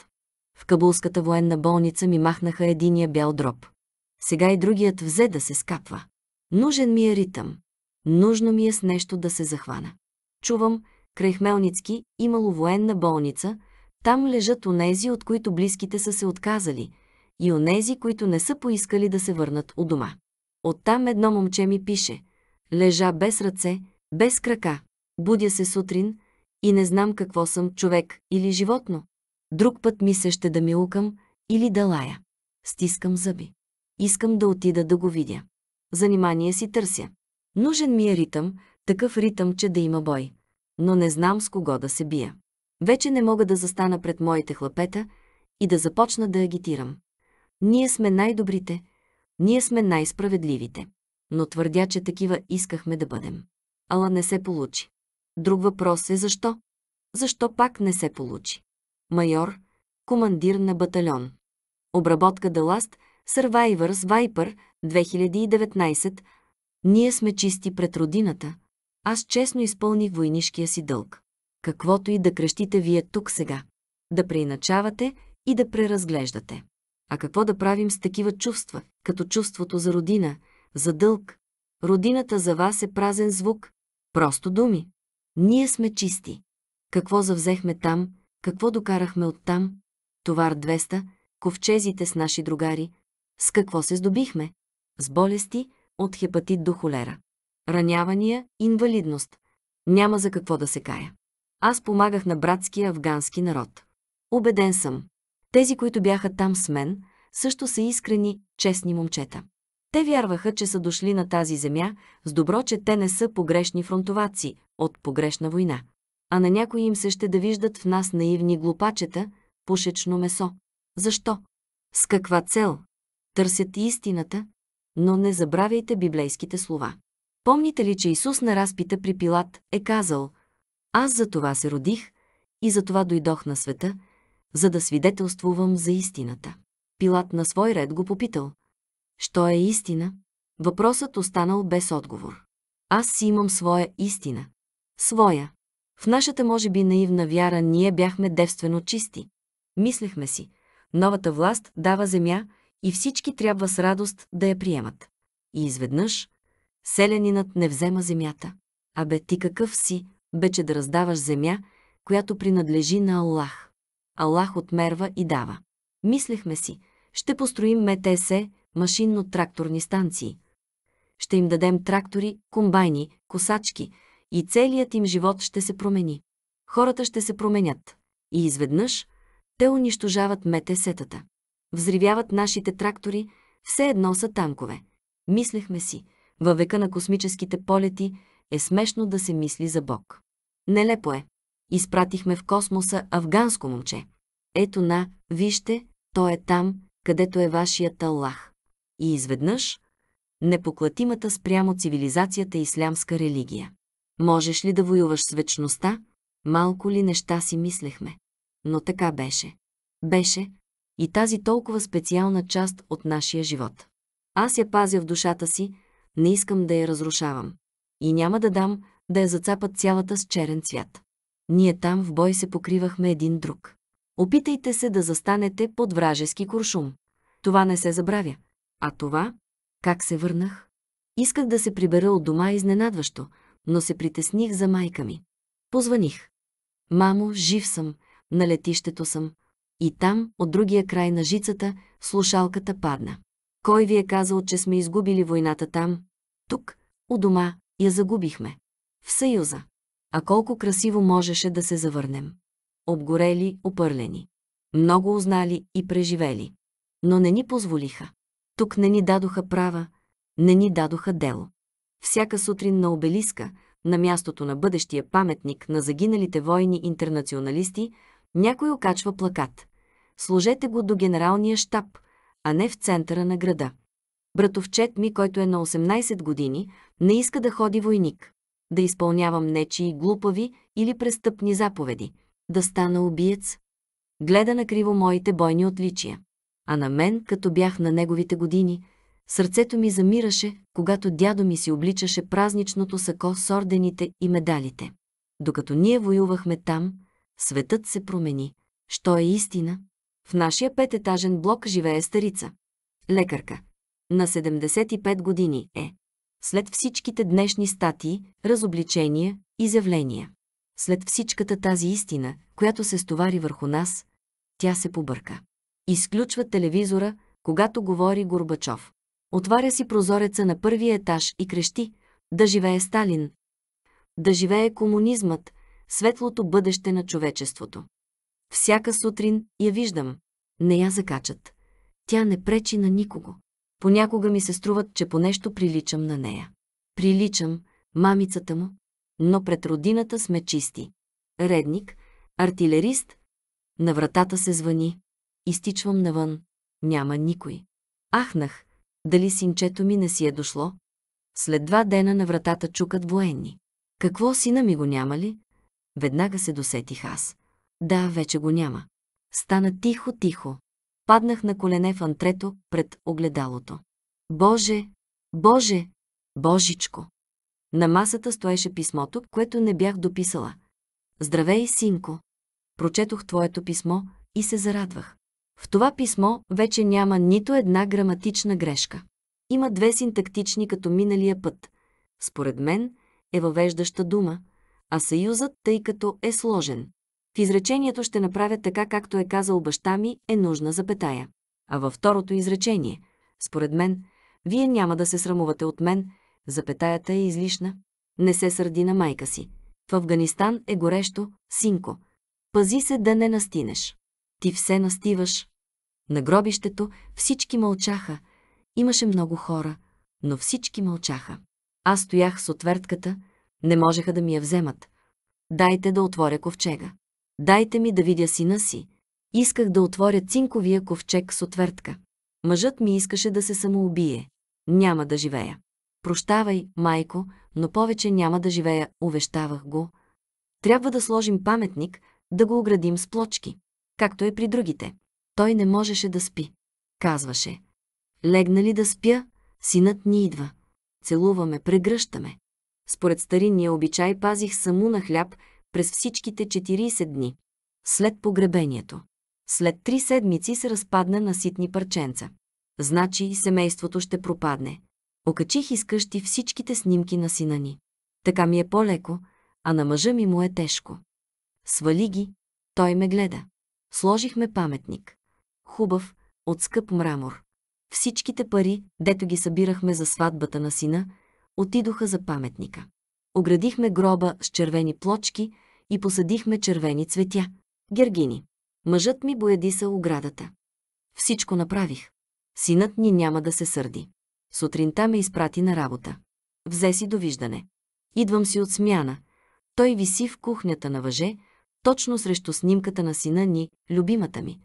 В Кабулската военна болница ми махнаха единия бял дроб. Сега и другият взе да се скапва. Нужен ми е ритъм. Нужно ми е с нещо да се захвана. Чувам, край Хмелницки имало военна болница, там лежат онези, от които близките са се отказали, и онези, които не са поискали да се върнат у дома. Оттам едно момче ми пише «Лежа без ръце, без крака, будя се сутрин и не знам какво съм човек или животно. Друг път ми се ще да милукам или да лая. Стискам зъби. Искам да отида да го видя занимание си търся. Нужен ми е ритъм, такъв ритъм, че да има бой. Но не знам с кого да се бия. Вече не мога да застана пред моите хлапета и да започна да агитирам. Ние сме най-добрите, ние сме най-справедливите. Но твърдя, че такива искахме да бъдем. Ала не се получи. Друг въпрос е защо? Защо пак не се получи? Майор, командир на батальон. Обработка The Last, Survivors Viper – 2019, ние сме чисти пред родината. Аз честно изпълних войнишкия си дълг. Каквото и да крещите вие тук сега. Да преиначавате и да преразглеждате. А какво да правим с такива чувства, като чувството за родина, за дълг? Родината за вас е празен звук, просто думи. Ние сме чисти. Какво завзехме там, какво докарахме оттам? Товар 200, ковчезите с наши другари. С какво се здобихме? с болести от хепатит до холера, ранявания, инвалидност. Няма за какво да се кая. Аз помагах на братския афгански народ. Обеден съм. Тези, които бяха там с мен, също са искрени, честни момчета. Те вярваха, че са дошли на тази земя с добро, че те не са погрешни фронтоваци от погрешна война. А на някои им се ще да виждат в нас наивни глупачета, пушечно месо. Защо? С каква цел? Търсят истината, но не забравяйте библейските слова. Помните ли, че Исус на разпита при Пилат е казал «Аз за това се родих и за това дойдох на света, за да свидетелствувам за истината». Пилат на свой ред го попитал «Що е истина?» Въпросът останал без отговор. Аз си имам своя истина. Своя. В нашата, може би, наивна вяра ние бяхме девствено чисти. Мислехме си, новата власт дава земя, и всички трябва с радост да я приемат. И изведнъж селянинът не взема земята. Абе, ти какъв си, бе, че да раздаваш земя, която принадлежи на Аллах. Аллах отмерва и дава. Мислехме си, ще построим МТС, машинно-тракторни станции. Ще им дадем трактори, комбайни, косачки и целият им живот ще се промени. Хората ще се променят. И изведнъж те унищожават МТС-тата. Взривяват нашите трактори, все едно са танкове. Мислехме си, във века на космическите полети е смешно да се мисли за Бог. Нелепо е. Изпратихме в космоса афганско момче. Ето на, вижте, той е там, където е вашият Аллах. И изведнъж непоклатимата спрямо цивилизацията ислямска религия. Можеш ли да воюваш с вечността? Малко ли неща си мислехме? Но така беше. Беше, и тази толкова специална част от нашия живот. Аз я пазя в душата си, не искам да я разрушавам. И няма да дам да я зацапат цялата с черен цвят. Ние там в бой се покривахме един друг. Опитайте се да застанете под вражески куршум. Това не се забравя. А това? Как се върнах? Исках да се прибера от дома изненадващо, но се притесних за майка ми. Позваних. Мамо, жив съм, на летището съм, и там, от другия край на жицата, слушалката падна. Кой ви е казал, че сме изгубили войната там? Тук, у дома, я загубихме. В Съюза. А колко красиво можеше да се завърнем. Обгорели, опърлени. Много узнали и преживели. Но не ни позволиха. Тук не ни дадоха права, не ни дадоха дело. Всяка сутрин на обелиска, на мястото на бъдещия паметник на загиналите войни интернационалисти, някой окачва плакат. Служете го до генералния штаб, а не в центъра на града. Братовчет ми, който е на 18 години, не иска да ходи войник, да изпълнявам нечии глупави или престъпни заповеди, да стана убиец. Гледа накриво моите бойни отличия. А на мен, като бях на неговите години, сърцето ми замираше, когато дядо ми си обличаше празничното сако с ордените и медалите. Докато ние воювахме там, Светът се промени. Що е истина? В нашия пететажен блок живее старица. Лекарка. На 75 години е. След всичките днешни статии, разобличения, изявления. След всичката тази истина, която се стовари върху нас, тя се побърка. Изключва телевизора, когато говори Горбачов. Отваря си прозореца на първия етаж и крещи «Да живее Сталин!» «Да живее комунизмът!» светлото бъдеще на човечеството. Всяка сутрин я виждам. Не я закачат. Тя не пречи на никого. Понякога ми се струват, че по нещо приличам на нея. Приличам мамицата му, но пред родината сме чисти. Редник, артилерист, на вратата се звъни. Изтичвам навън. Няма никой. Ахнах, дали синчето ми не си е дошло. След два дена на вратата чукат военни. Какво сина ми го няма ли? веднага се досетих аз. Да, вече го няма. Стана тихо-тихо. Паднах на колене в антрето пред огледалото. Боже! Боже! Божичко! На масата стоеше писмото, което не бях дописала. Здравей, синко! Прочетох твоето писмо и се зарадвах. В това писмо вече няма нито една граматична грешка. Има две синтактични като миналия път. Според мен е въвеждаща дума, а съюзът, тъй като е сложен. В изречението ще направя така, както е казал баща ми, е нужна запетая. А във второто изречение, според мен, вие няма да се срамувате от мен, запетаята е излишна. Не се сърди на майка си. В Афганистан е горещо, синко. Пази се да не настинеш. Ти все настиваш. На гробището всички мълчаха. Имаше много хора, но всички мълчаха. Аз стоях с отвертката, не можеха да ми я вземат. Дайте да отворя ковчега. Дайте ми да видя сина си. Исках да отворя цинковия ковчег с отвертка. Мъжът ми искаше да се самоубие. Няма да живея. Прощавай, майко, но повече няма да живея, увещавах го. Трябва да сложим паметник, да го оградим с плочки, както е при другите. Той не можеше да спи. Казваше. Легна ли да спя, синът ни идва. Целуваме, прегръщаме. Според старинния обичай пазих само на хляб през всичките 40 дни. След погребението. След три седмици се разпадна на ситни парченца. Значи и семейството ще пропадне. Окачих изкъщи всичките снимки на сина ни. Така ми е по-леко, а на мъжа ми му е тежко. Свали ги, той ме гледа. Сложихме паметник. Хубав, от скъп мрамор. Всичките пари, дето ги събирахме за сватбата на сина, отидоха за паметника. Оградихме гроба с червени плочки и посадихме червени цветя. Гергини. Мъжът ми боядиса оградата. Всичко направих. Синът ни няма да се сърди. Сутринта ме изпрати на работа. Взе си довиждане. Идвам си от смяна. Той виси в кухнята на въже, точно срещу снимката на сина ни, любимата ми.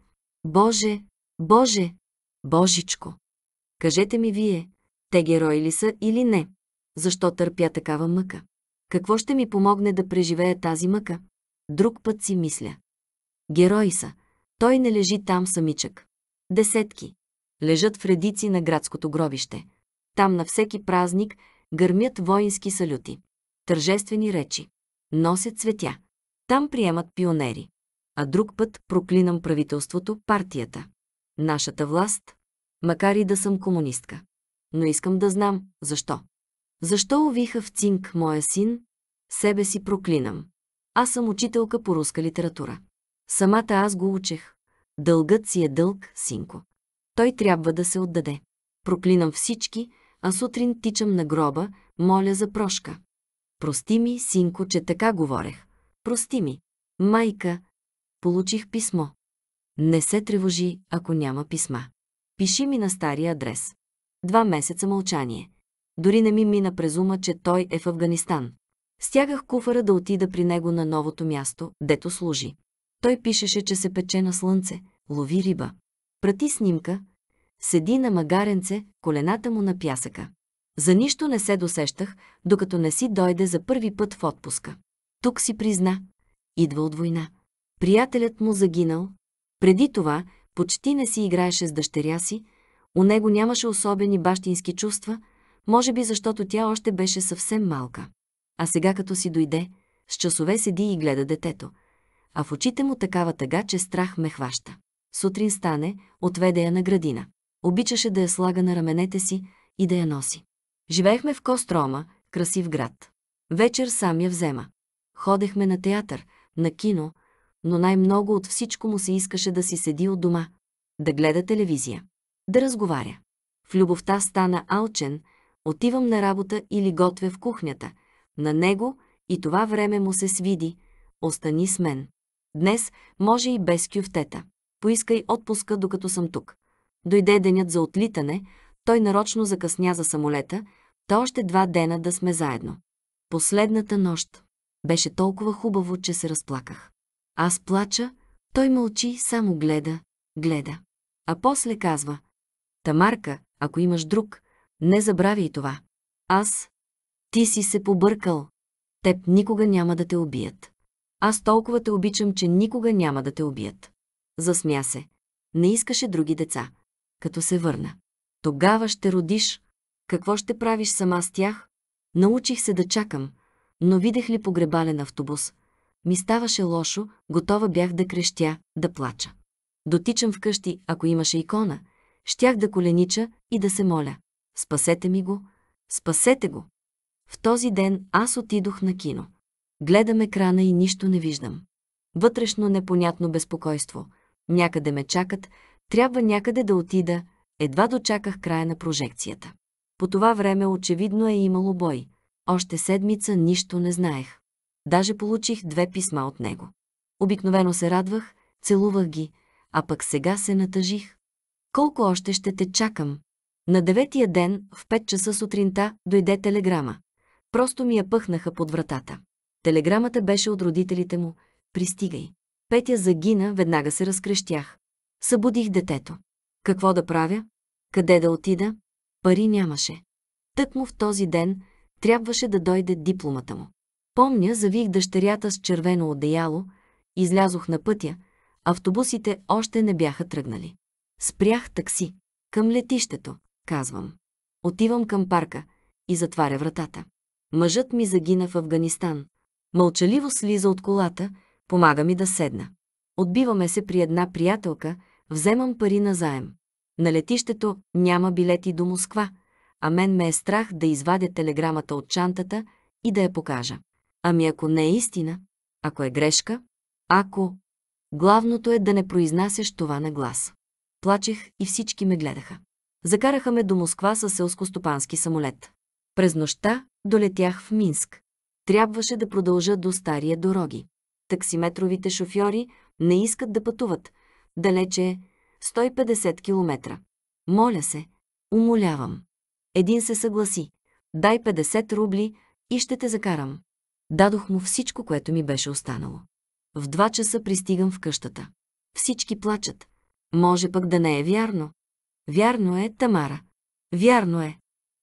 Боже, Боже, Божичко! Кажете ми вие, те герои ли са или не? Защо търпя такава мъка? Какво ще ми помогне да преживея тази мъка? Друг път си мисля. Герои са. Той не лежи там самичък. Десетки. Лежат в редици на градското гробище. Там на всеки празник гърмят воински салюти. Тържествени речи. Носят цветя. Там приемат пионери. А друг път проклинам правителството, партията. Нашата власт, макар и да съм комунистка. Но искам да знам защо. Защо увиха в цинк моя син? Себе си проклинам. Аз съм учителка по руска литература. Самата аз го учех. Дългът си е дълг, синко. Той трябва да се отдаде. Проклинам всички, а сутрин тичам на гроба, моля за прошка. Прости ми, синко, че така говорех. Прости ми. Майка, получих писмо. Не се тревожи, ако няма писма. Пиши ми на стария адрес. Два месеца мълчание. Дори не ми мина през ума, че той е в Афганистан. Стягах куфара да отида при него на новото място, дето служи. Той пишеше, че се пече на слънце, лови риба. Прати снимка, седи на магаренце, колената му на пясъка. За нищо не се досещах, докато не си дойде за първи път в отпуска. Тук си призна. Идва от война. Приятелят му загинал. Преди това почти не си играеше с дъщеря си, у него нямаше особени бащински чувства – може би защото тя още беше съвсем малка. А сега като си дойде, с часове седи и гледа детето. А в очите му такава тъга, че страх ме хваща. Сутрин стане, отведе я на градина. Обичаше да я слага на раменете си и да я носи. Живеехме в Кострома, красив град. Вечер сам я взема. Ходехме на театър, на кино, но най-много от всичко му се искаше да си седи от дома, да гледа телевизия, да разговаря. В любовта стана алчен, Отивам на работа или готвя в кухнята. На него и това време му се свиди. Остани с мен. Днес може и без кюфтета. Поискай отпуска, докато съм тук. Дойде денят за отлитане, той нарочно закъсня за самолета, та още два дена да сме заедно. Последната нощ. Беше толкова хубаво, че се разплаках. Аз плача, той мълчи, само гледа, гледа. А после казва, Тамарка, ако имаш друг, не забравяй това. Аз. Ти си се побъркал. Теб никога няма да те убият. Аз толкова те обичам, че никога няма да те убият. Засмя се. Не искаше други деца. Като се върна. Тогава ще родиш. Какво ще правиш сама с тях? Научих се да чакам, но видях ли погребален автобус. Ми ставаше лошо, готова бях да крещя, да плача. Дотичам вкъщи, ако имаше икона, щях да коленича и да се моля. Спасете ми го! Спасете го! В този ден аз отидох на кино. Гледам екрана и нищо не виждам. Вътрешно непонятно безпокойство. Някъде ме чакат, трябва някъде да отида, едва дочаках края на прожекцията. По това време очевидно е имало бой. Още седмица нищо не знаех. Даже получих две писма от него. Обикновено се радвах, целувах ги, а пък сега се натъжих. Колко още ще те чакам, на деветия ден, в 5 часа сутринта, дойде телеграма. Просто ми я пъхнаха под вратата. Телеграмата беше от родителите му. Пристигай. Петя загина, веднага се разкрещях. Събудих детето. Какво да правя? Къде да отида? Пари нямаше. Тък му в този ден трябваше да дойде дипломата му. Помня, завих дъщерята с червено одеяло, излязох на пътя, автобусите още не бяха тръгнали. Спрях такси към летището казвам. Отивам към парка и затваря вратата. Мъжът ми загина в Афганистан. Мълчаливо слиза от колата, помага ми да седна. Отбиваме се при една приятелка, вземам пари на заем. На летището няма билети до Москва, а мен ме е страх да извадя телеграмата от чантата и да я покажа. Ами ако не е истина, ако е грешка, ако... Главното е да не произнасяш това на глас. Плачех и всички ме гледаха. Закараха ме до Москва със селскостопански самолет. През нощта долетях в Минск. Трябваше да продължа до стария дороги. Таксиметровите шофьори не искат да пътуват. Далече е 150 км. Моля се, умолявам. Един се съгласи. Дай 50 рубли и ще те закарам. Дадох му всичко, което ми беше останало. В два часа пристигам в къщата. Всички плачат. Може пък да не е вярно, Вярно е, Тамара. Вярно е.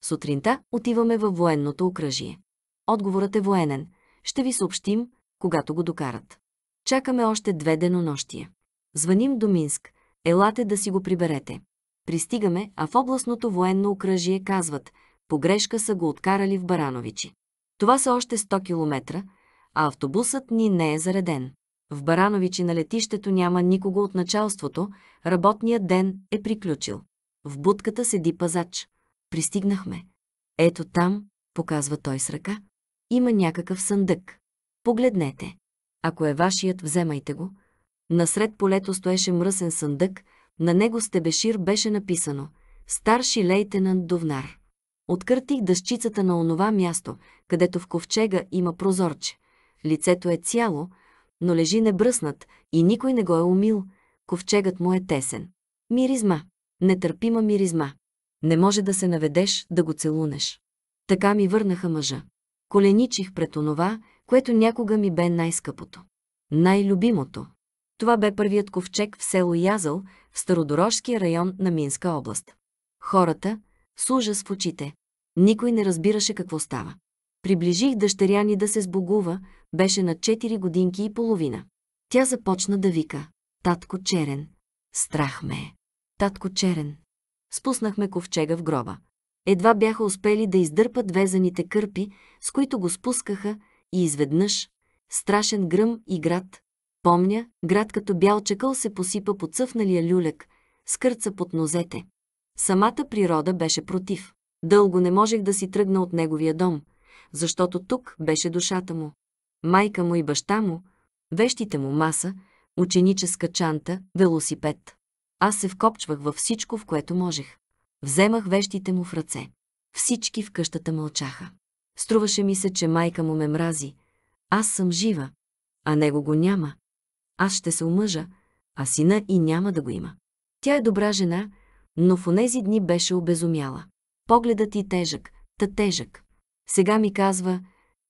Сутринта отиваме във военното окръжие. Отговорът е военен. Ще ви съобщим, когато го докарат. Чакаме още две денонощия. Звъним до Минск. Елате да си го приберете. Пристигаме, а в областното военно окръжие казват, погрешка са го откарали в Барановичи. Това са още 100 км, а автобусът ни не е зареден. В Барановичи на летището няма никого от началството, работният ден е приключил. В будката седи пазач. Пристигнахме. Ето там, показва той с ръка, има някакъв съндък. Погледнете. Ако е вашият, вземайте го. Насред полето стоеше мръсен съндък, на него с тебешир беше написано «Старши лейтенант Довнар». Откъртих дъщицата на онова място, където в ковчега има прозорче. Лицето е цяло, но лежи небръснат и никой не го е умил. Ковчегът му е тесен. Миризма нетърпима миризма. Не може да се наведеш, да го целунеш. Така ми върнаха мъжа. Коленичих пред онова, което някога ми бе най-скъпото. Най-любимото. Това бе първият ковчег в село Язъл, в Стародорожския район на Минска област. Хората, с ужас в очите. Никой не разбираше какво става. Приближих дъщеря ни да се сбогува, беше на 4 годинки и половина. Тя започна да вика. Татко черен. Страх ме е татко черен. Спуснахме ковчега в гроба. Едва бяха успели да издърпат везаните кърпи, с които го спускаха и изведнъж страшен гръм и град. Помня, град като бял чекъл се посипа по цъфналия люлек, скърца под нозете. Самата природа беше против. Дълго не можех да си тръгна от неговия дом, защото тук беше душата му. Майка му и баща му, вещите му маса, ученическа чанта, велосипед. Аз се вкопчвах във всичко, в което можех. Вземах вещите му в ръце. Всички в къщата мълчаха. Струваше ми се, че майка му ме мрази. Аз съм жива, а него го няма. Аз ще се омъжа, а сина и няма да го има. Тя е добра жена, но в онези дни беше обезумяла. Погледът ти тежък, та тежък. Сега ми казва,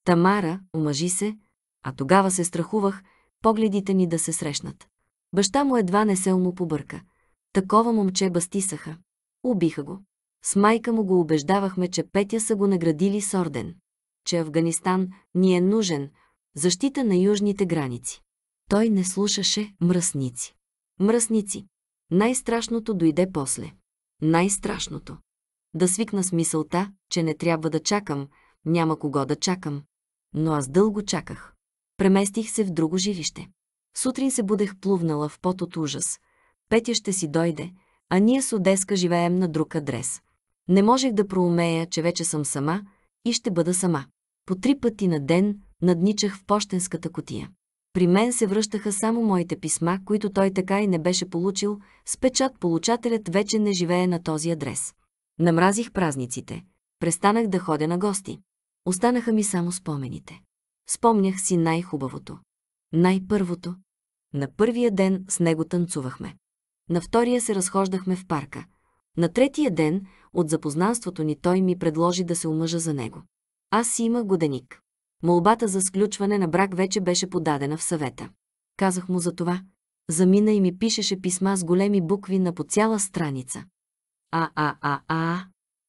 Тамара, омъжи се, а тогава се страхувах, погледите ни да се срещнат. Баща му едва не се му побърка. Такова момче бастисаха. Убиха го. С майка му го убеждавахме, че Петя са го наградили с орден. Че Афганистан ни е нужен. Защита на южните граници. Той не слушаше мръсници. Мръсници. Най-страшното дойде после. Най-страшното. Да свикна с мисълта, че не трябва да чакам, няма кого да чакам. Но аз дълго чаках. Преместих се в друго жилище. Сутрин се будех плувнала в пот от ужас – Петя ще си дойде, а ние с Одеска живеем на друг адрес. Не можех да проумея, че вече съм сама и ще бъда сама. По три пъти на ден надничах в почтенската котия. При мен се връщаха само моите писма, които той така и не беше получил, с печат получателят вече не живее на този адрес. Намразих празниците. Престанах да ходя на гости. Останаха ми само спомените. Спомнях си най-хубавото. Най-първото. На първия ден с него танцувахме. На втория се разхождахме в парка. На третия ден от запознанството ни той ми предложи да се омъжа за него. Аз си имах годеник. Молбата за сключване на брак вече беше подадена в съвета. Казах му за това. Замина и ми пишеше писма с големи букви на по цяла страница. А-а-а-а, а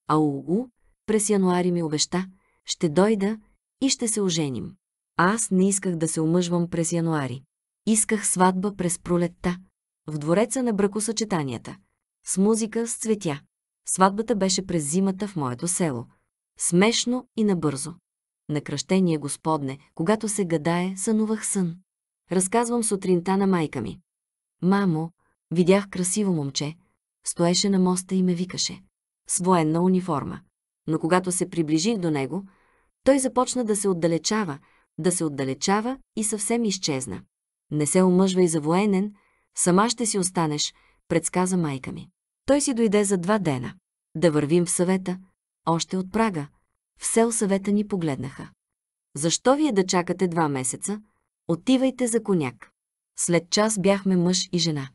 а, у през януари ми обеща, ще дойда и ще се оженим. аз не исках да се омъжвам през януари. Исках сватба през пролетта, в двореца на бракосъчетанията. С музика, с цветя. Сватбата беше през зимата в моето село. Смешно и набързо. На кръщение Господне, когато се гадае, сънувах сън. Разказвам сутринта на майка ми. Мамо, видях красиво момче. Стоеше на моста и ме викаше. С военна униформа. Но когато се приближих до него, той започна да се отдалечава, да се отдалечава и съвсем изчезна. Не се омъжвай за военен, Сама ще си останеш, предсказа майка ми. Той си дойде за два дена. Да вървим в съвета, още от Прага. В сел съвета ни погледнаха. Защо вие да чакате два месеца? Отивайте за коняк. След час бяхме мъж и жена.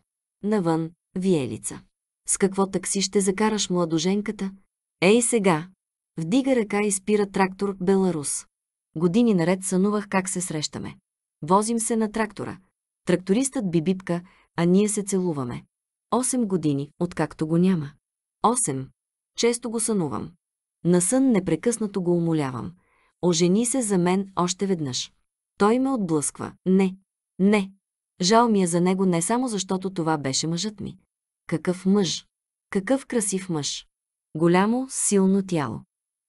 Навън, виелица. С какво такси ще закараш младоженката? Ей сега! Вдига ръка и спира трактор Беларус. Години наред сънувах как се срещаме. Возим се на трактора. Трактористът бибипка, а ние се целуваме. Осем години, откакто го няма. Осем. Често го сънувам. На сън непрекъснато го умолявам. Ожени се за мен още веднъж. Той ме отблъсква. Не. Не. Жал ми е за него не само защото това беше мъжът ми. Какъв мъж? Какъв красив мъж? Голямо, силно тяло.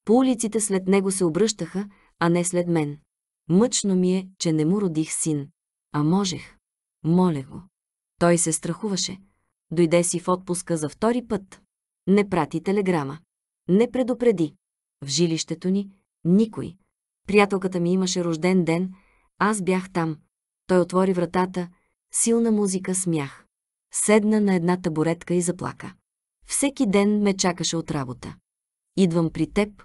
По улиците след него се обръщаха, а не след мен. Мъчно ми е, че не му родих син. А можех. Моля го. Той се страхуваше. Дойде си в отпуска за втори път. Не прати телеграма. Не предупреди. В жилището ни никой. Приятелката ми имаше рожден ден, аз бях там. Той отвори вратата, силна музика, смях. Седна на една табуретка и заплака. Всеки ден ме чакаше от работа. Идвам при теб,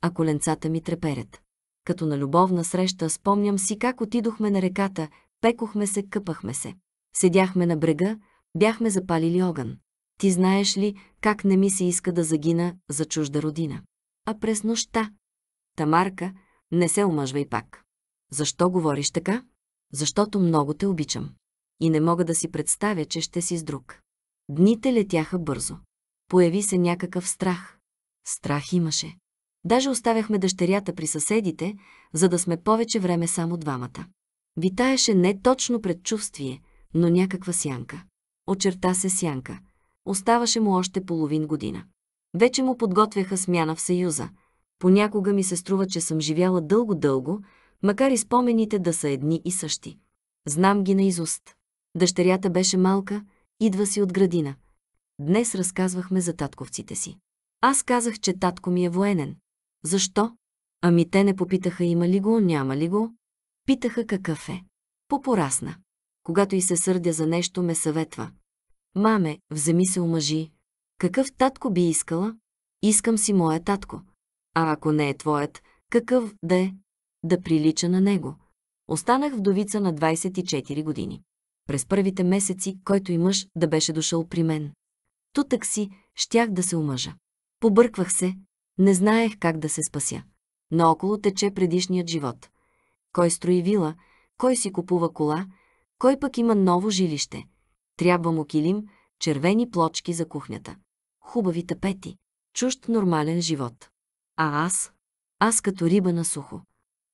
а коленцата ми треперят. Като на любовна среща спомням си как отидохме на реката, пекохме се, къпахме се. Седяхме на брега, бяхме запалили огън. Ти знаеш ли как не ми се иска да загина за чужда родина? А през нощта. Тамарка, не се омъжвай пак. Защо говориш така? Защото много те обичам. И не мога да си представя, че ще си с друг. Дните летяха бързо. Появи се някакъв страх. Страх имаше. Даже оставяхме дъщерята при съседите, за да сме повече време само двамата. Витаеше не точно предчувствие – но някаква сянка. Очерта се сянка. Оставаше му още половин година. Вече му подготвяха смяна в Съюза. Понякога ми се струва, че съм живяла дълго-дълго, макар и спомените да са едни и същи. Знам ги изуст. Дъщерята беше малка, идва си от градина. Днес разказвахме за татковците си. Аз казах, че татко ми е военен. Защо? Ами те не попитаха има ли го, няма ли го. Питаха какъв е. Попорасна когато и се сърдя за нещо, ме съветва. Маме, вземи се омъжи. Какъв татко би искала? Искам си моя татко. А ако не е твоят, какъв да е? Да прилича на него. Останах вдовица на 24 години. През първите месеци, който и мъж да беше дошъл при мен. Тутък си, щях да се омъжа. Побърквах се, не знаех как да се спася. Наоколо тече предишният живот. Кой строи вила, кой си купува кола – кой пък има ново жилище? Трябва му килим, червени плочки за кухнята. Хубави тапети. Чужд нормален живот. А аз? Аз като риба на сухо.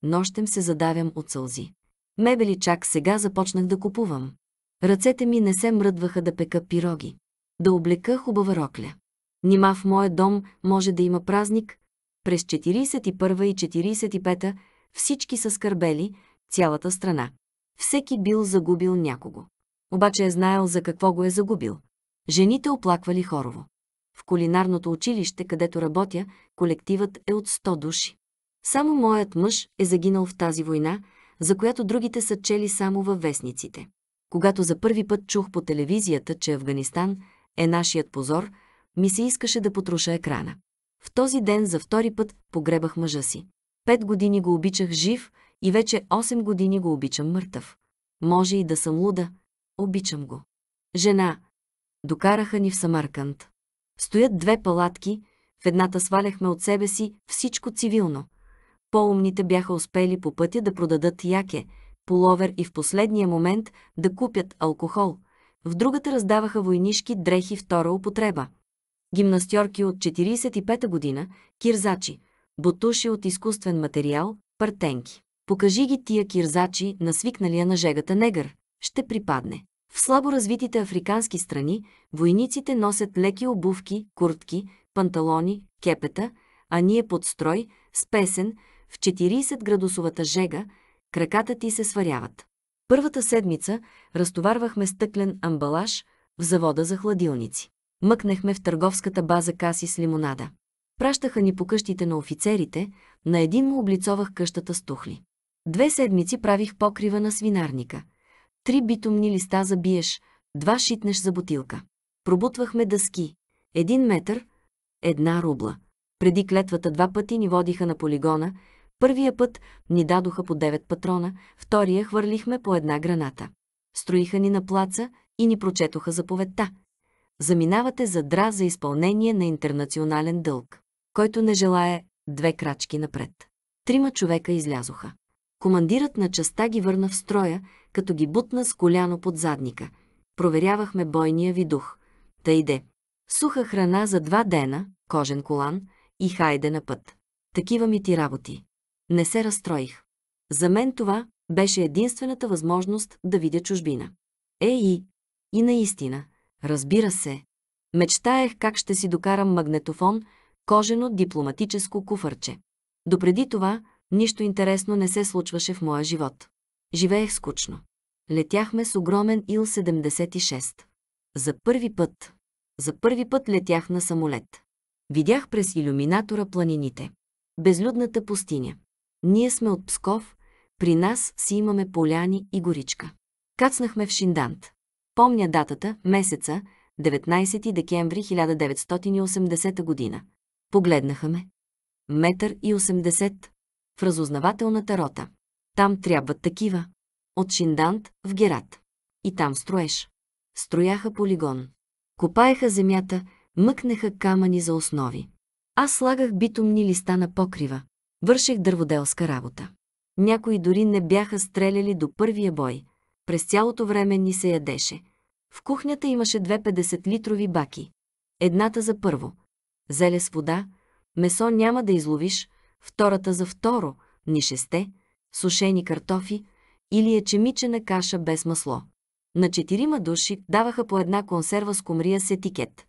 Нощем се задавям от сълзи. Мебели чак сега започнах да купувам. Ръцете ми не се мръдваха да пека пироги. Да облека хубава рокля. Нима в моя дом може да има празник. През 41 и 45 всички са скърбели, цялата страна. Всеки бил загубил някого. Обаче е знаел за какво го е загубил. Жените оплаквали хорово. В кулинарното училище, където работя, колективът е от 100 души. Само моят мъж е загинал в тази война, за която другите са чели само във вестниците. Когато за първи път чух по телевизията, че Афганистан е нашият позор, ми се искаше да потруша екрана. В този ден за втори път погребах мъжа си. Пет години го обичах жив, и вече 8 години го обичам мъртъв. Може и да съм луда. Обичам го. Жена. Докараха ни в Самарканд. Стоят две палатки, в едната сваляхме от себе си всичко цивилно. По-умните бяха успели по пътя да продадат яке, половер и в последния момент да купят алкохол. В другата раздаваха войнишки дрехи втора употреба. Гимнастьорки от 45-та година, кирзачи, бутуши от изкуствен материал, партенки. Покажи ги тия кирзачи на свикналия на жегата негър. Ще припадне. В слабо развитите африкански страни войниците носят леки обувки, куртки, панталони, кепета, а ние под строй, с песен, в 40-градусовата жега, краката ти се сваряват. Първата седмица разтоварвахме стъклен амбалаж в завода за хладилници. Мъкнахме в търговската база каси с лимонада. Пращаха ни по къщите на офицерите, на един му облицовах къщата с тухли. Две седмици правих покрива на свинарника. Три битумни листа за биеш, два шитнеш за бутилка. Пробутвахме дъски. Един метър, една рубла. Преди клетвата два пъти ни водиха на полигона. Първия път ни дадоха по 9 патрона, втория хвърлихме по една граната. Строиха ни на плаца и ни прочетоха заповедта. Заминавате за дра за изпълнение на интернационален дълг, който не желая две крачки напред. Трима човека излязоха. Командирът на частта ги върна в строя, като ги бутна с коляно под задника. Проверявахме бойния ви дух. Та иде. Суха храна за два дена, кожен колан и хайде на път. Такива ми ти работи. Не се разстроих. За мен това беше единствената възможност да видя чужбина. Ей! и... И наистина, разбира се. Мечтаех как ще си докарам магнетофон, кожено дипломатическо куфърче. Допреди това Нищо интересно не се случваше в моя живот. Живеех скучно. Летяхме с огромен Ил-76. За първи път. За първи път летях на самолет. Видях през иллюминатора планините. Безлюдната пустиня. Ние сме от Псков, при нас си имаме поляни и горичка. Кацнахме в Шиндант. Помня датата, месеца, 19 декември 1980 година. Погледнаха ме. Метър и 80, в разузнавателната рота. Там трябват такива. От Шиндант в Герат. И там строеш. Строяха полигон. Копаеха земята, мъкнеха камъни за основи. Аз слагах битумни листа на покрива. Върших дърводелска работа. Някои дори не бяха стреляли до първия бой. През цялото време ни се ядеше. В кухнята имаше две 50-литрови баки. Едната за първо. Зеле с вода, месо няма да изловиш, втората за второ, ни шесте, сушени картофи или ечемичена каша без масло. На четирима души даваха по една консерва с комрия с етикет.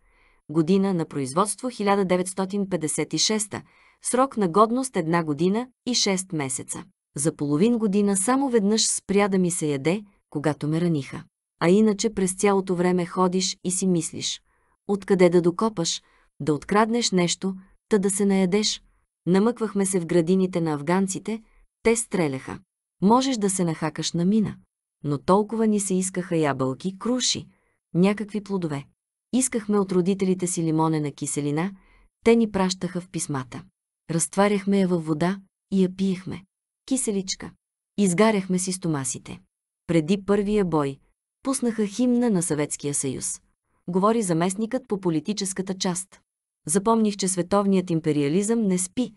Година на производство 1956, срок на годност една година и 6 месеца. За половин година само веднъж спря да ми се яде, когато ме раниха. А иначе през цялото време ходиш и си мислиш. Откъде да докопаш, да откраднеш нещо, та да се наедеш. Намъквахме се в градините на афганците, те стреляха. Можеш да се нахакаш на мина. Но толкова ни се искаха ябълки, круши, някакви плодове. Искахме от родителите си лимонена киселина, те ни пращаха в писмата. Разтваряхме я във вода и я пиехме. Киселичка. Изгаряхме си стомасите. Преди първия бой пуснаха химна на Съветския съюз. Говори заместникът по политическата част. Запомних, че световният империализъм не спи,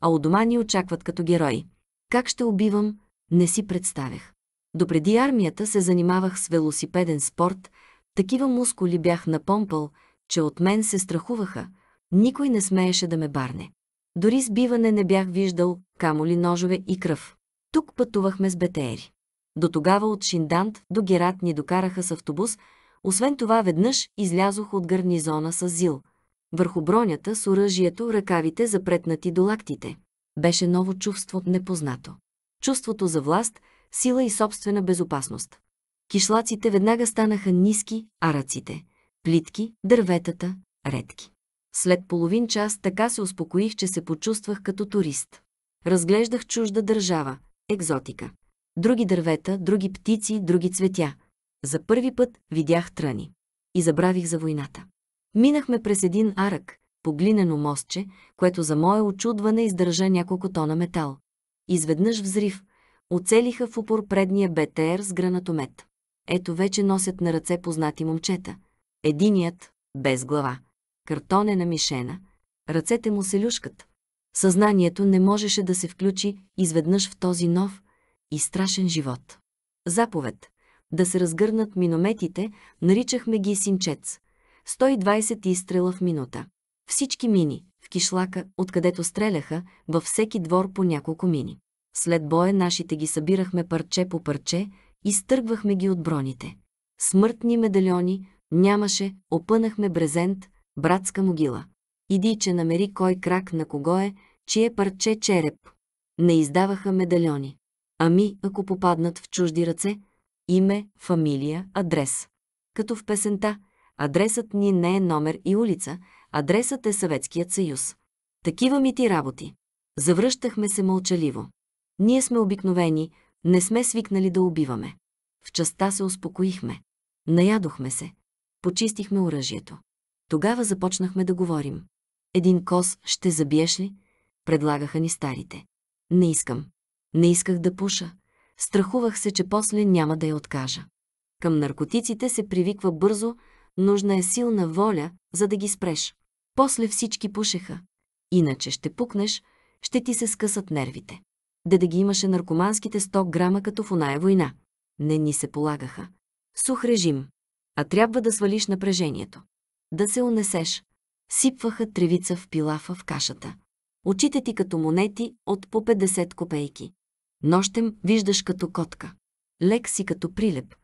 а у дома ни очакват като герои. Как ще убивам, не си представях. Допреди армията се занимавах с велосипеден спорт, такива мускули бях напомпал, че от мен се страхуваха, никой не смееше да ме барне. Дори сбиване не бях виждал, камо ли ножове и кръв. Тук пътувахме с БТРи. До тогава от Шиндант до Герат ни докараха с автобус, освен това веднъж излязох от гарнизона с Зил – върху бронята с оръжието, ръкавите запретнати до лактите. Беше ново чувство, непознато. Чувството за власт, сила и собствена безопасност. Кишлаците веднага станаха ниски, а ръците – плитки, дърветата, редки. След половин час така се успокоих, че се почувствах като турист. Разглеждах чужда държава, екзотика. Други дървета, други птици, други цветя. За първи път видях тръни. И забравих за войната. Минахме през един арък, поглинено мостче, което за мое очудване издържа няколко тона метал. Изведнъж взрив. Оцелиха в упор предния БТР с гранатомет. Ето вече носят на ръце познати момчета. Единият, без глава. Картонена мишена. Ръцете му се люшкат. Съзнанието не можеше да се включи изведнъж в този нов и страшен живот. Заповед. Да се разгърнат минометите, наричахме ги синчец. 120 изстрела в минута. Всички мини, в кишлака, откъдето стреляха, във всеки двор по няколко мини. След боя нашите ги събирахме парче по парче и стъргвахме ги от броните. Смъртни медальони нямаше, опънахме брезент, братска могила. Иди, че намери кой крак на кого е, чие парче череп. Не издаваха медальони. Ами, ако попаднат в чужди ръце, име, фамилия, адрес. Като в песента Адресът ни не е номер и улица, адресът е Съветският съюз. Такива ми ти работи. Завръщахме се мълчаливо. Ние сме обикновени, не сме свикнали да убиваме. В частта се успокоихме. Наядохме се. Почистихме оръжието. Тогава започнахме да говорим. Един кос ще забиеш ли? Предлагаха ни старите. Не искам. Не исках да пуша. Страхувах се, че после няма да я откажа. Към наркотиците се привиква бързо, Нужна е силна воля, за да ги спреш. После всички пушеха. Иначе ще пукнеш, ще ти се скъсат нервите. Де да ги имаше наркоманските 100 грама като в оная война. Не ни се полагаха. Сух режим. А трябва да свалиш напрежението. Да се унесеш. Сипваха тревица в пилафа в кашата. Очите ти като монети от по 50 копейки. Нощем виждаш като котка. Лек си като прилеп.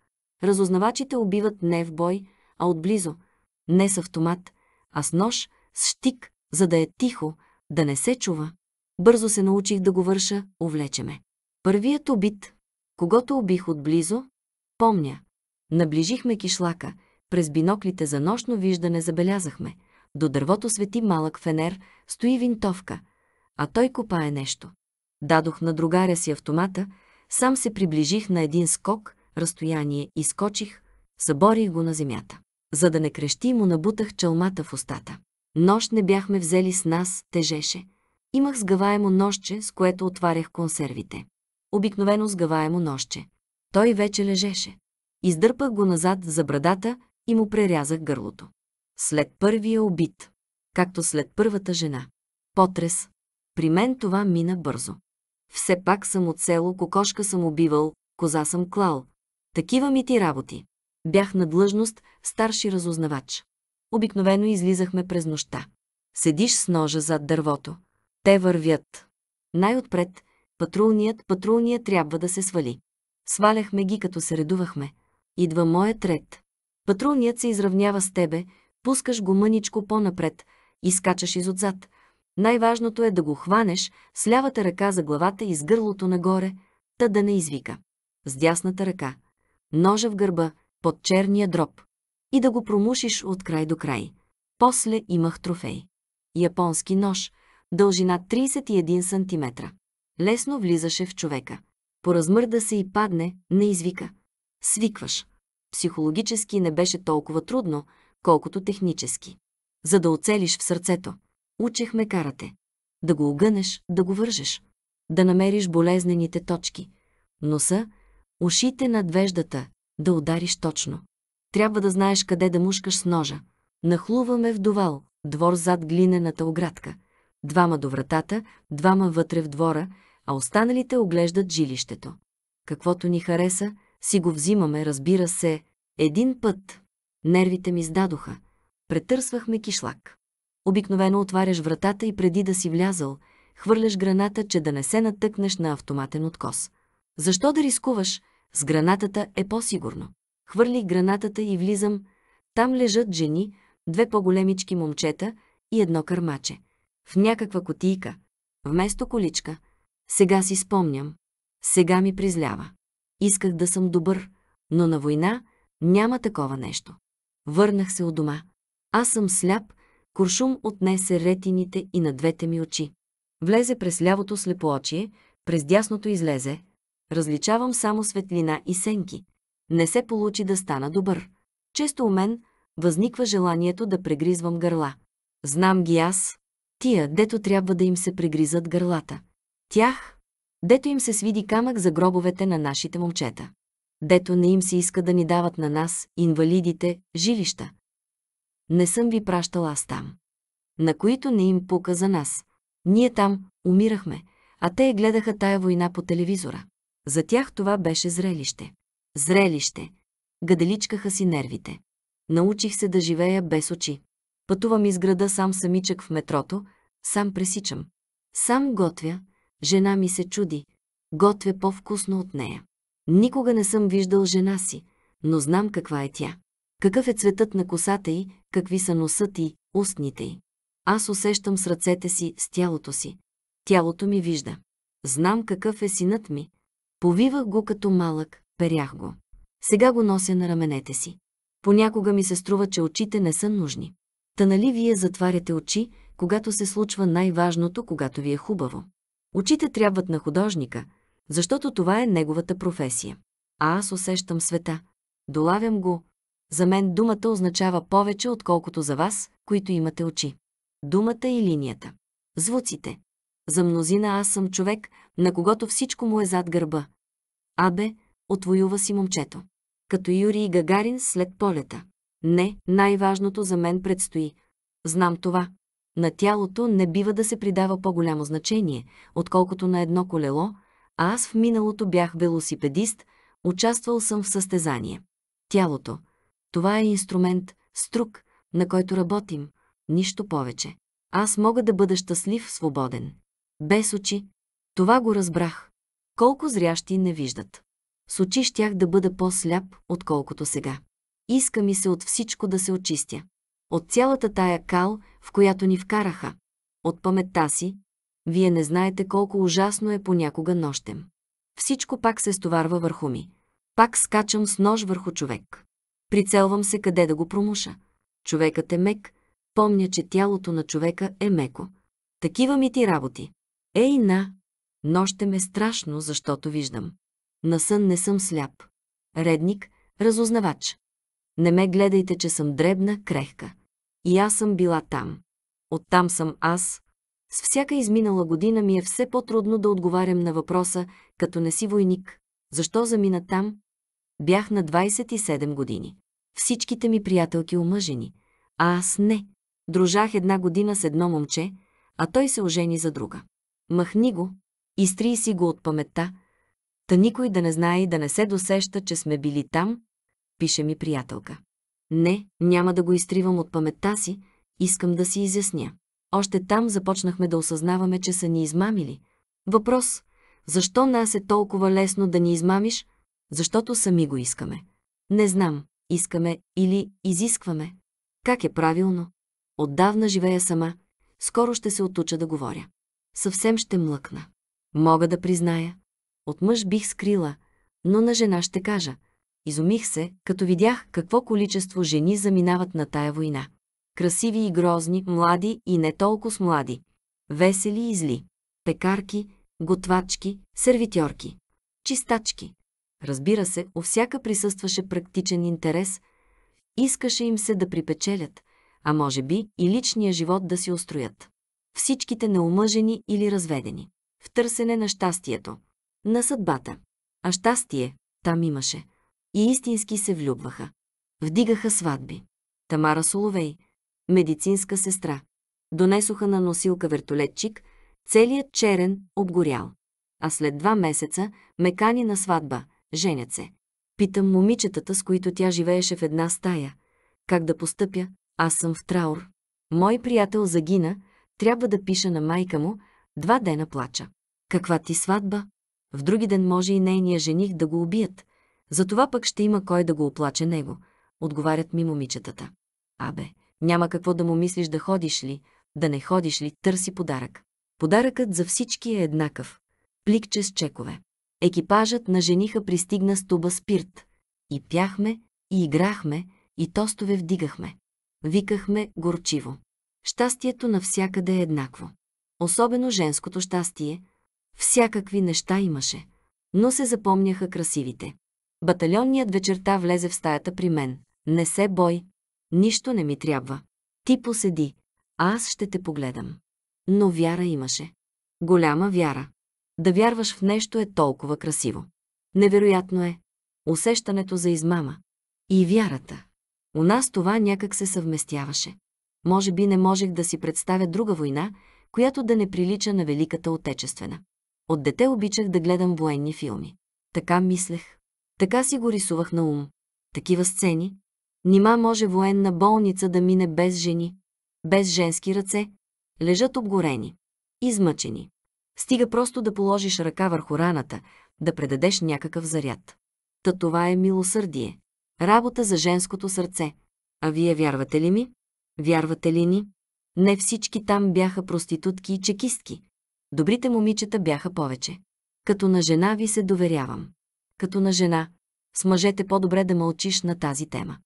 Разузнавачите убиват не в бой, а отблизо. Не с автомат, а с нож, с штик, за да е тихо, да не се чува. Бързо се научих да го върша, увлече ме. Първият убит, когато убих отблизо, помня. Наближихме кишлака, през биноклите за нощно виждане забелязахме. До дървото свети малък фенер, стои винтовка, а той копае нещо. Дадох на другаря си автомата, сам се приближих на един скок, разстояние и скочих, съборих го на земята. За да не крещи, му набутах чалмата в устата. Нощ не бяхме взели с нас, тежеше. Имах сгъваемо нощче, с което отварях консервите. Обикновено сгъваемо нощче. Той вече лежеше. Издърпах го назад за брадата и му прерязах гърлото. След първия убит, както след първата жена. Потрес. При мен това мина бързо. Все пак съм от село, кокошка съм убивал, коза съм клал. Такива ми ти работи. Бях на длъжност старши разузнавач. Обикновено излизахме през нощта. Седиш с ножа зад дървото. Те вървят. Най-отпред, патрулният, патрулният трябва да се свали. Сваляхме ги, като се редувахме. Идва моят ред. Патрулният се изравнява с тебе, пускаш го мъничко по-напред, изкачаш изотзад. Най-важното е да го хванеш с лявата ръка за главата и с гърлото нагоре, та да не извика. С дясната ръка. Ножа в гърба, под черния дроб, и да го промушиш от край до край. После имах трофей. Японски нож, дължина 31 см. Лесно влизаше в човека. Поразмърда се и падне, не извика. Свикваш. Психологически не беше толкова трудно, колкото технически. За да оцелиш в сърцето. Учехме карате. Да го огънеш, да го вържеш. Да намериш болезнените точки. Носа, ушите над веждата, да удариш точно. Трябва да знаеш къде да мушкаш с ножа. Нахлуваме в Довал, двор зад глинената оградка. Двама до вратата, двама вътре в двора, а останалите оглеждат жилището. Каквото ни хареса, си го взимаме, разбира се. Един път. Нервите ми сдадоха. Претърсвахме кишлак. Обикновено отваряш вратата и преди да си влязал, хвърляш граната, че да не се натъкнеш на автоматен откос. Защо да рискуваш? С гранатата е по-сигурно. Хвърли гранатата и влизам. Там лежат жени, две по-големички момчета и едно кърмаче. В някаква котийка. Вместо количка. Сега си спомням. Сега ми призлява. Исках да съм добър, но на война няма такова нещо. Върнах се от дома. Аз съм сляп, куршум отнесе ретините и на двете ми очи. Влезе през лявото слепоочие, през дясното излезе, Различавам само светлина и сенки. Не се получи да стана добър. Често у мен възниква желанието да прегризвам гърла. Знам ги аз, тия, дето трябва да им се прегризат гърлата. Тях, дето им се свиди камък за гробовете на нашите момчета. Дето не им се иска да ни дават на нас, инвалидите, жилища. Не съм ви пращала аз там. На които не им пука за нас. Ние там умирахме, а те гледаха тая война по телевизора. За тях това беше зрелище. Зрелище. Гаделичкаха си нервите. Научих се да живея без очи. Пътувам из града сам самичък в метрото, сам пресичам. Сам готвя, жена ми се чуди. Готвя по-вкусно от нея. Никога не съм виждал жена си, но знам каква е тя. Какъв е цветът на косата й, какви са носът й, устните й. Аз усещам с ръцете си, с тялото си. Тялото ми вижда. Знам какъв е синът ми, Повивах го като малък, перях го. Сега го нося на раменете си. Понякога ми се струва, че очите не са нужни. Та нали вие затваряте очи, когато се случва най-важното, когато ви е хубаво. Очите трябват на художника, защото това е неговата професия. А аз усещам света. Долавям го. За мен думата означава повече, отколкото за вас, които имате очи. Думата и линията. Звуците. За мнозина аз съм човек, на когото всичко му е зад гърба. Абе, отвоюва си момчето. Като Юрий Гагарин след полета. Не, най-важното за мен предстои. Знам това. На тялото не бива да се придава по-голямо значение, отколкото на едно колело, а аз в миналото бях велосипедист, участвал съм в състезание. Тялото. Това е инструмент, струк, на който работим, нищо повече. Аз мога да бъда щастлив, свободен. Без очи. Това го разбрах. Колко зрящи не виждат. С очи щях да бъда по-сляп, отколкото сега. Иска ми се от всичко да се очистя. От цялата тая кал, в която ни вкараха. От паметта си. Вие не знаете колко ужасно е понякога нощем. Всичко пак се стоварва върху ми. Пак скачам с нож върху човек. Прицелвам се къде да го промуша. Човекът е мек. Помня, че тялото на човека е меко. Такива ми ти работи. Ей на! ноще ме страшно, защото виждам. На сън не съм сляп. Редник, разузнавач. Не ме гледайте, че съм дребна, крехка. И аз съм била там. Оттам съм аз. С всяка изминала година ми е все по-трудно да отговарям на въпроса, като не си войник. Защо замина там? Бях на 27 години. Всичките ми приятелки омъжени. А аз не. Дружах една година с едно момче, а той се ожени за друга. Махни го, изтрий си го от паметта, та никой да не знае и да не се досеща, че сме били там, пише ми приятелка. Не, няма да го изтривам от паметта си, искам да си изясня. Още там започнахме да осъзнаваме, че са ни измамили. Въпрос – защо нас е толкова лесно да ни измамиш? Защото сами го искаме. Не знам, искаме или изискваме. Как е правилно? Отдавна живея сама, скоро ще се отуча да говоря съвсем ще млъкна. Мога да призная. От мъж бих скрила, но на жена ще кажа. Изумих се, като видях какво количество жени заминават на тая война. Красиви и грозни, млади и не толкова млади. Весели и зли. Пекарки, готвачки, сервитьорки. Чистачки. Разбира се, у всяка присъстваше практичен интерес. Искаше им се да припечелят, а може би и личния живот да си устроят всичките неумъжени или разведени. В търсене на щастието. На съдбата. А щастие там имаше. И истински се влюбваха. Вдигаха сватби. Тамара Соловей, медицинска сестра. Донесоха на носилка вертолетчик, целият черен, обгорял. А след два месеца мекани на сватба, женят се. Питам момичетата, с които тя живееше в една стая. Как да постъпя? Аз съм в траур. Мой приятел загина, трябва да пиша на майка му, два дена плача. Каква ти сватба? В други ден може и нейния жених да го убият. Затова пък ще има кой да го оплаче него, отговарят ми момичетата. Абе, няма какво да му мислиш да ходиш ли, да не ходиш ли, търси подарък. Подаръкът за всички е еднакъв. Пликче с чекове. Екипажът на жениха пристигна с туба спирт. И пяхме, и играхме, и тостове вдигахме. Викахме горчиво щастието навсякъде е еднакво. Особено женското щастие. Всякакви неща имаше, но се запомняха красивите. Батальонният вечерта влезе в стаята при мен. Не се бой, нищо не ми трябва. Ти поседи, а аз ще те погледам. Но вяра имаше. Голяма вяра. Да вярваш в нещо е толкова красиво. Невероятно е. Усещането за измама. И вярата. У нас това някак се съвместяваше. Може би не можех да си представя друга война, която да не прилича на Великата Отечествена. От дете обичах да гледам военни филми. Така мислех. Така си го рисувах на ум. Такива сцени. Нима може военна болница да мине без жени, без женски ръце, лежат обгорени, измъчени. Стига просто да положиш ръка върху раната, да предадеш някакъв заряд. Та това е милосърдие. Работа за женското сърце. А вие вярвате ли ми? Вярвате ли ни? Не всички там бяха проститутки и чекистки. Добрите момичета бяха повече. Като на жена ви се доверявам. Като на жена, с мъжете по-добре да мълчиш на тази тема.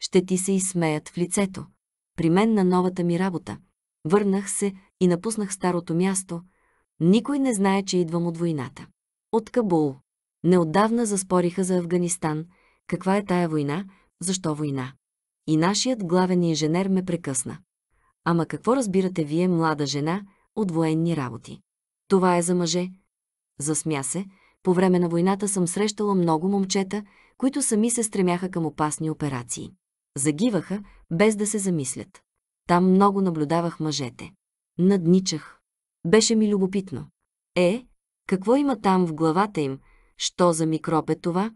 Ще ти се изсмеят в лицето. При мен на новата ми работа. Върнах се и напуснах старото място. Никой не знае, че идвам от войната. От Кабул. Неотдавна заспориха за Афганистан. Каква е тая война? Защо война? И нашият главен инженер ме прекъсна. Ама какво разбирате вие, млада жена, от военни работи? Това е за мъже. Засмя се, по време на войната съм срещала много момчета, които сами се стремяха към опасни операции. Загиваха, без да се замислят. Там много наблюдавах мъжете. Надничах. Беше ми любопитно. Е, какво има там в главата им? Що за микроб е това?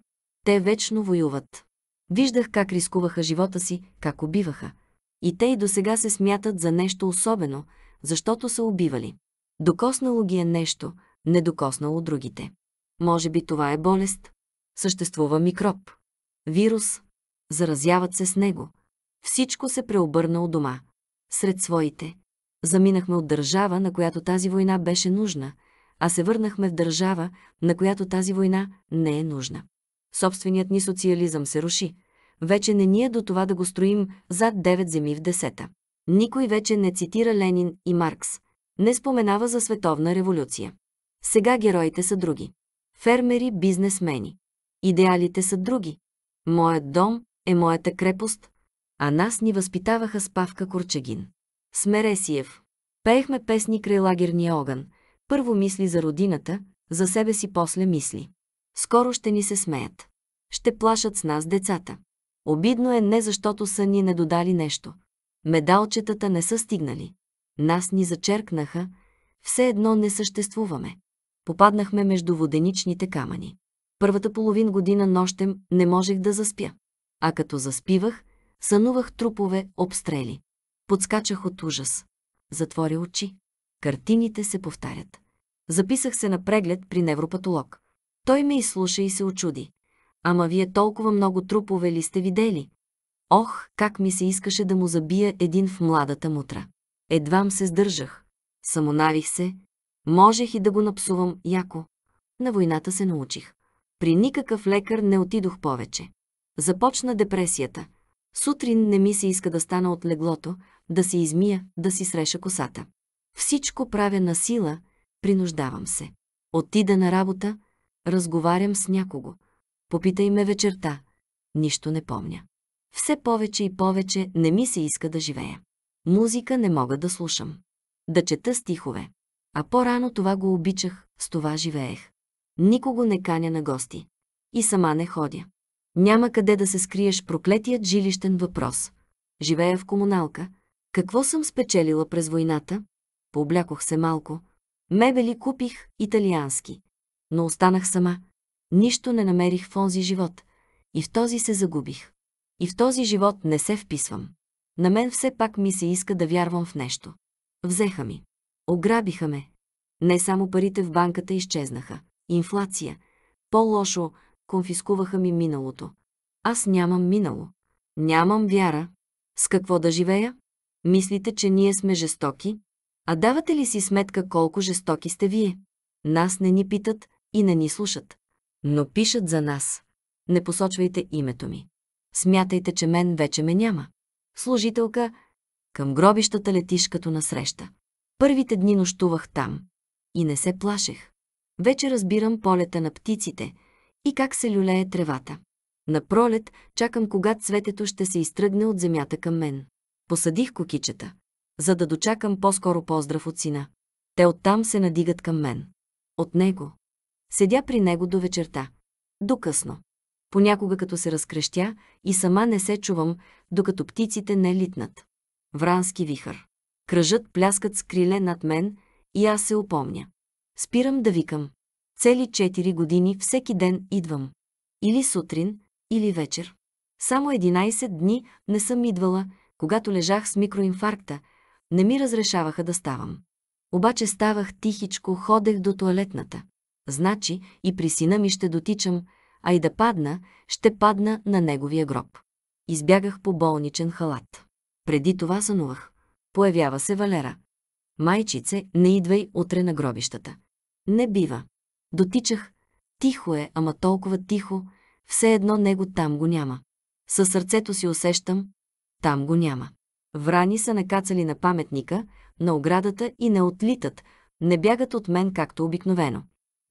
Те вечно воюват. Виждах как рискуваха живота си, как убиваха. И те и до сега се смятат за нещо особено, защото са убивали. Докоснало ги е нещо, недокоснало другите. Може би това е болест. Съществува микроб. Вирус. Заразяват се с него. Всичко се преобърна у дома. Сред своите. Заминахме от държава, на която тази война беше нужна, а се върнахме в държава, на която тази война не е нужна собственият ни социализъм се руши. Вече не ние до това да го строим зад девет земи в десета. Никой вече не цитира Ленин и Маркс. Не споменава за световна революция. Сега героите са други. Фермери, бизнесмени. Идеалите са други. Моят дом е моята крепост, а нас ни възпитаваха с Павка Курчагин. Смересиев. Пеехме песни край лагерния огън. Първо мисли за родината, за себе си после мисли. Скоро ще ни се смеят. Ще плашат с нас децата. Обидно е не защото са ни не додали нещо. Медалчетата не са стигнали. Нас ни зачеркнаха, все едно не съществуваме. Попаднахме между воденичните камъни. Първата половин година нощем не можех да заспя. А като заспивах, сънувах трупове, обстрели. Подскачах от ужас. Затворя очи. Картините се повтарят. Записах се на преглед при невропатолог. Той ме изслуша и се очуди. Ама вие толкова много трупове ли сте видели? Ох, как ми се искаше да му забия един в младата мутра. Едвам се сдържах. Самонавих се. Можех и да го напсувам яко. На войната се научих. При никакъв лекар не отидох повече. Започна депресията. Сутрин не ми се иска да стана от леглото, да се измия, да си среша косата. Всичко правя на сила, принуждавам се. Отида на работа, Разговарям с някого. Попитай ме вечерта. Нищо не помня. Все повече и повече не ми се иска да живея. Музика не мога да слушам. Да чета стихове. А по-рано това го обичах, с това живеех. Никого не каня на гости. И сама не ходя. Няма къде да се скриеш проклетият жилищен въпрос. Живея в комуналка. Какво съм спечелила през войната? Пооблякох се малко. Мебели купих, италиански но останах сама. Нищо не намерих в онзи живот. И в този се загубих. И в този живот не се вписвам. На мен все пак ми се иска да вярвам в нещо. Взеха ми. Ограбиха ме. Не само парите в банката изчезнаха. Инфлация. По-лошо, конфискуваха ми миналото. Аз нямам минало. Нямам вяра. С какво да живея? Мислите, че ние сме жестоки? А давате ли си сметка колко жестоки сте вие? Нас не ни питат, и не ни слушат, но пишат за нас. Не посочвайте името ми. Смятайте, че мен вече ме няма. Служителка, към гробищата летиш като насреща. Първите дни нощувах там и не се плашех. Вече разбирам полета на птиците и как се люлее тревата. На пролет чакам кога цветето ще се изтръгне от земята към мен. Посадих кокичета, за да дочакам по-скоро поздрав от сина. Те оттам се надигат към мен. От него. Седя при него до вечерта. Докъсно. Понякога като се разкрещя и сама не се чувам, докато птиците не литнат. Врански вихър. Кръжът пляскат с криле над мен и аз се опомня. Спирам да викам. Цели 4 години всеки ден идвам. Или сутрин, или вечер. Само 11 дни не съм идвала, когато лежах с микроинфаркта. Не ми разрешаваха да ставам. Обаче ставах тихичко, ходех до туалетната. Значи и при сина ми ще дотичам, а и да падна, ще падна на неговия гроб. Избягах по болничен халат. Преди това сънувах. Появява се Валера. Майчице, не идвай утре на гробищата. Не бива. Дотичах. Тихо е, ама толкова тихо, все едно него там го няма. Със сърцето си усещам, там го няма. Врани са накацали на паметника, на оградата и не отлитат, не бягат от мен както обикновено.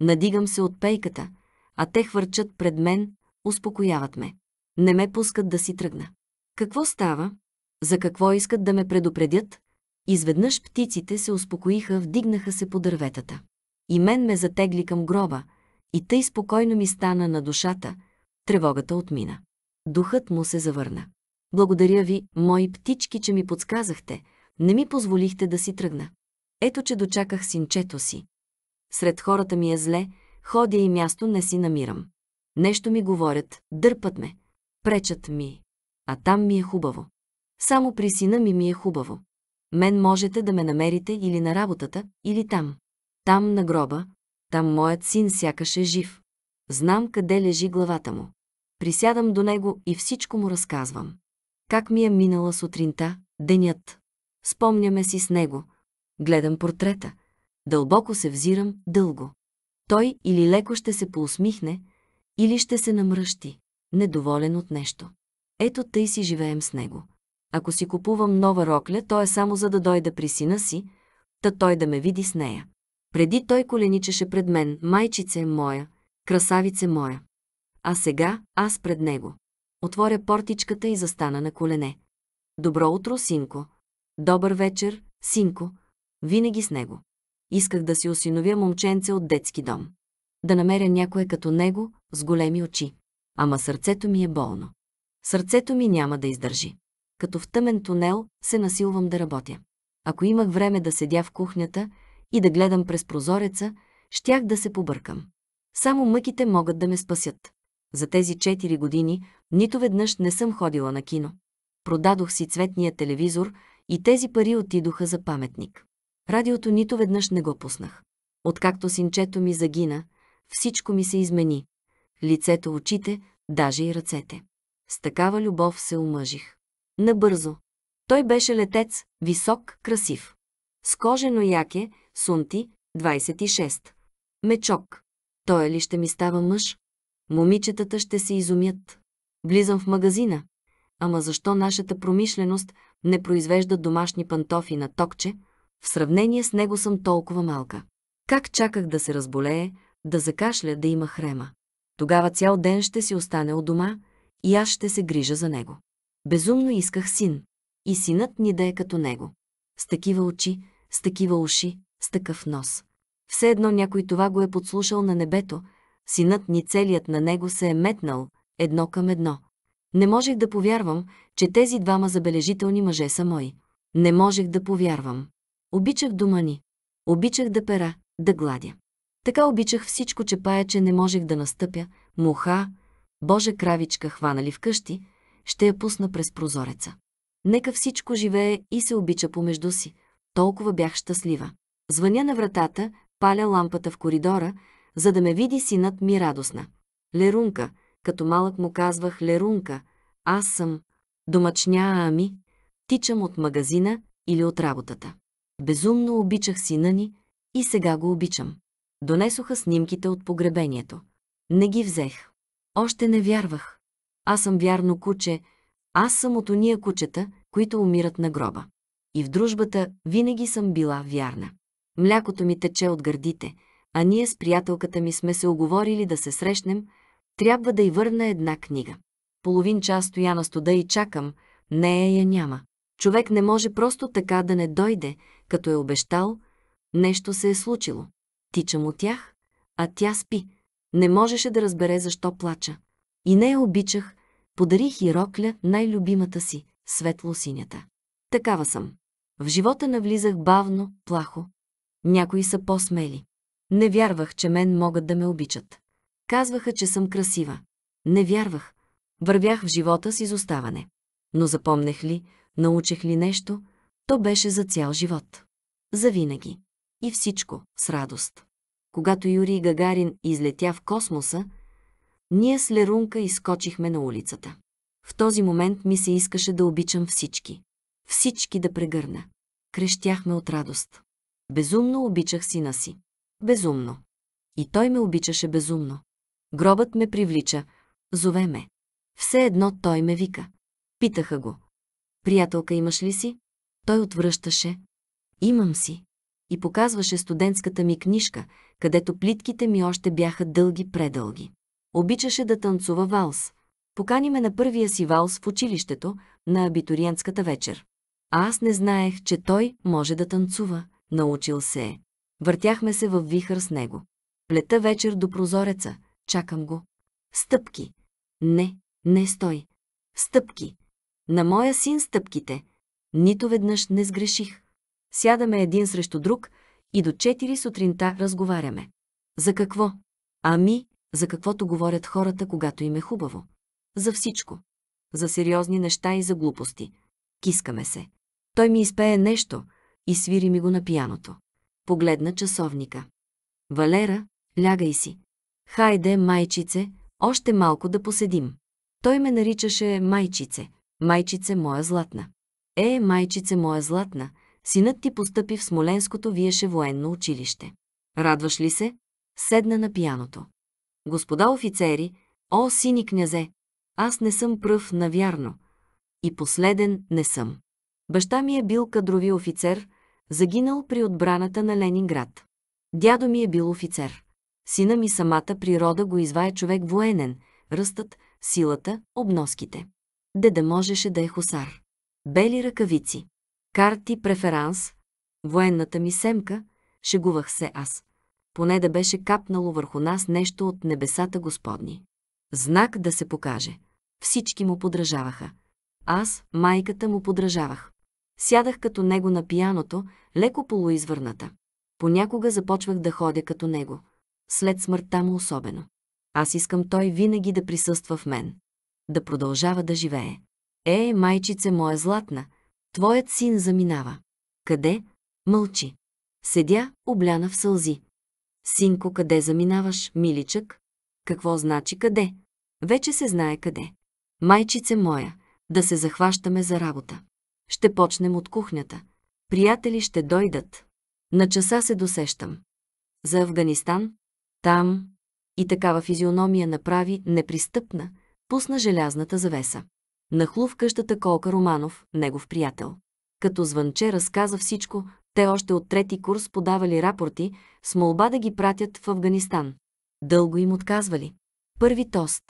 Надигам се от пейката, а те хвърчат пред мен, успокояват ме. Не ме пускат да си тръгна. Какво става? За какво искат да ме предупредят? Изведнъж птиците се успокоиха, вдигнаха се по дърветата. И мен ме затегли към гроба, и тъй спокойно ми стана на душата, тревогата отмина. Духът му се завърна. Благодаря ви, мои птички, че ми подсказахте, не ми позволихте да си тръгна. Ето, че дочаках синчето си. Сред хората ми е зле, ходя и място не си намирам. Нещо ми говорят, дърпат ме, пречат ми. А там ми е хубаво. Само при сина ми ми е хубаво. Мен можете да ме намерите или на работата, или там. Там на гроба, там моят син сякаш е жив. Знам къде лежи главата му. Присядам до него и всичко му разказвам. Как ми е минала сутринта, денят. Спомняме си с него. Гледам портрета. Дълбоко се взирам, дълго. Той или леко ще се поусмихне, или ще се намръщи, недоволен от нещо. Ето тъй си живеем с него. Ако си купувам нова рокля, то е само за да дойда при сина си, та той да ме види с нея. Преди той коленичеше пред мен, майчице моя, красавице моя. А сега аз пред него. Отворя портичката и застана на колене. Добро утро, синко. Добър вечер, синко. Винаги с него. Исках да си осиновя момченце от детски дом. Да намеря някое като него, с големи очи. Ама сърцето ми е болно. Сърцето ми няма да издържи. Като в тъмен тунел се насилвам да работя. Ако имах време да седя в кухнята и да гледам през прозореца, щях да се побъркам. Само мъките могат да ме спасят. За тези 4 години нито веднъж не съм ходила на кино. Продадох си цветния телевизор и тези пари отидоха за паметник. Радиото нито веднъж не го пуснах. Откакто синчето ми загина, всичко ми се измени. Лицето, очите, даже и ръцете. С такава любов се омъжих. Набързо. Той беше летец, висок, красив. С кожено яке, сунти, 26. Мечок. Той ли ще ми става мъж? Момичетата ще се изумят. Влизам в магазина. Ама защо нашата промишленост не произвежда домашни пантофи на токче, в сравнение с него съм толкова малка. Как чаках да се разболее, да закашля, да има хрема. Тогава цял ден ще си остане от дома и аз ще се грижа за него. Безумно исках син. И синът ни да е като него. С такива очи, с такива уши, с такъв нос. Все едно някой това го е подслушал на небето. Синът ни целият на него се е метнал, едно към едно. Не можех да повярвам, че тези двама забележителни мъже са мои. Не можех да повярвам. Обичах дома ни. Обичах да пера, да гладя. Така обичах всичко, че пая, че не можех да настъпя. Муха, Боже кравичка, хванали вкъщи, ще я пусна през прозореца. Нека всичко живее и се обича помежду си. Толкова бях щастлива. Звъня на вратата, паля лампата в коридора, за да ме види синът ми радостна. Лерунка, като малък му казвах Лерунка, аз съм домъчня ами, тичам от магазина или от работата. Безумно обичах сина ни и сега го обичам. Донесоха снимките от погребението. Не ги взех. Още не вярвах. Аз съм вярно куче. Аз съм от ония кучета, които умират на гроба. И в дружбата винаги съм била вярна. Млякото ми тече от гърдите, а ние с приятелката ми сме се оговорили да се срещнем, трябва да й върна една книга. Половин час стоя на студа и чакам, нея я няма. Човек не може просто така да не дойде, като е обещал, нещо се е случило. Тичам от тях, а тя спи. Не можеше да разбере защо плача. И не я обичах, подарих и рокля най-любимата си, светло-синята. Такава съм. В живота навлизах бавно, плахо. Някои са по-смели. Не вярвах, че мен могат да ме обичат. Казваха, че съм красива. Не вярвах. Вървях в живота с изоставане. Но запомнех ли, научих ли нещо, то беше за цял живот. За винаги. И всичко с радост. Когато Юрий Гагарин излетя в космоса, ние с Лерунка изкочихме на улицата. В този момент ми се искаше да обичам всички. Всички да прегърна. Крещяхме от радост. Безумно обичах сина си. Безумно. И той ме обичаше безумно. Гробът ме привлича. Зове ме. Все едно той ме вика. Питаха го. Приятелка имаш ли си? Той отвръщаше. Имам си. И показваше студентската ми книжка, където плитките ми още бяха дълги-предълги. Обичаше да танцува валс. Покани ме на първия си валс в училището, на абитуриентската вечер. А аз не знаех, че той може да танцува. Научил се е. Въртяхме се във вихър с него. Плета вечер до прозореца. Чакам го. Стъпки. Не, не стой. Стъпки. На моя син стъпките, нито веднъж не сгреших. Сядаме един срещу друг и до 4 сутринта разговаряме. За какво? Ами, за каквото говорят хората, когато им е хубаво. За всичко. За сериозни неща и за глупости. Кискаме се. Той ми изпее нещо и свири ми го на пияното. Погледна часовника. Валера, лягай си. Хайде, майчице, още малко да поседим. Той ме наричаше майчице, майчице моя златна. Е, майчице моя златна, синът ти постъпи в Смоленското виеше военно училище. Радваш ли се? Седна на пияното. Господа офицери, о, сини князе, аз не съм пръв, навярно. И последен не съм. Баща ми е бил кадрови офицер, загинал при отбраната на Ленинград. Дядо ми е бил офицер. Сина ми самата природа го извая човек военен, ръстът, силата, обноските. Деда можеше да е хусар бели ръкавици, карти преферанс, военната ми семка, шегувах се аз. Поне да беше капнало върху нас нещо от небесата Господни. Знак да се покаже. Всички му подражаваха. Аз, майката му подражавах. Сядах като него на пияното, леко полуизвърната. Понякога започвах да ходя като него. След смъртта му особено. Аз искам той винаги да присъства в мен. Да продължава да живее. Е, майчице моя златна, твоят син заминава. Къде? Мълчи. Седя, обляна в сълзи. Синко, къде заминаваш, миличък? Какво значи къде? Вече се знае къде. Майчице моя, да се захващаме за работа. Ще почнем от кухнята. Приятели ще дойдат. На часа се досещам. За Афганистан? Там. И такава физиономия направи непристъпна, пусна желязната завеса нахлу в къщата Колка Романов, негов приятел. Като звънче разказа всичко, те още от трети курс подавали рапорти с молба да ги пратят в Афганистан. Дълго им отказвали. Първи тост.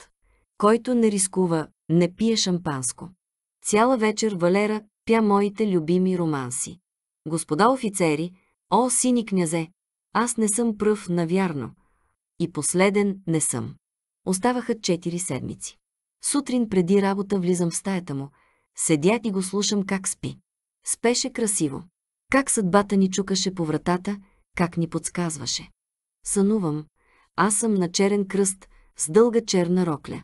Който не рискува, не пие шампанско. Цяла вечер Валера пя моите любими романси. Господа офицери, о, сини князе, аз не съм пръв, навярно. И последен не съм. Оставаха четири седмици. Сутрин преди работа влизам в стаята му. Седя и го слушам как спи. Спеше красиво. Как съдбата ни чукаше по вратата, как ни подсказваше. Сънувам. Аз съм на черен кръст с дълга черна рокля.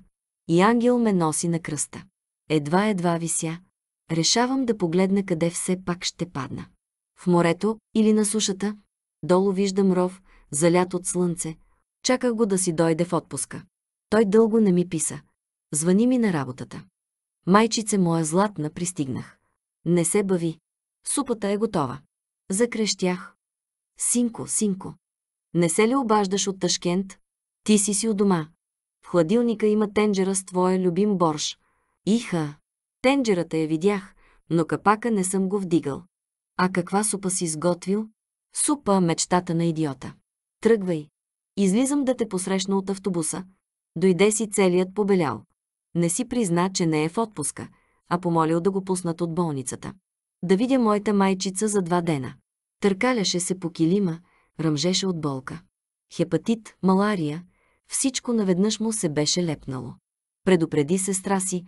И ангел ме носи на кръста. Едва-едва вися. Решавам да погледна къде все пак ще падна. В морето или на сушата. Долу виждам ров, залят от слънце. Чаках го да си дойде в отпуска. Той дълго не ми писа. Звъни ми на работата. Майчице моя златна, пристигнах. Не се бави. Супата е готова. Закрещях. Синко, синко. Не се ли обаждаш от Ташкент? Ти си си у дома. В хладилника има тенджера с твоя любим борш. Иха. Тенджерата я видях, но капака не съм го вдигал. А каква супа си изготвил? Супа мечтата на идиота. Тръгвай. Излизам да те посрещна от автобуса. Дойде си целият побелял. Не си призна, че не е в отпуска, а помолил да го пуснат от болницата. Да видя моята майчица за два дена. Търкаляше се по килима, ръмжеше от болка. Хепатит, малария, всичко наведнъж му се беше лепнало. Предупреди сестра си,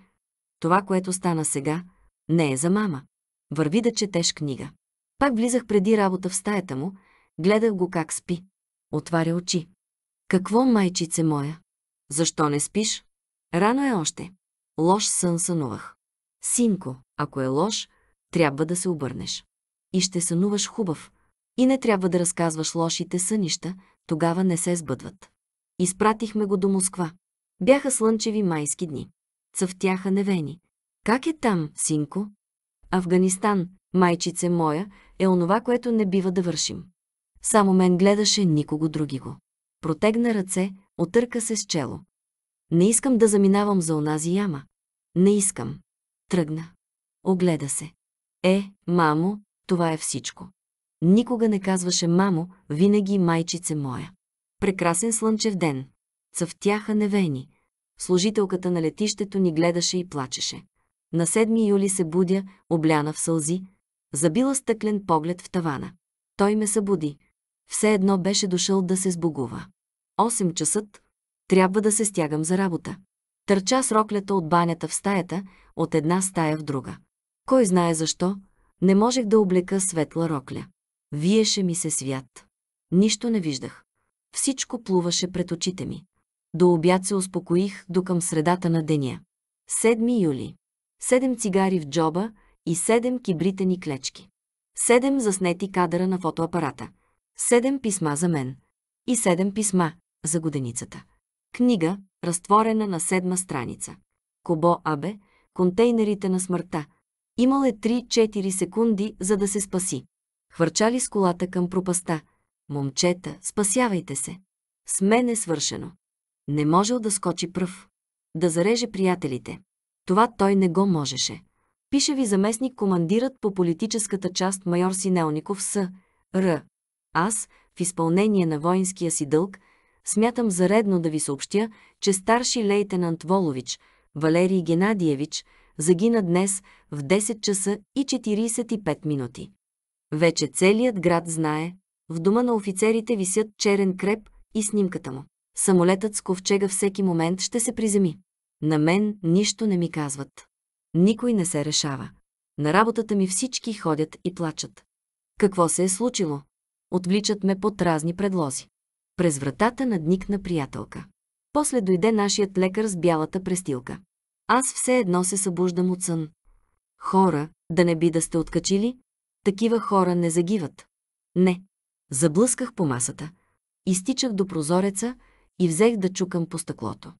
това, което стана сега, не е за мама. Върви да четеш книга. Пак влизах преди работа в стаята му, гледах го как спи. Отваря очи. Какво, майчице моя? Защо не спиш? Рано е още. Лош сън сънувах. Синко, ако е лош, трябва да се обърнеш. И ще сънуваш хубав. И не трябва да разказваш лошите сънища, тогава не се сбъдват. Изпратихме го до Москва. Бяха слънчеви майски дни. Цъфтяха невени. Как е там, синко? Афганистан, майчице моя, е онова, което не бива да вършим. Само мен гледаше никого други го. Протегна ръце, отърка се с чело. Не искам да заминавам за онази яма. Не искам. Тръгна. Огледа се. Е, мамо, това е всичко. Никога не казваше мамо, винаги майчице моя. Прекрасен слънчев ден. Цъфтяха невени. Служителката на летището ни гледаше и плачеше. На 7 юли се будя, обляна в сълзи, забила стъклен поглед в тавана. Той ме събуди. Все едно беше дошъл да се сбогува. 8 часът, трябва да се стягам за работа. Търча с роклята от банята в стаята, от една стая в друга. Кой знае защо, не можех да облека светла рокля. Виеше ми се свят. Нищо не виждах. Всичко плуваше пред очите ми. До обяд се успокоих до към средата на деня. 7 юли. Седем цигари в джоба и седем кибритени клечки. Седем заснети кадъра на фотоапарата. Седем писма за мен. И седем писма за годеницата. Книга, разтворена на седма страница. Кобо Абе, контейнерите на смъртта. Имал е 3-4 секунди, за да се спаси. Хвърчали с колата към пропаста. Момчета, спасявайте се. С мен е свършено. Не можел да скочи пръв. Да зареже приятелите. Това той не го можеше. Пише ви заместник командират по политическата част майор Синелников С. Р. Аз, в изпълнение на воинския си дълг, смятам заредно да ви съобщя, че старши лейтенант Волович, Валерий Геннадиевич, загина днес в 10 часа и 45 минути. Вече целият град знае, в дома на офицерите висят черен креп и снимката му. Самолетът с ковчега всеки момент ще се приземи. На мен нищо не ми казват. Никой не се решава. На работата ми всички ходят и плачат. Какво се е случило? Отвличат ме под разни предлози. През вратата надникна приятелка. После дойде нашият лекар с бялата престилка. Аз все едно се събуждам от сън. Хора, да не би да сте откачили, такива хора не загиват. Не. Заблъсках по масата. Изтичах до прозореца и взех да чукам по стъклото.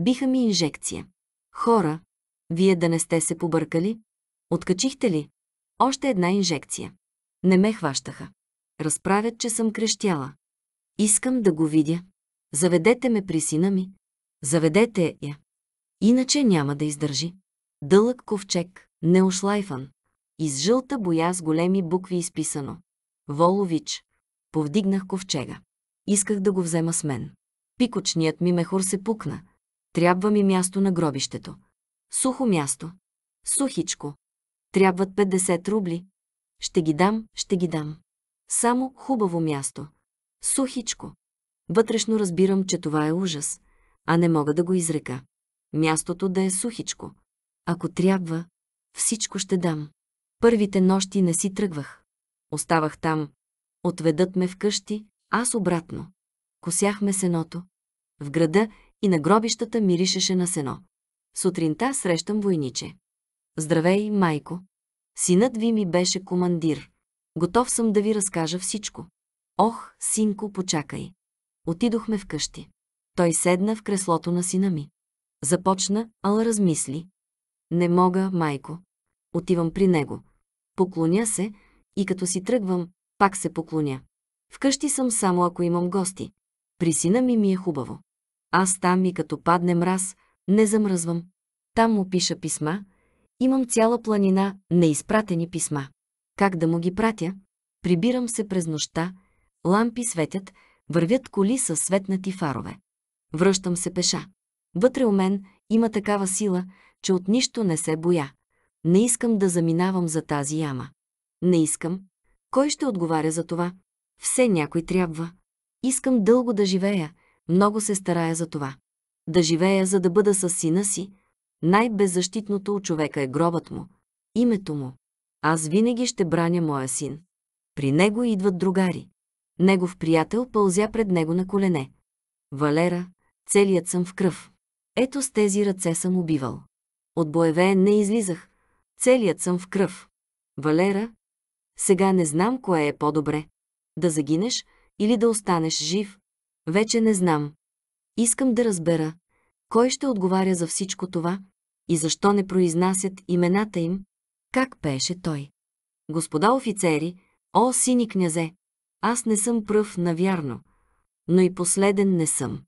Биха ми инжекция. Хора, вие да не сте се побъркали? Откачихте ли? Още една инжекция. Не ме хващаха. Разправят, че съм крещяла. Искам да го видя. Заведете ме при сина ми. Заведете я. Иначе няма да издържи. Дълъг ковчег, неошлайфан. Из жълта боя с големи букви изписано. Волович. Повдигнах ковчега. Исках да го взема с мен. Пикочният ми мехур се пукна. Трябва ми място на гробището. Сухо място. Сухичко. Трябват 50 рубли. Ще ги дам, ще ги дам. Само хубаво място. Сухичко. Вътрешно разбирам, че това е ужас, а не мога да го изрека. Мястото да е сухичко. Ако трябва, всичко ще дам. Първите нощи не си тръгвах. Оставах там. Отведат ме вкъщи, аз обратно. Косяхме сеното. В града и на гробищата миришеше на сено. Сутринта срещам войниче. Здравей, майко. Синът ви ми беше командир. Готов съм да ви разкажа всичко. Ох, синко, почакай. Отидохме вкъщи. Той седна в креслото на сина ми. Започна, ал размисли. Не мога, майко. Отивам при него. Поклоня се и като си тръгвам, пак се поклоня. Вкъщи съм само ако имам гости. При сина ми ми е хубаво. Аз там и като падне мраз, не замръзвам. Там му пиша писма. Имам цяла планина неизпратени писма. Как да му ги пратя? Прибирам се през нощта, Лампи светят, вървят коли с светнати фарове. Връщам се пеша. Вътре у мен има такава сила, че от нищо не се боя. Не искам да заминавам за тази яма. Не искам. Кой ще отговаря за това? Все някой трябва. Искам дълго да живея, много се старая за това. Да живея, за да бъда с сина си. Най-беззащитното у човека е гробът му, името му. Аз винаги ще браня моя син. При него идват другари. Негов приятел пълзя пред него на колене. Валера, целият съм в кръв. Ето с тези ръце съм убивал. От боеве не излизах. Целият съм в кръв. Валера, сега не знам кое е по-добре. Да загинеш или да останеш жив. Вече не знам. Искам да разбера, кой ще отговаря за всичко това и защо не произнасят имената им, как пееше той. Господа офицери, о, сини князе, аз не съм пръв, навярно, но и последен не съм.